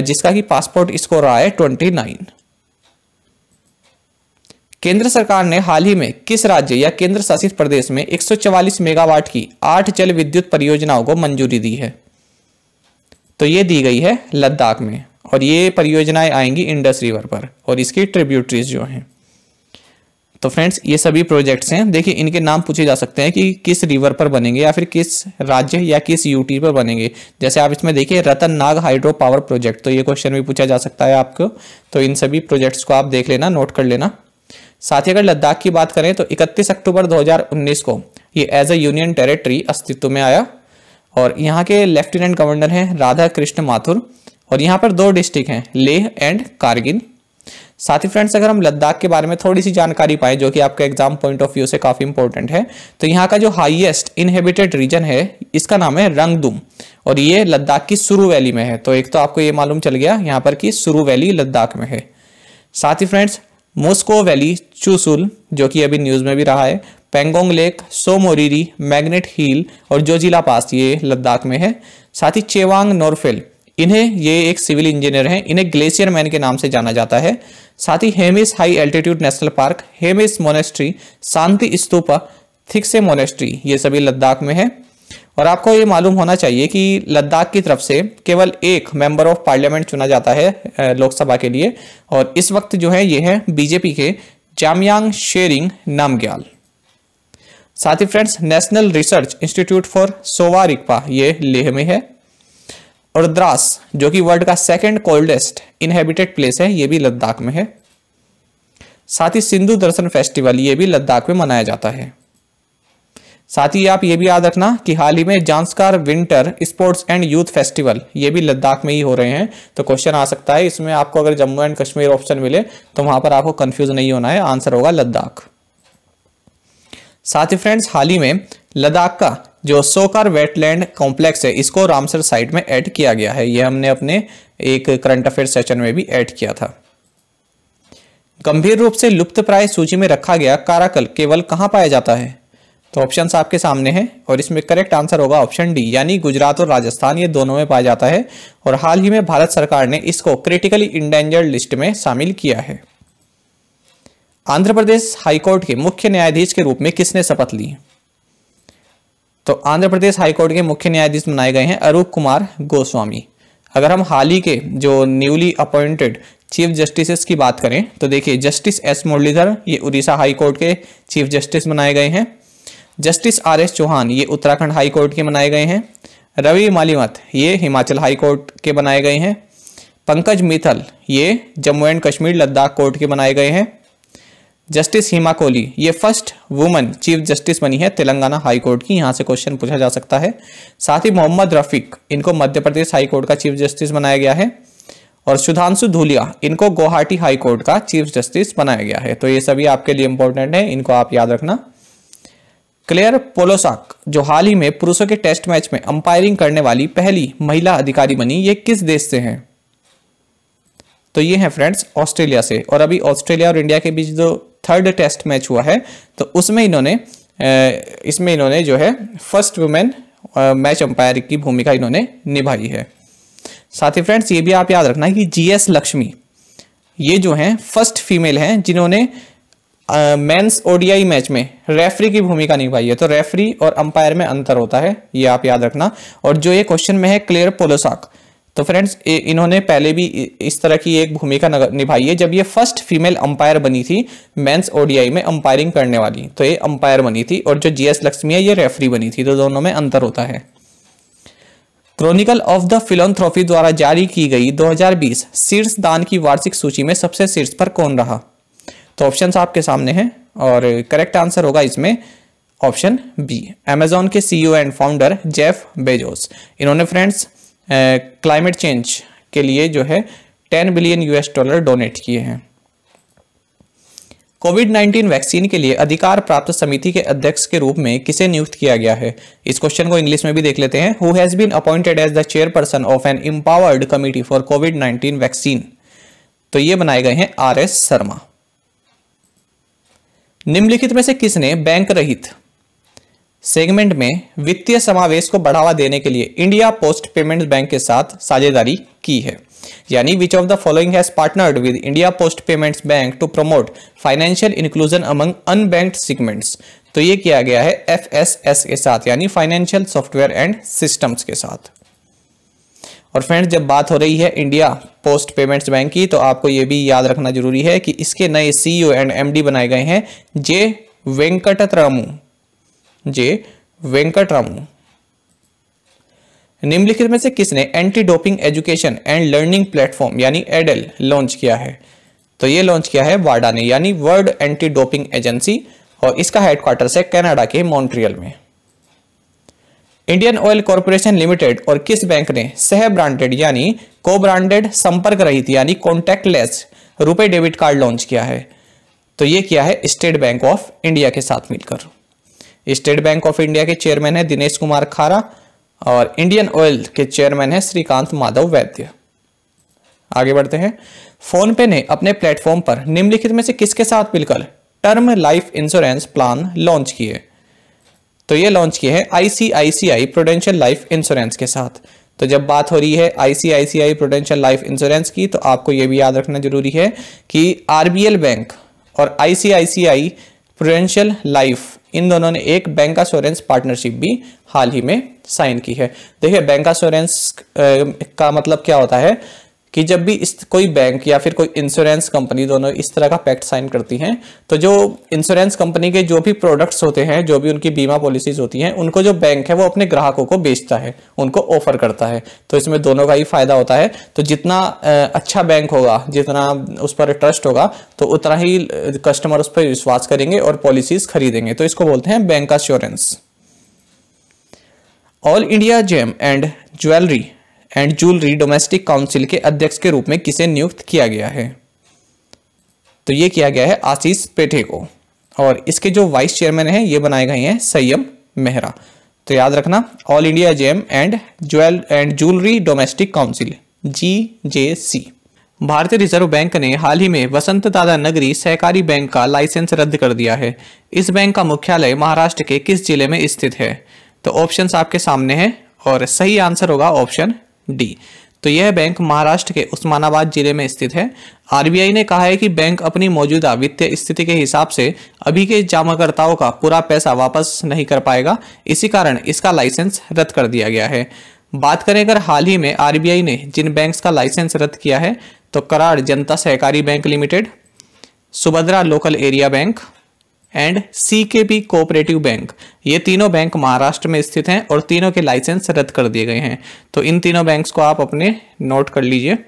जिसका कि पासपोर्ट स्कोर रहा है ट्वेंटी नाइन केंद्र सरकार ने हाल ही में किस राज्य या केंद्र शासित प्रदेश में 144 मेगावाट की आठ जल विद्युत परियोजनाओं को मंजूरी दी है तो ये दी गई है लद्दाख में और ये परियोजनाएं आएंगी इंडस रिवर पर और इसकी ट्रिब्यूटरीज जो हैं तो फ्रेंड्स ये सभी प्रोजेक्ट्स हैं देखिए इनके नाम पूछे जा सकते हैं कि किस रिवर पर बनेंगे या फिर किस राज्य या किस यूटी पर बनेंगे जैसे आप इसमें देखिए Ratan Nag hydro power project तो ये क्वेश्चन भी पूछा जा सकता है आपको तो इन सभी प्रोजेक्ट्स को आप देख लेना नोट कर लेना साथ ही अगर लद्दाख की बात करें तो इकतीस अक्टूबर दो को ये एज ए यूनियन टेरेटरी अस्तित्व में आया और यहाँ के लेफ्टिनेंट गवर्नर हैं राधा कृष्ण माथुर और यहाँ पर दो डिस्ट्रिक्ट हैं लेह एंड कारगिल साथ ही फ्रेंड्स अगर हम लद्दाख के बारे में थोड़ी सी जानकारी पाएं जो कि आपका एग्जाम पॉइंट ऑफ व्यू से काफ़ी इंपॉर्टेंट है तो यहाँ का जो हाईएस्ट इनहेबिटेड रीजन है इसका नाम है रंगदुम और ये लद्दाख की सुरु वैली में है तो एक तो आपको ये मालूम चल गया यहाँ पर कि सुरु वैली लद्दाख में है साथ ही फ्रेंड्स मोस्को वैली चूसुल जो कि अभी न्यूज़ में भी रहा है Pangong lake Tsomoriri magnet hill और जोजिला पास ये लद्दाख में है साथ ही चेवांग नोरफेल इन्हें ये एक सिविल इंजीनियर हैं इन्हें ग्लेशियर मैन के नाम से जाना जाता है साथ ही Hemis high altitude national park Hemis monastery Shanti Stupa Thiksey monastery ये सभी लद्दाख में है और आपको ये मालूम होना चाहिए कि लद्दाख की तरफ से केवल एक मेंबर ऑफ पार्लियामेंट चुना जाता है लोकसभा के लिए और इस वक्त जो है ये है बीजेपी के जामयांग शेरिंग नामग्याल साथ ही friends national research institute for Sowa Rigpa ये लेह में है और द्रास जो कि वर्ल्ड का सेकेंड कोल्डेस्ट इनहेबिटेड प्लेस है ये भी लद्दाख में है साथ ही सिंधु दर्शन फेस्टिवल ये भी लद्दाख में मनाया जाता है साथ ही आप ये भी याद रखना कि हाल ही में Zanskar winter sports and youth festival ये भी लद्दाख में ही हो रहे हैं तो क्वेश्चन आ सकता है इसमें आपको अगर जम्मू एंड कश्मीर ऑप्शन मिले तो वहां पर आपको कंफ्यूज नहीं होना है आंसर होगा लद्दाख साथ ही फ्रेंड्स हाल ही में लद्दाख का जो सोकर वेटलैंड कॉम्प्लेक्स है इसको रामसर साइट में ऐड किया गया है ये हमने अपने एक करंट अफेयर सेशन में भी ऐड किया था गंभीर रूप से लुप्त प्राय सूची में रखा गया काराकल केवल कहाँ पाया जाता है तो ऑप्शन आपके सामने हैं और इसमें करेक्ट आंसर होगा ऑप्शन डी यानी गुजरात और राजस्थान ये दोनों में पाया जाता है और हाल ही में भारत सरकार ने इसको क्रिटिकली इंडेंजर्ड लिस्ट में शामिल किया है आंध्र प्रदेश हाईकोर्ट के मुख्य न्यायाधीश के रूप में किसने शपथ ली तो आंध्र प्रदेश हाईकोर्ट के मुख्य न्यायाधीश बनाए गए हैं अरूप कुमार गोस्वामी अगर हम हाल ही के जो न्यूली अपॉइंटेड चीफ जस्टिसेस की बात करें तो देखिए जस्टिस एस मुरलीधर ये उड़ीसा हाईकोर्ट के चीफ जस्टिस बनाए गए हैं जस्टिस आर एस चौहान ये उत्तराखंड हाईकोर्ट के बनाए गए हैं रवि मालीमत ये हिमाचल हाईकोर्ट के बनाए गए हैं पंकज मिथल ये जम्मू एंड कश्मीर लद्दाख कोर्ट के बनाए गए हैं जस्टिस हिमा कोहली ये फर्स्ट वुमन चीफ जस्टिस बनी है तेलंगाना हाई कोर्ट की यहाँ से क्वेश्चन पूछा जा सकता है साथ ही मोहम्मद रफीक इनको मध्य प्रदेश हाई कोर्ट का चीफ जस्टिस बनाया गया है और सुधांशु धूलिया इनको गुवाहाटी हाई कोर्ट का चीफ जस्टिस बनाया गया है तो ये सभी आपके लिए इंपॉर्टेंट है इनको आप याद रखना क्लेयर पोलोसाक जो हाल ही में पुरुषों के टेस्ट मैच में अंपायरिंग करने वाली पहली महिला अधिकारी बनी ये किस देश से है तो ये हैं फ्रेंड्स ऑस्ट्रेलिया से और अभी ऑस्ट्रेलिया और इंडिया के बीच जो थर्ड टेस्ट मैच हुआ है तो उसमें इन्होंने इसमें इन्होंने जो है फर्स्ट वुमेन मैच अंपायर की भूमिका इन्होंने निभाई है साथ ही फ्रेंड्स ये भी आप याद रखना कि जीएस लक्ष्मी ये जो हैं फर्स्ट फीमेल हैं जिन्होंने मेंस ओडीआई मैच में रेफरी की भूमिका निभाई है तो रेफरी और अंपायर में अंतर होता है ये आप याद रखना और जो ये क्वेश्चन में है क्लियर पोलोसाक तो फ्रेंड्स इन्होंने पहले भी इस तरह की एक भूमिका निभाई है जब ये फर्स्ट फीमेल अंपायर बनी थी मेंस ओडीआई में अंपायरिंग करने वाली तो ये अंपायर बनी थी और जो जीएस लक्ष्मी है ये रेफरी बनी थी तो दोनों में अंतर होता है क्रॉनिकल ऑफ द फिलोथ्रॉफी द्वारा जारी की गई 2020 शीर्ष दान की वार्षिक सूची में सबसे शीर्ष पर कौन रहा तो ऑप्शन आपके सामने हैं और करेक्ट आंसर होगा इसमें ऑप्शन बी अमेजोन के CEO and founder Jeff Bezos इन्होंने फ्रेंड्स क्लाइमेट चेंज के लिए जो है ten billion US dollar donate किए हैं कोविड 19 वैक्सीन के लिए अधिकार प्राप्त समिति के अध्यक्ष के रूप में किसे नियुक्त किया गया है इस क्वेश्चन को इंग्लिश में भी देख लेते हैं who has been appointed as the chairperson of an empowered committee for Covid 19 vaccine तो ये बनाए गए हैं आर एस शर्मा निम्नलिखित में से किसने बैंक रहित सेगमेंट में वित्तीय समावेश को बढ़ावा देने के लिए इंडिया पोस्ट पेमेंट बैंक के साथ साझेदारी की है यानी which of the following has partnered with India Post Payments Bank to promote financial inclusion among unbanked segments तो ये किया गया है एफ एस एस के साथ यानी फाइनेंशियल सॉफ्टवेयर एंड सिस्टम्स के साथ और फ्रेंड्स जब बात हो रही है इंडिया पोस्ट पेमेंट्स बैंक की तो आपको ये भी याद रखना जरूरी है कि इसके नए सीईओ एंड एमडी बनाए गए हैं जे वेंकटरामू रामू जे वेंकटरामू निम्नलिखित में से किसने anti doping education and learning platform यानी एडेल लॉन्च किया है तो ये लॉन्च किया है वाडा ने यानी वर्ल्ड एंटी डोपिंग एजेंसी और इसका हेडक्वार्टर है कनाडा के मॉन्ट्रियल में इंडियन ऑयल कॉरपोरेशन लिमिटेड और किस बैंक ने सह ब्रांडेड यानी को ब्रांडेड संपर्क रहित यानी लेस रुपए डेबिट कार्ड लॉन्च किया है तो ये किया है स्टेट बैंक ऑफ इंडिया के साथ मिलकर स्टेट बैंक ऑफ इंडिया के चेयरमैन है दिनेश कुमार खारा और इंडियन ऑयल के चेयरमैन है श्रीकांत माधव वैद्य आगे बढ़ते हैं फोन पे ने अपने प्लेटफॉर्म पर निम्नलिखित में से किसके साथ मिलकर term life insurance plan launch किए तो ये लॉन्च किए हैं आईसीआईसीआई प्रोडेंशियल लाइफ इंश्योरेंस के साथ तो जब बात हो रही है आईसीआईसीआई प्रोडेंशियल लाइफ इंश्योरेंस की तो आपको ये भी याद रखना जरूरी है कि आरबीएल बैंक और आईसीआईसीआई प्रोडेंशियल लाइफ इन दोनों ने एक बैंक अश्योरेंस पार्टनरशिप भी हाल ही में साइन की है देखिए बैंक अश्योरेंस का मतलब क्या होता है कि जब भी इस कोई बैंक या फिर कोई इंश्योरेंस कंपनी दोनों इस तरह का पैक्ट साइन करती हैं तो जो इंश्योरेंस कंपनी के जो भी प्रोडक्ट्स होते हैं जो भी उनकी बीमा पॉलिसीज होती हैं उनको जो बैंक है वो अपने ग्राहकों को बेचता है उनको ऑफर करता है तो इसमें दोनों का ही फायदा होता है तो जितना अच्छा बैंक होगा जितना उस पर ट्रस्ट होगा तो उतना ही कस्टमर उस पर विश्वास करेंगे और पॉलिसीज खरीदेंगे तो इसको बोलते हैं बैंक का श्योरेंस All India Gem and Jewellery and Jewellery Domestic Council के अध्यक्ष के रूप में किसे नियुक्त किया गया है तो ये किया गया है आशीष पेठे को और इसके जो वाइस चेयरमैन हैं ये बनाए गए हैं संयम मेहरा तो याद रखना All India Gem and Jewel and Jewellery Domestic Council G J C भारतीय रिजर्व बैंक ने हाल ही में वसंत दादा नगरी सहकारी बैंक का लाइसेंस रद्द कर दिया है इस बैंक का मुख्यालय महाराष्ट्र के किस जिले में स्थित है तो ऑप्शंस आपके सामने हैं और सही आंसर होगा ऑप्शन डी तो यह बैंक महाराष्ट्र के उस्मानाबाद जिले में स्थित है आरबीआई ने कहा है कि बैंक अपनी मौजूदा वित्तीय स्थिति के हिसाब से अभी के जमाकर्ताओं का पूरा पैसा वापस नहीं कर पाएगा इसी कारण इसका लाइसेंस रद्द कर दिया गया है बात करें अगर हाल ही में आरबीआई ने जिन बैंक्स का लाइसेंस रद्द किया है तो Karad Janata Sahakari bank limited Subhadra local area bank and C K B cooperative bank ये तीनों बैंक महाराष्ट्र में स्थित हैं और तीनों के लाइसेंस रद्द कर दिए गए हैं तो इन तीनों बैंक्स को आप अपने नोट कर लीजिए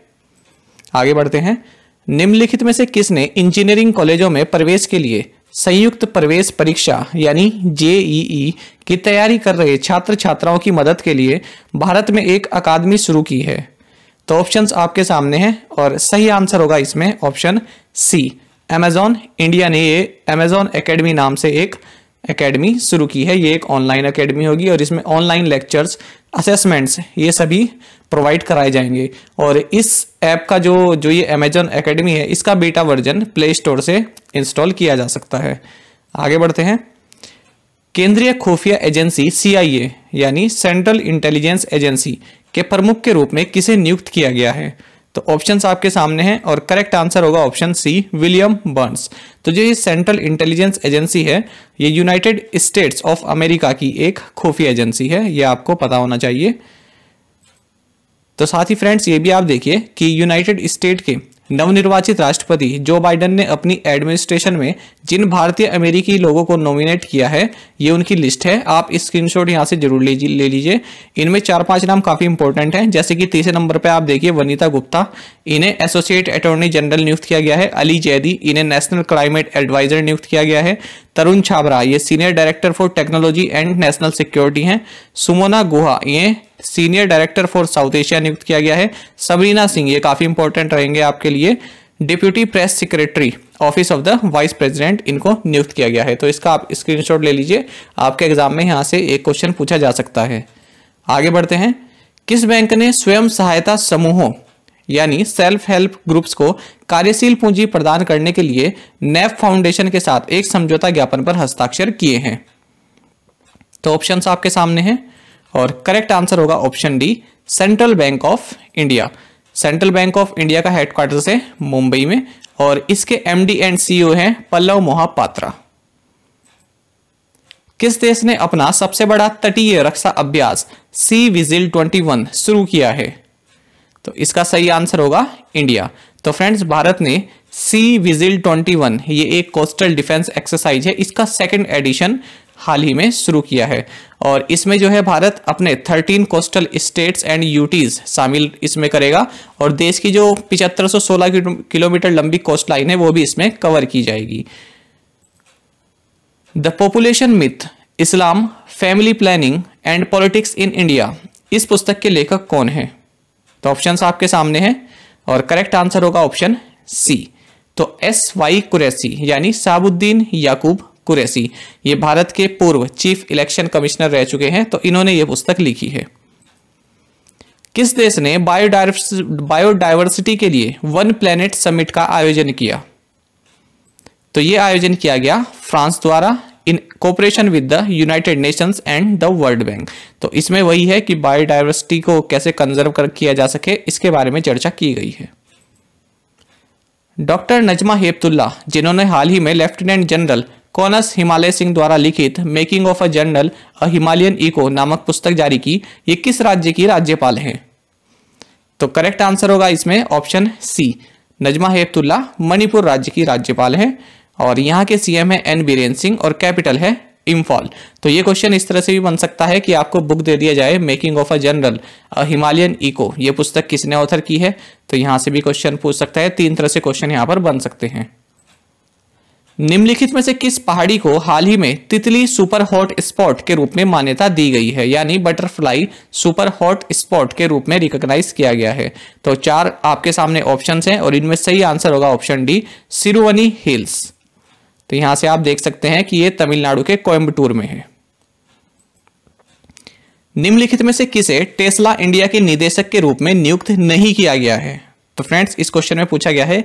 आगे बढ़ते हैं निम्नलिखित में से किसने इंजीनियरिंग कॉलेजों में प्रवेश के लिए संयुक्त प्रवेश परीक्षा यानी जेईई e e, की तैयारी कर रहे छात्र छात्राओं की मदद के लिए भारत में एक अकादमी शुरू की है तो ऑप्शंस आपके सामने हैं और सही आंसर होगा इसमें ऑप्शन सी अमेजोन इंडिया ने ये अमेजोन एकेडमी नाम से एक एकेडमी शुरू की है ये एक ऑनलाइन एकेडमी होगी और इसमें ऑनलाइन लेक्चर्स असेसमेंट्स ये सभी प्रोवाइड कराए जाएंगे और इस ऐप का जो जो ये अमेजोन एकेडमी है इसका बीटा वर्जन प्ले स्टोर से इंस्टॉल किया जा सकता है आगे बढ़ते हैं केंद्रीय खुफिया एजेंसी सीआईए यानी सेंट्रल इंटेलिजेंस एजेंसी के प्रमुख के रूप में किसे नियुक्त किया गया है तो ऑप्शंस आपके सामने हैं और करेक्ट आंसर होगा ऑप्शन सी विलियम बर्न्स तो जो ये सेंट्रल इंटेलिजेंस एजेंसी है ये यूनाइटेड स्टेट्स ऑफ अमेरिका की एक खुफिया एजेंसी है ये आपको पता होना चाहिए तो साथ ही फ्रेंड्स ये भी आप देखिए कि यूनाइटेड स्टेट के नवनिर्वाचित राष्ट्रपति जो बाइडन ने अपनी एडमिनिस्ट्रेशन में जिन भारतीय अमेरिकी लोगों को नॉमिनेट किया है ये उनकी लिस्ट है आप स्क्रीनशॉट यहाँ से जरूर ले लीजिए इनमें चार पांच नाम काफ़ी इंपॉर्टेंट हैं जैसे कि तीसरे नंबर पर आप देखिए वनीता गुप्ता इन्हें एसोसिएट अटॉर्नी जनरल नियुक्त किया गया है अली जैदी इन्हें नेशनल क्लाइमेट एडवाइजर नियुक्त किया गया है तरुण छाबरा ये senior director for technology and national security हैं सुमोना गुहा ये senior director for south Asia नियुक्त किया गया है सबरीना सिंह ये काफ़ी इंपॉर्टेंट रहेंगे आपके लिए deputy press secretary office of the vice president इनको नियुक्त किया गया है तो इसका आप स्क्रीनशॉट ले लीजिए आपके एग्जाम में यहाँ से एक क्वेश्चन पूछा जा सकता है आगे बढ़ते हैं किस बैंक ने स्वयं सहायता समूहों यानी सेल्फ हेल्प ग्रुप्स को कार्यशील पूंजी प्रदान करने के लिए नेफ फाउंडेशन के साथ एक समझौता ज्ञापन पर हस्ताक्षर किए हैं तो ऑप्शंस आपके सामने हैं और करेक्ट आंसर होगा option D Central Bank of India Central Bank of India का हेडक्वार्टर है मुंबई में और इसके एमडी एंड सीईओ हैं पल्लव मोहापात्रा किस देश ने अपना सबसे बड़ा तटीय रक्षा अभ्यास सी विजिल 21 शुरू किया है तो इसका सही आंसर होगा इंडिया तो फ्रेंड्स भारत ने सी विजिल 21 ये एक कोस्टल डिफेंस एक्सरसाइज है इसका सेकंड एडिशन हाल ही में शुरू किया है और इसमें जो है भारत अपने 13 कोस्टल स्टेट्स एंड यूटीज शामिल इसमें करेगा और देश की जो पिचहत्तर किलोमीटर लंबी कोस्ट लाइन है वो भी इसमें कवर की जाएगी the population myth Islam family planning and politics in India इस पुस्तक के लेखक कौन है तो ऑप्शन आपके सामने हैं और करेक्ट आंसर होगा ऑप्शन सी तो एस वाई कुरैसी यानी साबुद्दीन याकूब कुरैसी ये भारत के पूर्व चीफ इलेक्शन कमिश्नर रह चुके हैं तो इन्होंने ये पुस्तक लिखी है किस देश ने बायोडाइवर्सिटी के लिए वन प्लेनेट समिट का आयोजन किया तो ये आयोजन किया गया फ्रांस द्वारा in cooperation with the United Nations and the World Bank तो इसमें वही है कि बायोडाइवर्सिटी को कैसे कंजर्व कर किया जा सके इसके बारे में चर्चा की गई है डॉक्टर नजमा हेपतुल्ला जिन्होंने हाल ही में लेफ्टिनेंट जनरल कॉनस हिमालय सिंह द्वारा लिखित making of a general a Himalayan echo नामक पुस्तक जारी की ये किस राज्य की राज्यपाल हैं तो करेक्ट आंसर होगा इसमें ऑप्शन सी नजमा हेफतुल्ला मणिपुर राज्य की राज्यपाल हैं और यहाँ के सीएम है एन बीरेन सिंह और कैपिटल है इम्फॉल तो ये क्वेश्चन इस तरह से भी बन सकता है कि आपको बुक दे दिया जाए making of a general a Himalayan echo ये पुस्तक किसने ऑथर की है तो यहाँ से भी क्वेश्चन पूछ सकता है तीन तरह से क्वेश्चन यहाँ पर बन सकते हैं निम्नलिखित में से किस पहाड़ी को हाल ही में तितली सुपर हॉट स्पॉट के रूप में मान्यता दी गई है यानी बटरफ्लाई सुपर हॉट स्पॉट के रूप में रिकॉग्नाइज किया गया है तो चार आपके सामने ऑप्शंस हैं और इनमें सही आंसर होगा ऑप्शन डी सिरुवनी हिल्स तो यहां से आप देख सकते हैं कि ये तमिलनाडु के कोयम्बटूर में है निम्नलिखित में से किसे टेस्ला इंडिया के निदेशक के रूप में नियुक्त नहीं किया गया है तो फ्रेंड्स इस क्वेश्चन में पूछा गया है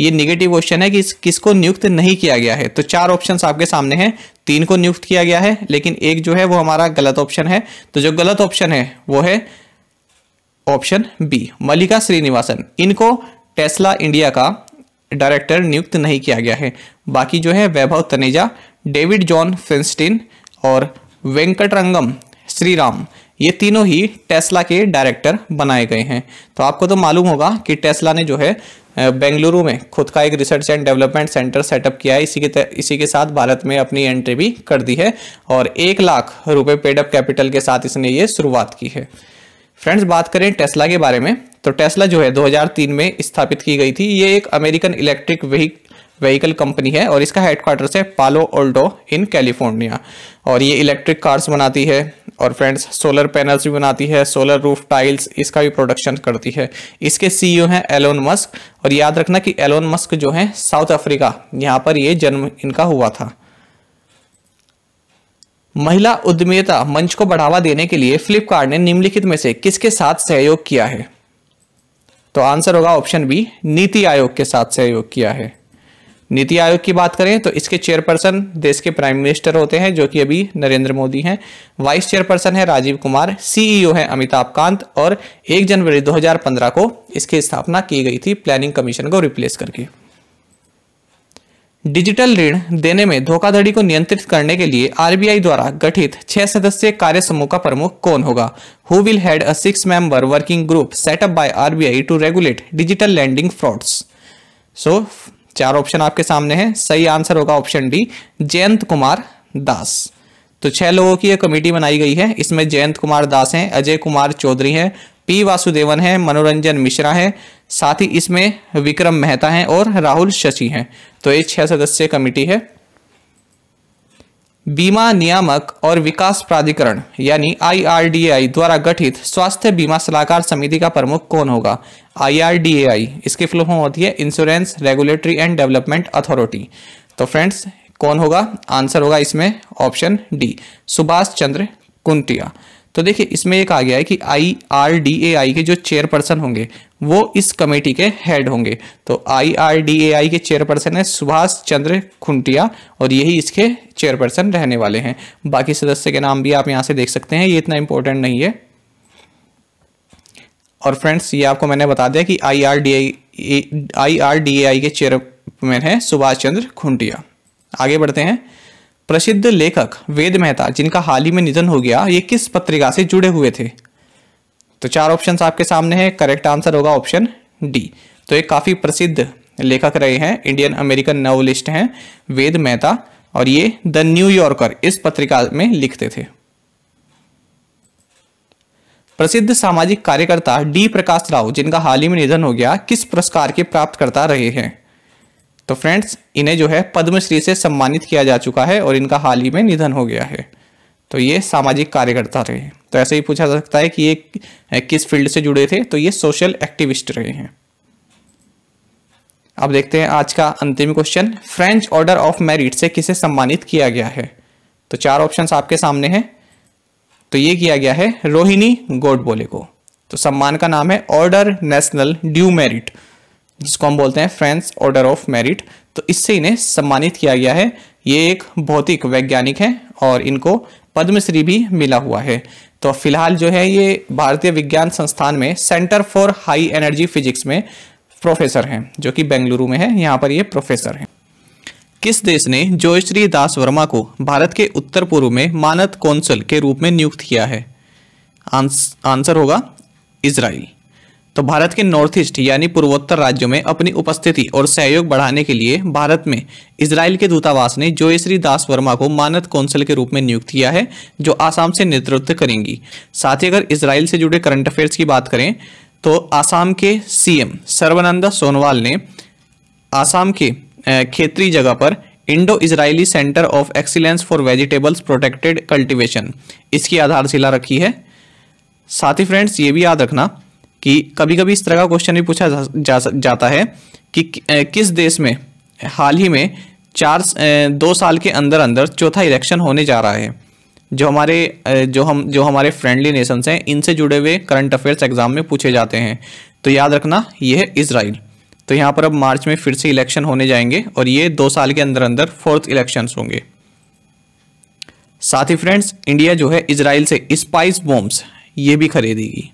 ये निगेटिव क्वेश्चन है कि किसको नियुक्त नहीं किया गया है तो चार ऑप्शन आपके सामने हैं तीन को नियुक्त किया गया है लेकिन एक जो है वो हमारा गलत ऑप्शन है तो जो गलत ऑप्शन है वो है ऑप्शन बी मलिका श्रीनिवासन इनको टेस्ला इंडिया का डायरेक्टर नियुक्त नहीं किया गया है बाकी जो है Vaibhav Taneja David John Feinstein और वेंकटरंगम श्रीराम ये तीनों ही टेस्ला के डायरेक्टर बनाए गए हैं तो आपको तो मालूम होगा कि टेस्ला ने जो है बेंगलुरु में खुद का एक research and development centre setup किया है इसी के इसी के साथ भारत में अपनी एंट्री भी कर दी है और एक लाख रुपए पेडअप कैपिटल के साथ इसने ये शुरुआत की है फ्रेंड्स बात करें टेस्ला के बारे में तो टेस्ला जो है 2003 में स्थापित की गई थी ये एक अमेरिकन इलेक्ट्रिक वही व्हीकल कंपनी है और इसका हेडक्वार्टर्स है पालो ओल्डो इन कैलिफोर्निया और ये इलेक्ट्रिक कार्स बनाती है और फ्रेंड्स सोलर पैनल्स भी बनाती है सोलर रूफ टाइल्स इसका भी प्रोडक्शन करती है इसके सीईओ हैं एलोन मस्क और याद रखना कि एलोन मस्क जो है साउथ अफ्रीका यहां पर ये जन्म इनका हुआ था महिला उद्यमिता मंच को बढ़ावा देने के लिए फ्लिपकार्ट ने निम्नलिखित में से किसके साथ सहयोग किया है तो आंसर होगा ऑप्शन बी नीति आयोग के साथ सहयोग किया है नीति आयोग की बात करें तो इसके चेयरपर्सन देश के प्राइम मिनिस्टर होते हैं जो कि अभी नरेंद्र मोदी हैं वाइस चेयरपर्सन है राजीव कुमार सीईओ e हैं अमिताभ कांत और 1 जनवरी 2015 को इसकी स्थापना की गई थी प्लानिंग कमीशन को रिप्लेस करके डिजिटल ऋण देने में धोखाधड़ी को नियंत्रित करने के लिए आरबीआई द्वारा गठित छह सदस्यीय कार्य समूह का प्रमुख कौन होगा who will head a six member working group set up by RBI to regulate digital lending frauds so चार ऑप्शन आपके सामने हैं सही आंसर होगा ऑप्शन डी जयंत कुमार दास तो छह लोगों की यह कमेटी बनाई गई है इसमें जयंत कुमार दास हैं अजय कुमार चौधरी हैं पी वासुदेवन हैं मनोरंजन मिश्रा हैं साथ ही इसमें विक्रम मेहता हैं और राहुल शशि हैं तो ये छह सदस्यीय कमेटी है बीमा नियामक और विकास प्राधिकरण यानी आईआरडीएआई द्वारा गठित स्वास्थ्य बीमा सलाहकार समिति का प्रमुख कौन होगा आईआरडीएआई इसकी फुल फॉर्म होती है insurance regulatory and development authority तो फ्रेंड्स कौन होगा आंसर होगा इसमें ऑप्शन डी सुभाष चंद्र कुंतिया तो देखिए इसमें एक आ गया है कि I R D A I के जो चेयरपर्सन होंगे वो इस कमेटी के हेड होंगे तो आई आर डी ए आई के चेयरपर्सन है सुभाष चंद्र खुंटिया और यही इसके चेयरपर्सन रहने वाले हैं बाकी सदस्य के नाम भी आप यहां से देख सकते हैं ये इतना इंपॉर्टेंट नहीं है और फ्रेंड्स ये आपको मैंने बता दिया कि I R D I I R D A I के चेयरमैन है सुभाष चंद्र खुंटिया आगे बढ़ते हैं प्रसिद्ध लेखक वेद मेहता जिनका हाल ही में निधन हो गया ये किस पत्रिका से जुड़े हुए थे तो चार ऑप्शन आपके सामने है करेक्ट आंसर होगा ऑप्शन डी तो ये काफ़ी प्रसिद्ध लेखक रहे हैं इंडियन अमेरिकन नॉवलिस्ट हैं वेद मेहता और ये द न्यूयॉर्कर इस पत्रिका में लिखते थे प्रसिद्ध सामाजिक कार्यकर्ता डी प्रकाश राव जिनका हाल ही में निधन हो गया किस पुरस्कार के प्राप्तकर्ता रहे हैं तो फ्रेंड्स इन्हें जो है पद्मश्री से सम्मानित किया जा चुका है और इनका हाल ही में निधन हो गया है तो ये सामाजिक कार्यकर्ता रहे तो ऐसे ही पूछा जा सकता है कि ये किस फील्ड से जुड़े थे तो ये सोशल एक्टिविस्ट रहे हैं अब देखते हैं आज का अंतिम question French order of merit से किसे सम्मानित किया गया है तो चार ऑप्शन आपके सामने हैं तो ये किया गया है रोहिणी गोडबोले को तो सम्मान का नाम है ऑर्डर नेशनल ड्यू मेरिट जिसको हम बोलते हैं फ्रेंच ऑर्डर ऑफ मेरिट तो इससे इन्हें सम्मानित किया गया है ये एक भौतिक वैज्ञानिक है और इनको पद्मश्री भी मिला हुआ है तो फिलहाल जो है ये भारतीय विज्ञान संस्थान में centre for high energy physics में प्रोफेसर हैं जो कि बेंगलुरु में है यहाँ पर ये प्रोफेसर हैं किस देश ने जोश्री दास वर्मा को भारत के उत्तर पूर्व में मानद कौंसल के रूप में नियुक्त किया है आंस, आंसर होगा इसराइल तो भारत के नॉर्थ ईस्ट यानी पूर्वोत्तर राज्यों में अपनी उपस्थिति और सहयोग बढ़ाने के लिए भारत में इसराइल के दूतावास ने जोयश्री दास वर्मा को मानद कौंसल के रूप में नियुक्त किया है जो आसाम से नेतृत्व करेंगी साथ ही अगर इसराइल से जुड़े करंट अफेयर्स की बात करें तो आसाम के सीएम सर्वानंदा सोनोवाल ने आसाम के खेतरी जगह पर Indo Israeli centre of excellence for vegetables protected cultivation इसकी आधारशिला रखी है साथ ही फ्रेंड्स ये भी याद रखना कि कभी कभी इस तरह का क्वेश्चन भी पूछा जा, जा, जाता है कि किस देश में हाल ही में चार दो साल के अंदर अंदर चौथा इलेक्शन होने जा रहा है जो हमारे जो हम जो हमारे फ्रेंडली नेशंस हैं इनसे जुड़े हुए करंट अफेयर्स एग्जाम में पूछे जाते हैं तो याद रखना ये है इसराइल तो यहाँ पर अब मार्च में फिर से इलेक्शन होने जाएंगे और ये दो साल के अंदर अंदर फोर्थ इलेक्शंस होंगे साथ ही फ्रेंड्स इंडिया जो है इसराइल से स्पाइस बॉम्ब्स ये भी खरीदेगी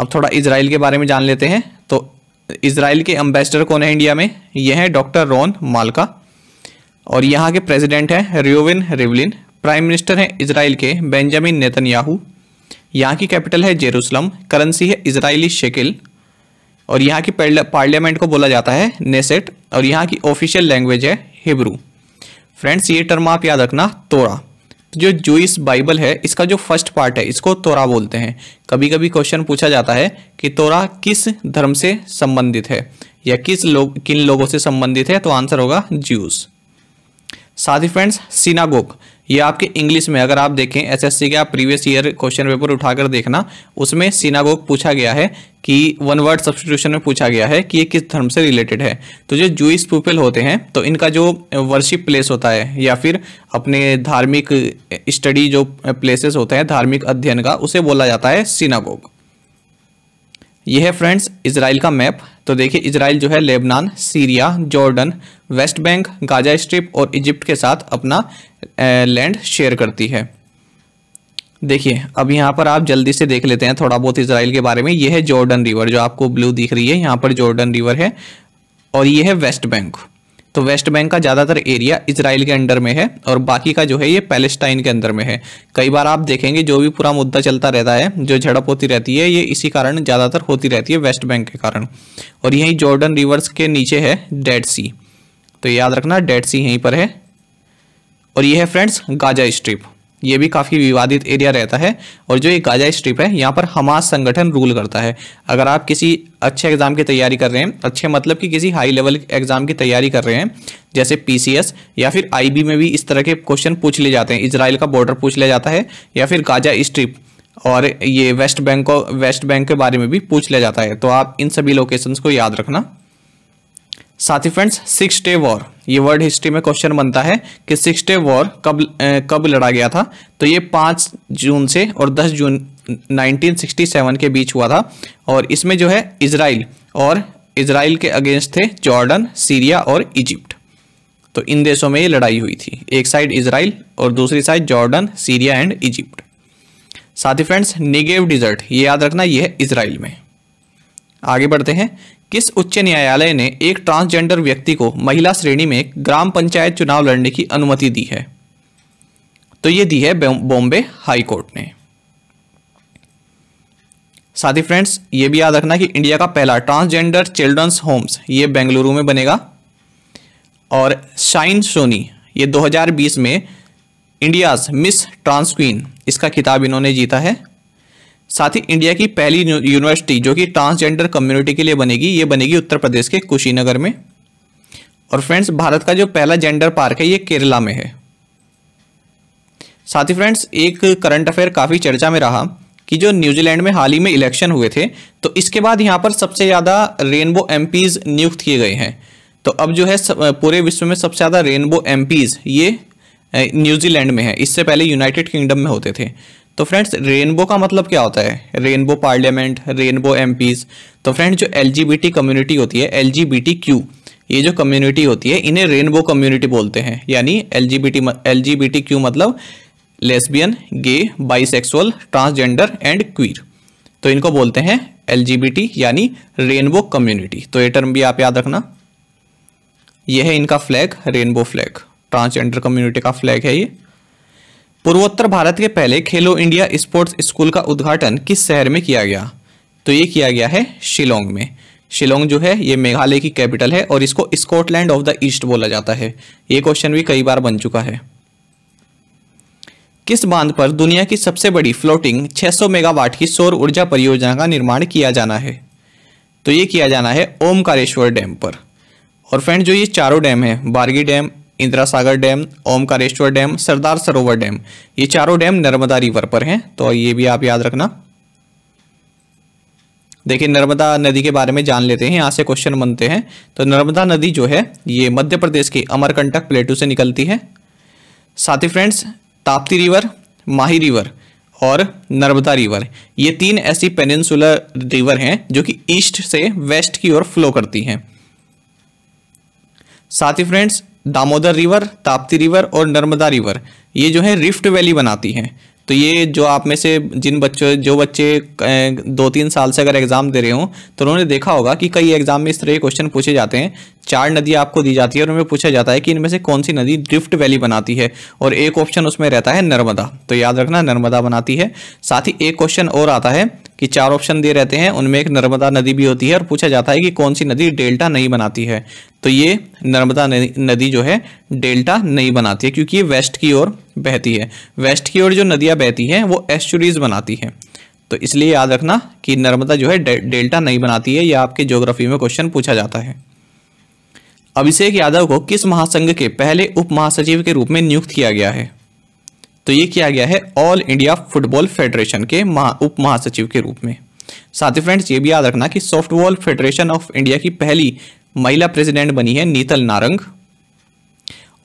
अब थोड़ा इसराइल के बारे में जान लेते हैं तो इसराइल के एम्बेसडर कौन है इंडिया में यह है डॉक्टर रॉन मालका और यहाँ के प्रेसिडेंट हैं रियोविन रिवलिन प्राइम मिनिस्टर हैं इसराइल के बेंजामिन नेतन्याहू यहाँ की कैपिटल है जेरूसलम करेंसी है इसराइली शेकिल और यहाँ की पार्लियामेंट को बोला जाता है नेसेट और यहाँ की ऑफिशियल लैंग्वेज है हिब्रू फ्रेंड्स ये टर्म आप याद रखना तोरा जो जूस बाइबल है इसका जो फर्स्ट पार्ट है इसको तोरा बोलते हैं कभी कभी क्वेश्चन पूछा जाता है कि तोरा किस धर्म से संबंधित है या किस लोग किन लोगों से संबंधित है तो आंसर होगा ज्यूस साथ ही फ्रेंड्स सीनागोक ये आपके इंग्लिश में अगर आप देखें एसएससी के आप प्रीवियस ईयर क्वेश्चन पेपर उठाकर देखना उसमें सीनागोक पूछा गया है कि वन वर्ड सब्सटीट्यूशन में पूछा गया है कि ये किस धर्म से रिलेटेड है तो जो जूस पीपल होते हैं तो इनका जो वर्शिप प्लेस होता है या फिर अपने धार्मिक स्टडी जो प्लेसेस होते हैं धार्मिक अध्ययन का उसे बोला जाता है सिनागोग यह है फ्रेंड्स इसराइल का मैप तो देखिए इसराइल जो है Lebanon Syria Jordan West Bank Gaza Strip और इजिप्ट के साथ अपना लैंड eh, शेयर करती है देखिए अब यहाँ पर आप जल्दी से देख लेते हैं थोड़ा बहुत इसराइल के बारे में ये है जॉर्डन रिवर जो आपको ब्लू दिख रही है यहाँ पर जॉर्डन रिवर है और ये है वेस्ट बैंक तो वेस्ट बैंक का ज़्यादातर एरिया इसराइल के अंडर में है और बाकी का जो है ये पैलेस्टाइन के अंदर में है कई बार आप देखेंगे जो भी पूरा मुद्दा चलता रहता है जो झड़प होती रहती है ये इसी कारण ज़्यादातर होती रहती है वेस्ट बैंक के कारण और यहीं जॉर्डन रिवर्स के नीचे है डेड सी तो याद रखना डेड सी यहीं पर है और ये है फ्रेंड्स गाजा स्ट्रिप ये भी काफ़ी विवादित एरिया रहता है और जो ये गाजा स्ट्रिप है यहाँ पर हमास संगठन रूल करता है अगर आप किसी अच्छे एग्ज़ाम की तैयारी कर रहे हैं अच्छे मतलब कि किसी हाई लेवल एग्ज़ाम की तैयारी कर रहे हैं जैसे पीसीएस या फिर आईबी में भी इस तरह के क्वेश्चन पूछ लिए जाते हैं इसराइल का बॉर्डर पूछ लिया जाता है या फिर गाजा स्ट्रिप और ये वेस्ट बैंक वेस्ट बैंक के बारे में भी पूछ लिया जाता है तो आप इन सभी लोकेशन को याद रखना साथ ही फ्रेंड्स सिक्स डे वॉर ये वर्ल्ड हिस्ट्री में क्वेश्चन बनता है कि सिक्स डे वॉर कब ए, कब लड़ा गया था तो ये पाँच जून से और दस जून 1967 के बीच हुआ था और इसमें जो है इसराइल और इसराइल के अगेंस्ट थे जॉर्डन सीरिया और इजिप्ट तो इन देशों में ये लड़ाई हुई थी एक साइड इसराइल और दूसरी side Jordan Syria and Egypt साथ ही फ्रेंड्स निगेव डिजर्ट ये याद रखना ये है इसराइल में आगे बढ़ते हैं किस उच्च न्यायालय ने एक ट्रांसजेंडर व्यक्ति को महिला श्रेणी में ग्राम पंचायत चुनाव लड़ने की अनुमति दी है तो ये दी है बॉम्बे हाई कोर्ट ने साथ ही फ्रेंड्स ये भी याद रखना कि इंडिया का पहला ट्रांसजेंडर चिल्ड्रंस होम्स ये बेंगलुरु में बनेगा और शाइन सोनी ये 2020 में इंडियाज मिस ट्रांसक्वीन इसका किताब इन्होंने जीता है साथ ही इंडिया की पहली यूनिवर्सिटी जो कि ट्रांसजेंडर कम्युनिटी के लिए बनेगी ये बनेगी उत्तर प्रदेश के कुशीनगर में और फ्रेंड्स भारत का जो पहला जेंडर पार्क है ये केरला में है साथ ही फ्रेंड्स एक करंट अफेयर काफ़ी चर्चा में रहा कि जो न्यूजीलैंड में हाल ही में इलेक्शन हुए थे तो इसके बाद यहाँ पर सबसे ज़्यादा रेनबो एम नियुक्त किए गए हैं तो अब जो है पूरे विश्व में सबसे ज़्यादा रेनबो एम ये न्यूजीलैंड में है इससे पहले यूनाइटेड किंगडम में होते थे तो फ्रेंड्स रेनबो का मतलब क्या होता है रेनबो पार्लियामेंट रेनबो एम तो फ्रेंड्स जो एल कम्युनिटी होती है एल ये जो कम्युनिटी होती है इन्हें रेनबो कम्युनिटी बोलते हैं यानी एल जी क्यू मतलब lesbian gay bisexual transgender and queer तो इनको बोलते हैं एल यानी रेनबो कम्युनिटी तो ये टर्म भी आप याद रखना यह है इनका flag rainbow flag transgender community का फ्लैग है ये पूर्वोत्तर भारत के पहले खेलो इंडिया स्पोर्ट्स स्कूल का उद्घाटन किस शहर में किया गया तो ये किया गया है शिलोंग में शिलोंग जो है ये मेघालय की कैपिटल है और इसको स्कॉटलैंड ऑफ द ईस्ट बोला जाता है ये क्वेश्चन भी कई बार बन चुका है किस बांध पर दुनिया की सबसे बड़ी फ्लोटिंग 600 मेगावाट की सौर ऊर्जा परियोजना का निर्माण किया जाना है तो ये किया जाना है ओमकारेश्वर डैम पर और फ्रेंड जो ये चारों डैम है Bargi dam Indira Sagar dam Omkareshwar dam Sardar Sarovar dam ये चारों डैम नर्मदा रिवर पर हैं तो ये भी आप याद रखना देखिए नर्मदा नदी के बारे में जान लेते हैं यहाँ से क्वेश्चन बनते हैं तो नर्मदा नदी जो है ये मध्य प्रदेश के अमरकंटक प्लेटू से निकलती है साथ ही friends Tapti river Mahi river और नर्मदा रिवर ये तीन ऐसी पेनिनसुलर रिवर हैं जो कि ईस्ट से वेस्ट की ओर फ्लो करती हैं साथ ही friends Damodar river Tapti river और नर्मदा रिवर ये जो है रिफ्ट वैली बनाती हैं तो ये जो आप में से जिन बच्चों जो बच्चे दो तीन साल से अगर एग्ज़ाम दे रहे हों तो उन्होंने देखा होगा कि कई एग्ज़ाम में इस तरह के क्वेश्चन पूछे जाते हैं चार नदियाँ आपको दी जाती है और उनमें पूछा जाता है कि इनमें से कौन सी नदी ड्रिफ्ट वैली बनाती है और एक ऑप्शन उसमें रहता है नर्मदा तो याद रखना नर्मदा बनाती है साथ ही एक क्वेश्चन और आता है कि चार ऑप्शन दिए रहते हैं उनमें एक नर्मदा नदी भी होती है और पूछा जाता है कि कौन सी नदी डेल्टा नहीं बनाती है तो ये नर्मदा नदी जो है डेल्टा नहीं बनाती है क्योंकि ये वेस्ट की ओर बहती है वेस्ट की ओर जो नदियाँ बहती हैं वो एस्चुरीज बनाती हैं तो इसलिए याद रखना कि नर्मदा जो है डेल्टा नहीं बनाती है यह आपके ज्योग्राफी में क्वेश्चन पूछा जाता है अभिषेक यादव को किस महासंघ के पहले उप महासचिव के रूप में नियुक्त किया गया है तो ये किया गया है ऑल इंडिया फुटबॉल फेडरेशन के महा उप महासचिव के रूप में साथ ही फ्रेंड्स ये भी याद रखना कि सॉफ्टबॉल फेडरेशन ऑफ इंडिया की पहली महिला प्रेसिडेंट बनी है नीतल नारंग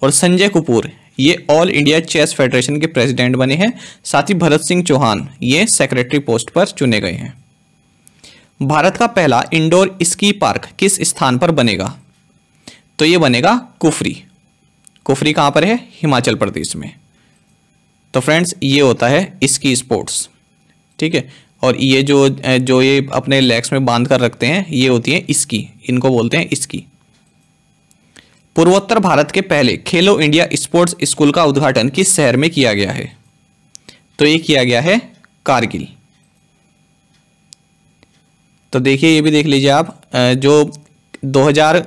और संजय कपूर ये ऑल इंडिया चेस फेडरेशन के प्रेसिडेंट बने हैं साथ ही भरत सिंह चौहान ये सेक्रेटरी पोस्ट पर चुने गए हैं भारत का पहला इंडोर स्की पार्क किस स्थान पर बनेगा तो ये बनेगा कुफरी कुफरी कहां पर है हिमाचल प्रदेश में तो फ्रेंड्स ये होता है इसकी स्पोर्ट्स ठीक है और ये जो जो ये अपने लेग्स में बांध कर रखते हैं ये होती है इसकी इनको बोलते हैं इसकी पूर्वोत्तर भारत के पहले खेलो इंडिया स्पोर्ट्स स्कूल का उद्घाटन किस शहर में किया गया है तो ये किया गया है कारगिल तो देखिए ये भी देख लीजिए आप जो 2000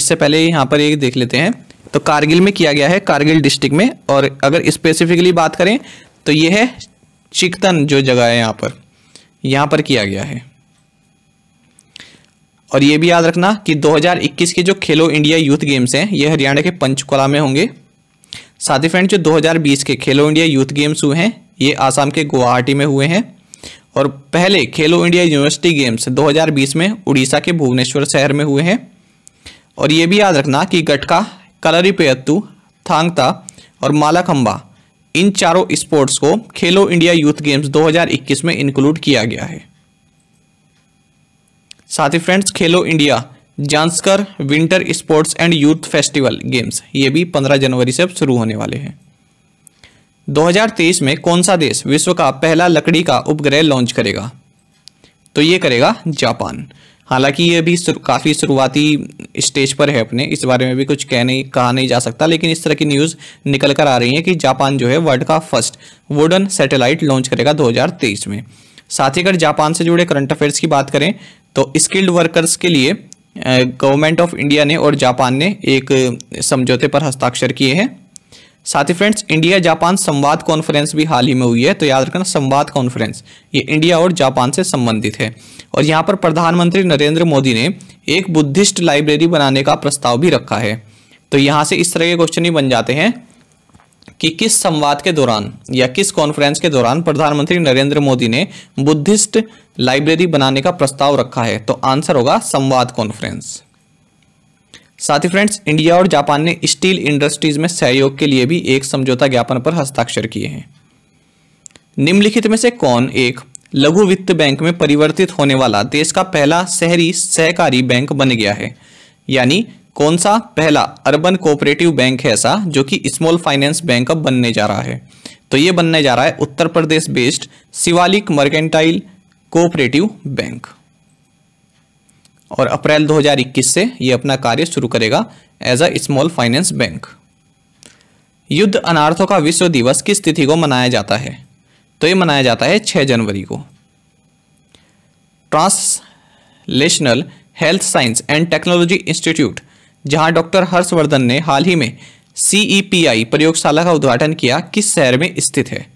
इससे पहले यहां पर एक देख लेते हैं तो कारगिल में किया गया है कारगिल डिस्ट्रिक्ट में और अगर स्पेसिफिकली बात करें तो ये है चिकतन जो जगह है यहाँ पर यहाँ पर किया गया है और ये भी याद रखना कि 2021 के जो खेलो इंडिया यूथ गेम्स हैं ये हरियाणा के पंचकुला में होंगे साथ ही फ्रेंड जो 2020 के खेलो इंडिया यूथ गेम्स हुए हैं ये आसाम के गुवाहाटी में हुए हैं और पहले खेलो इंडिया यूनिवर्सिटी गेम्स 2020 में उड़ीसा के भुवनेश्वर शहर में हुए हैं और ये भी याद रखना कि गटका कलरीपेयत्तू थांगता और मालाखंबा इन चारों स्पोर्ट्स को खेलो इंडिया यूथ गेम्स 2021 में इंक्लूड किया गया है साथ ही friends Khelo India Zanskar winter sports and youth festival games ये भी 15 जनवरी से अब शुरू होने वाले हैं 2023 में कौन सा देश विश्व का पहला लकड़ी का उपग्रह लॉन्च करेगा तो ये करेगा जापान हालांकि ये अभी काफ़ी शुरुआती स्टेज पर है अपने इस बारे में भी कुछ कह नहीं कहा नहीं जा सकता लेकिन इस तरह की न्यूज़ निकल कर आ रही है कि जापान जो है वर्ल्ड का फर्स्ट वुडन सैटेलाइट लॉन्च करेगा 2023 में साथ ही अगर जापान से जुड़े करंट अफेयर्स की बात करें तो स्किल्ड वर्कर्स के लिए गवर्नमेंट ऑफ इंडिया ने और जापान ने एक समझौते पर हस्ताक्षर किए हैं साथ ही friends India Japan Samvad conference भी हाल ही में हुई है तो याद रखना संवाद कॉन्फ्रेंस ये इंडिया और जापान से संबंधित है और यहाँ पर प्रधानमंत्री नरेंद्र मोदी ने एक बुद्धिस्ट लाइब्रेरी बनाने का प्रस्ताव भी रखा है तो यहाँ से इस तरह के क्वेश्चन ही बन जाते हैं कि किस संवाद के दौरान या किस कॉन्फ्रेंस के दौरान प्रधानमंत्री नरेंद्र मोदी ने बुद्धिस्ट लाइब्रेरी बनाने का प्रस्ताव रखा है तो आंसर होगा संवाद कॉन्फ्रेंस साथ ही फ्रेंड्स इंडिया और जापान ने स्टील इंडस्ट्रीज में सहयोग के लिए भी एक समझौता ज्ञापन पर हस्ताक्षर किए हैं निम्नलिखित में से कौन एक लघु वित्त बैंक में परिवर्तित होने वाला देश का पहला शहरी सहकारी बैंक बन गया है यानी कौन सा पहला अर्बन कोऑपरेटिव बैंक है ऐसा जो कि स्मॉल फाइनेंस बैंक अब बनने जा रहा है तो ये बनने जा रहा है Uttar Pradesh based Shivalik mercantile cooperative bank और अप्रैल 2021 से ये अपना कार्य शुरू करेगा as a small finance bank युद्ध अनार्थों का विश्व दिवस किस तिथि को मनाया जाता है तो ये मनाया जाता है 6 जनवरी को translational health science and technology institute जहां डॉक्टर हर्षवर्धन ने हाल ही में सीईपीआई e प्रयोगशाला का उद्घाटन किया किस शहर में स्थित है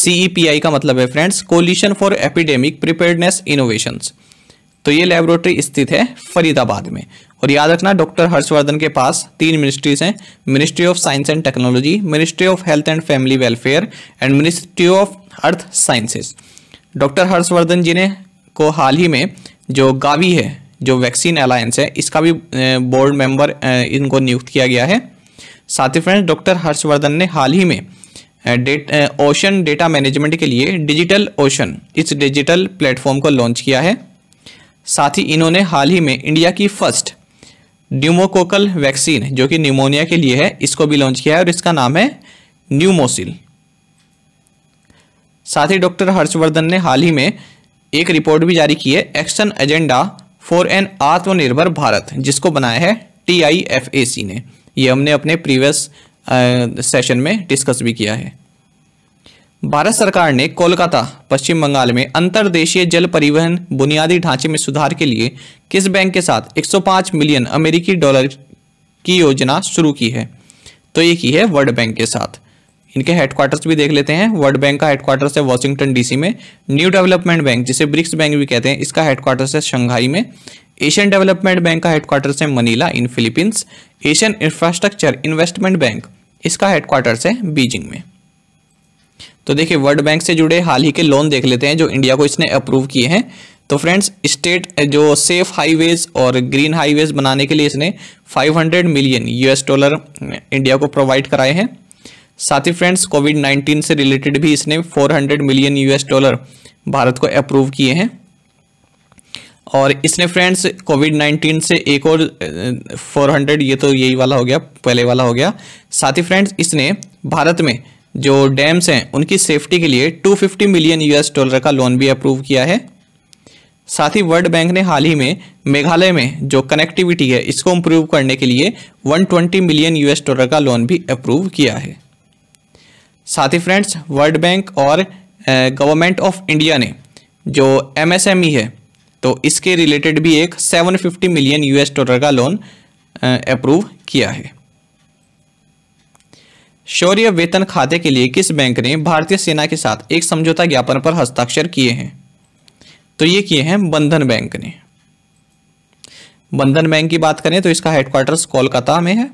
सीई e का मतलब है friends coalition for epidemic preparedness innovations तो ये लेबोरेटरी स्थित है फरीदाबाद में और याद रखना डॉक्टर हर्षवर्धन के पास तीन मिनिस्ट्रीज हैं ministry of science and technology ministry of health and family welfare and ministry of earth sciences doctor Harshvardhan ji ने को हाल ही में जो गावी है जो वैक्सीन अलायंस है इसका भी बोर्ड मेंबर इनको नियुक्त किया गया है साथ ही फ्रेंड्स डॉक्टर हर्षवर्धन ने हाल ही में डेट ओशन डेटा मैनेजमेंट के लिए डिजिटल ओशन इस डिजिटल प्लेटफॉर्म को लॉन्च किया है साथ ही इन्होंने हाल ही में इंडिया की फर्स्ट न्यूमोकोकल वैक्सीन जो कि न्यूमोनिया के लिए है इसको भी लॉन्च किया है और इसका नाम है न्यूमोसिल साथ ही डॉक्टर हर्षवर्धन ने हाल ही में एक रिपोर्ट भी जारी की है एक्शन एजेंडा फॉर एन आत्मनिर्भर भारत जिसको बनाया है टी आई एफ ए सी ने ये हमने अपने प्रीवियस सेशन में डिस्कस भी किया है भारत सरकार ने कोलकाता पश्चिम बंगाल में अंतरदेशीय जल परिवहन बुनियादी ढांचे में सुधार के लिए किस बैंक के साथ 105 मिलियन अमेरिकी डॉलर की योजना शुरू की है तो ये की है वर्ल्ड बैंक के साथ इनके हेडक्वार्टर्स भी देख लेते हैं वर्ल्ड बैंक का हेडक्वार्टर्स है वॉशिंगटन डीसी में न्यू डेवलपमेंट बैंक जिसे ब्रिक्स बैंक भी कहते हैं इसका हेडक्वार्टर्स है शंघाई में एशियन डेवलपमेंट बैंक का हेडक्वार्टर्स है Manila in Philippines Asian infrastructure investment bank इसका हेडक्वार्टर्स है बीजिंग में तो देखिए वर्ल्ड बैंक से जुड़े हाल ही के लोन देख लेते हैं जो इंडिया को इसने अप्रूव किए हैं तो फ्रेंड्स स्टेट जो सेफ हाईवेज और ग्रीन हाईवेज बनाने के लिए इसने 500 मिलियन यूएस डॉलर इंडिया को प्रोवाइड कराए हैं साथ ही फ्रेंड्स कोविड 19 से रिलेटेड भी इसने 400 मिलियन यूएस डॉलर भारत को अप्रूव किए हैं और इसने फ्रेंड्स कोविड 19 से एक और 400 ये तो यही वाला हो गया पहले वाला हो गया साथ ही फ्रेंड्स इसने भारत में जो डैम्स हैं उनकी सेफ्टी के लिए 250 मिलियन यूएस डॉलर का लोन भी अप्रूव किया है साथ ही वर्ल्ड बैंक ने हाल ही में मेघालय में जो कनेक्टिविटी है इसको इम्प्रूव करने के लिए 120 मिलियन यूएस डॉलर का लोन भी अप्रूव किया है साथ ही फ्रेंड्स वर्ल्ड बैंक और गवर्नमेंट ऑफ इंडिया ने जो एम e है तो इसके रिलेटेड भी एक सेवन मिलियन यूएस डॉलर का लोन अप्रूव किया है शौर्य वेतन खाते के लिए किस बैंक ने भारतीय सेना के साथ एक समझौता ज्ञापन पर हस्ताक्षर किए हैं तो ये किए हैं बंधन बैंक ने बंधन बैंक की बात करें तो इसका हेडक्वार्टर्स कोलकाता में है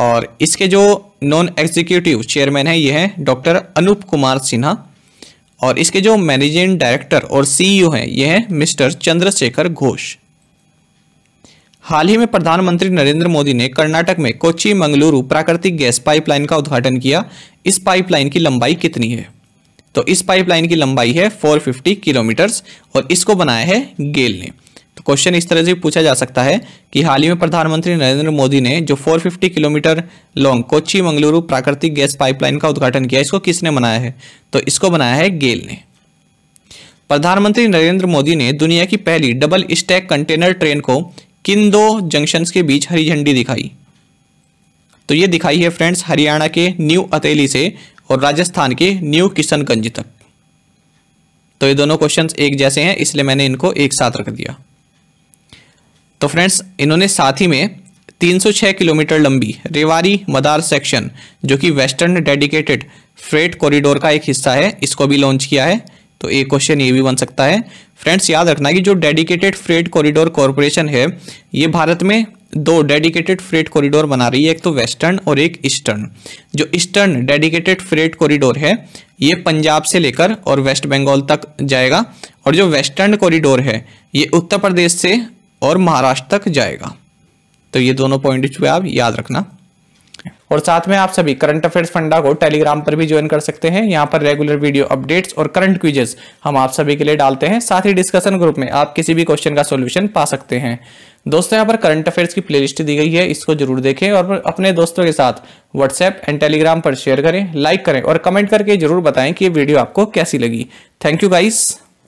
और इसके जो नॉन एग्जीक्यूटिव चेयरमैन है ये हैं डॉक्टर अनूप कुमार सिन्हा और इसके जो मैनेजिंग डायरेक्टर और सीईओ e हैं ये हैं मिस्टर चंद्रशेखर घोष हाल ही में प्रधानमंत्री नरेंद्र मोदी ने कर्नाटक में कोची मंगलुरु प्राकृतिक गैस पाइपलाइन का उद्घाटन किया इस पाइपलाइन की लंबाई कितनी है तो इस पाइपलाइन की लंबाई है 450 किलोमीटर और इसको बनाया है गेल ने तो क्वेश्चन इस तरह से पूछा जा सकता है कि हाल ही में प्रधानमंत्री नरेंद्र मोदी ने जो 450 किलोमीटर लॉन्ग कोची मंगलुरु प्राकृतिक गैस पाइपलाइन का उद्घाटन किया इसको किसने बनाया है तो इसको बनाया है गेल ने प्रधानमंत्री नरेंद्र मोदी ने दुनिया की पहली डबल स्टैक कंटेनर ट्रेन को किन दो जंक्शंस के बीच हरी झंडी दिखाई तो ये दिखाई है फ्रेंड्स हरियाणा के न्यू अतेली से और राजस्थान के न्यू किशनगंज तक तो ये दोनों क्वेश्चंस एक जैसे हैं इसलिए मैंने इनको एक साथ रख दिया तो फ्रेंड्स इन्होंने साथ ही में 306 किलोमीटर लंबी रेवारी मदार सेक्शन जो कि वेस्टर्न डेडिकेटेड फ्रेट कॉरिडोर का एक हिस्सा है इसको भी लॉन्च किया है तो एक क्वेश्चन ये भी बन सकता है फ्रेंड्स याद रखना कि जो डेडिकेटेड फ्रेट कॉरिडोर कॉरपोरेशन है ये भारत में दो डेडिकेटेड फ्रेट कॉरिडोर बना रही है एक तो वेस्टर्न और एक ईस्टर्न जो ईस्टर्न डेडिकेटेड फ्रेट कॉरिडोर है ये पंजाब से लेकर और वेस्ट बंगाल तक जाएगा और जो वेस्टर्न कॉरिडोर है ये उत्तर प्रदेश से और महाराष्ट्र तक जाएगा तो ये दोनों पॉइंट जो है आप याद रखना और साथ में आप सभी करंट अफेयर्स फंडा को टेलीग्राम पर भी ज्वाइन कर सकते हैं यहाँ पर रेगुलर वीडियो अपडेट्स और करंट क्विजेस हम आप सभी के लिए डालते हैं साथ ही डिस्कशन ग्रुप में आप किसी भी क्वेश्चन का सोल्यूशन पा सकते हैं दोस्तों यहाँ पर करंट अफेयर्स की प्लेलिस्ट दी गई है इसको जरूर देखें और अपने दोस्तों के साथ व्हाट्सएप एंड टेलीग्राम पर शेयर करें लाइक करें और कमेंट करके जरूर बताएं कि ये वीडियो आपको कैसी लगी थैंक यू गाइस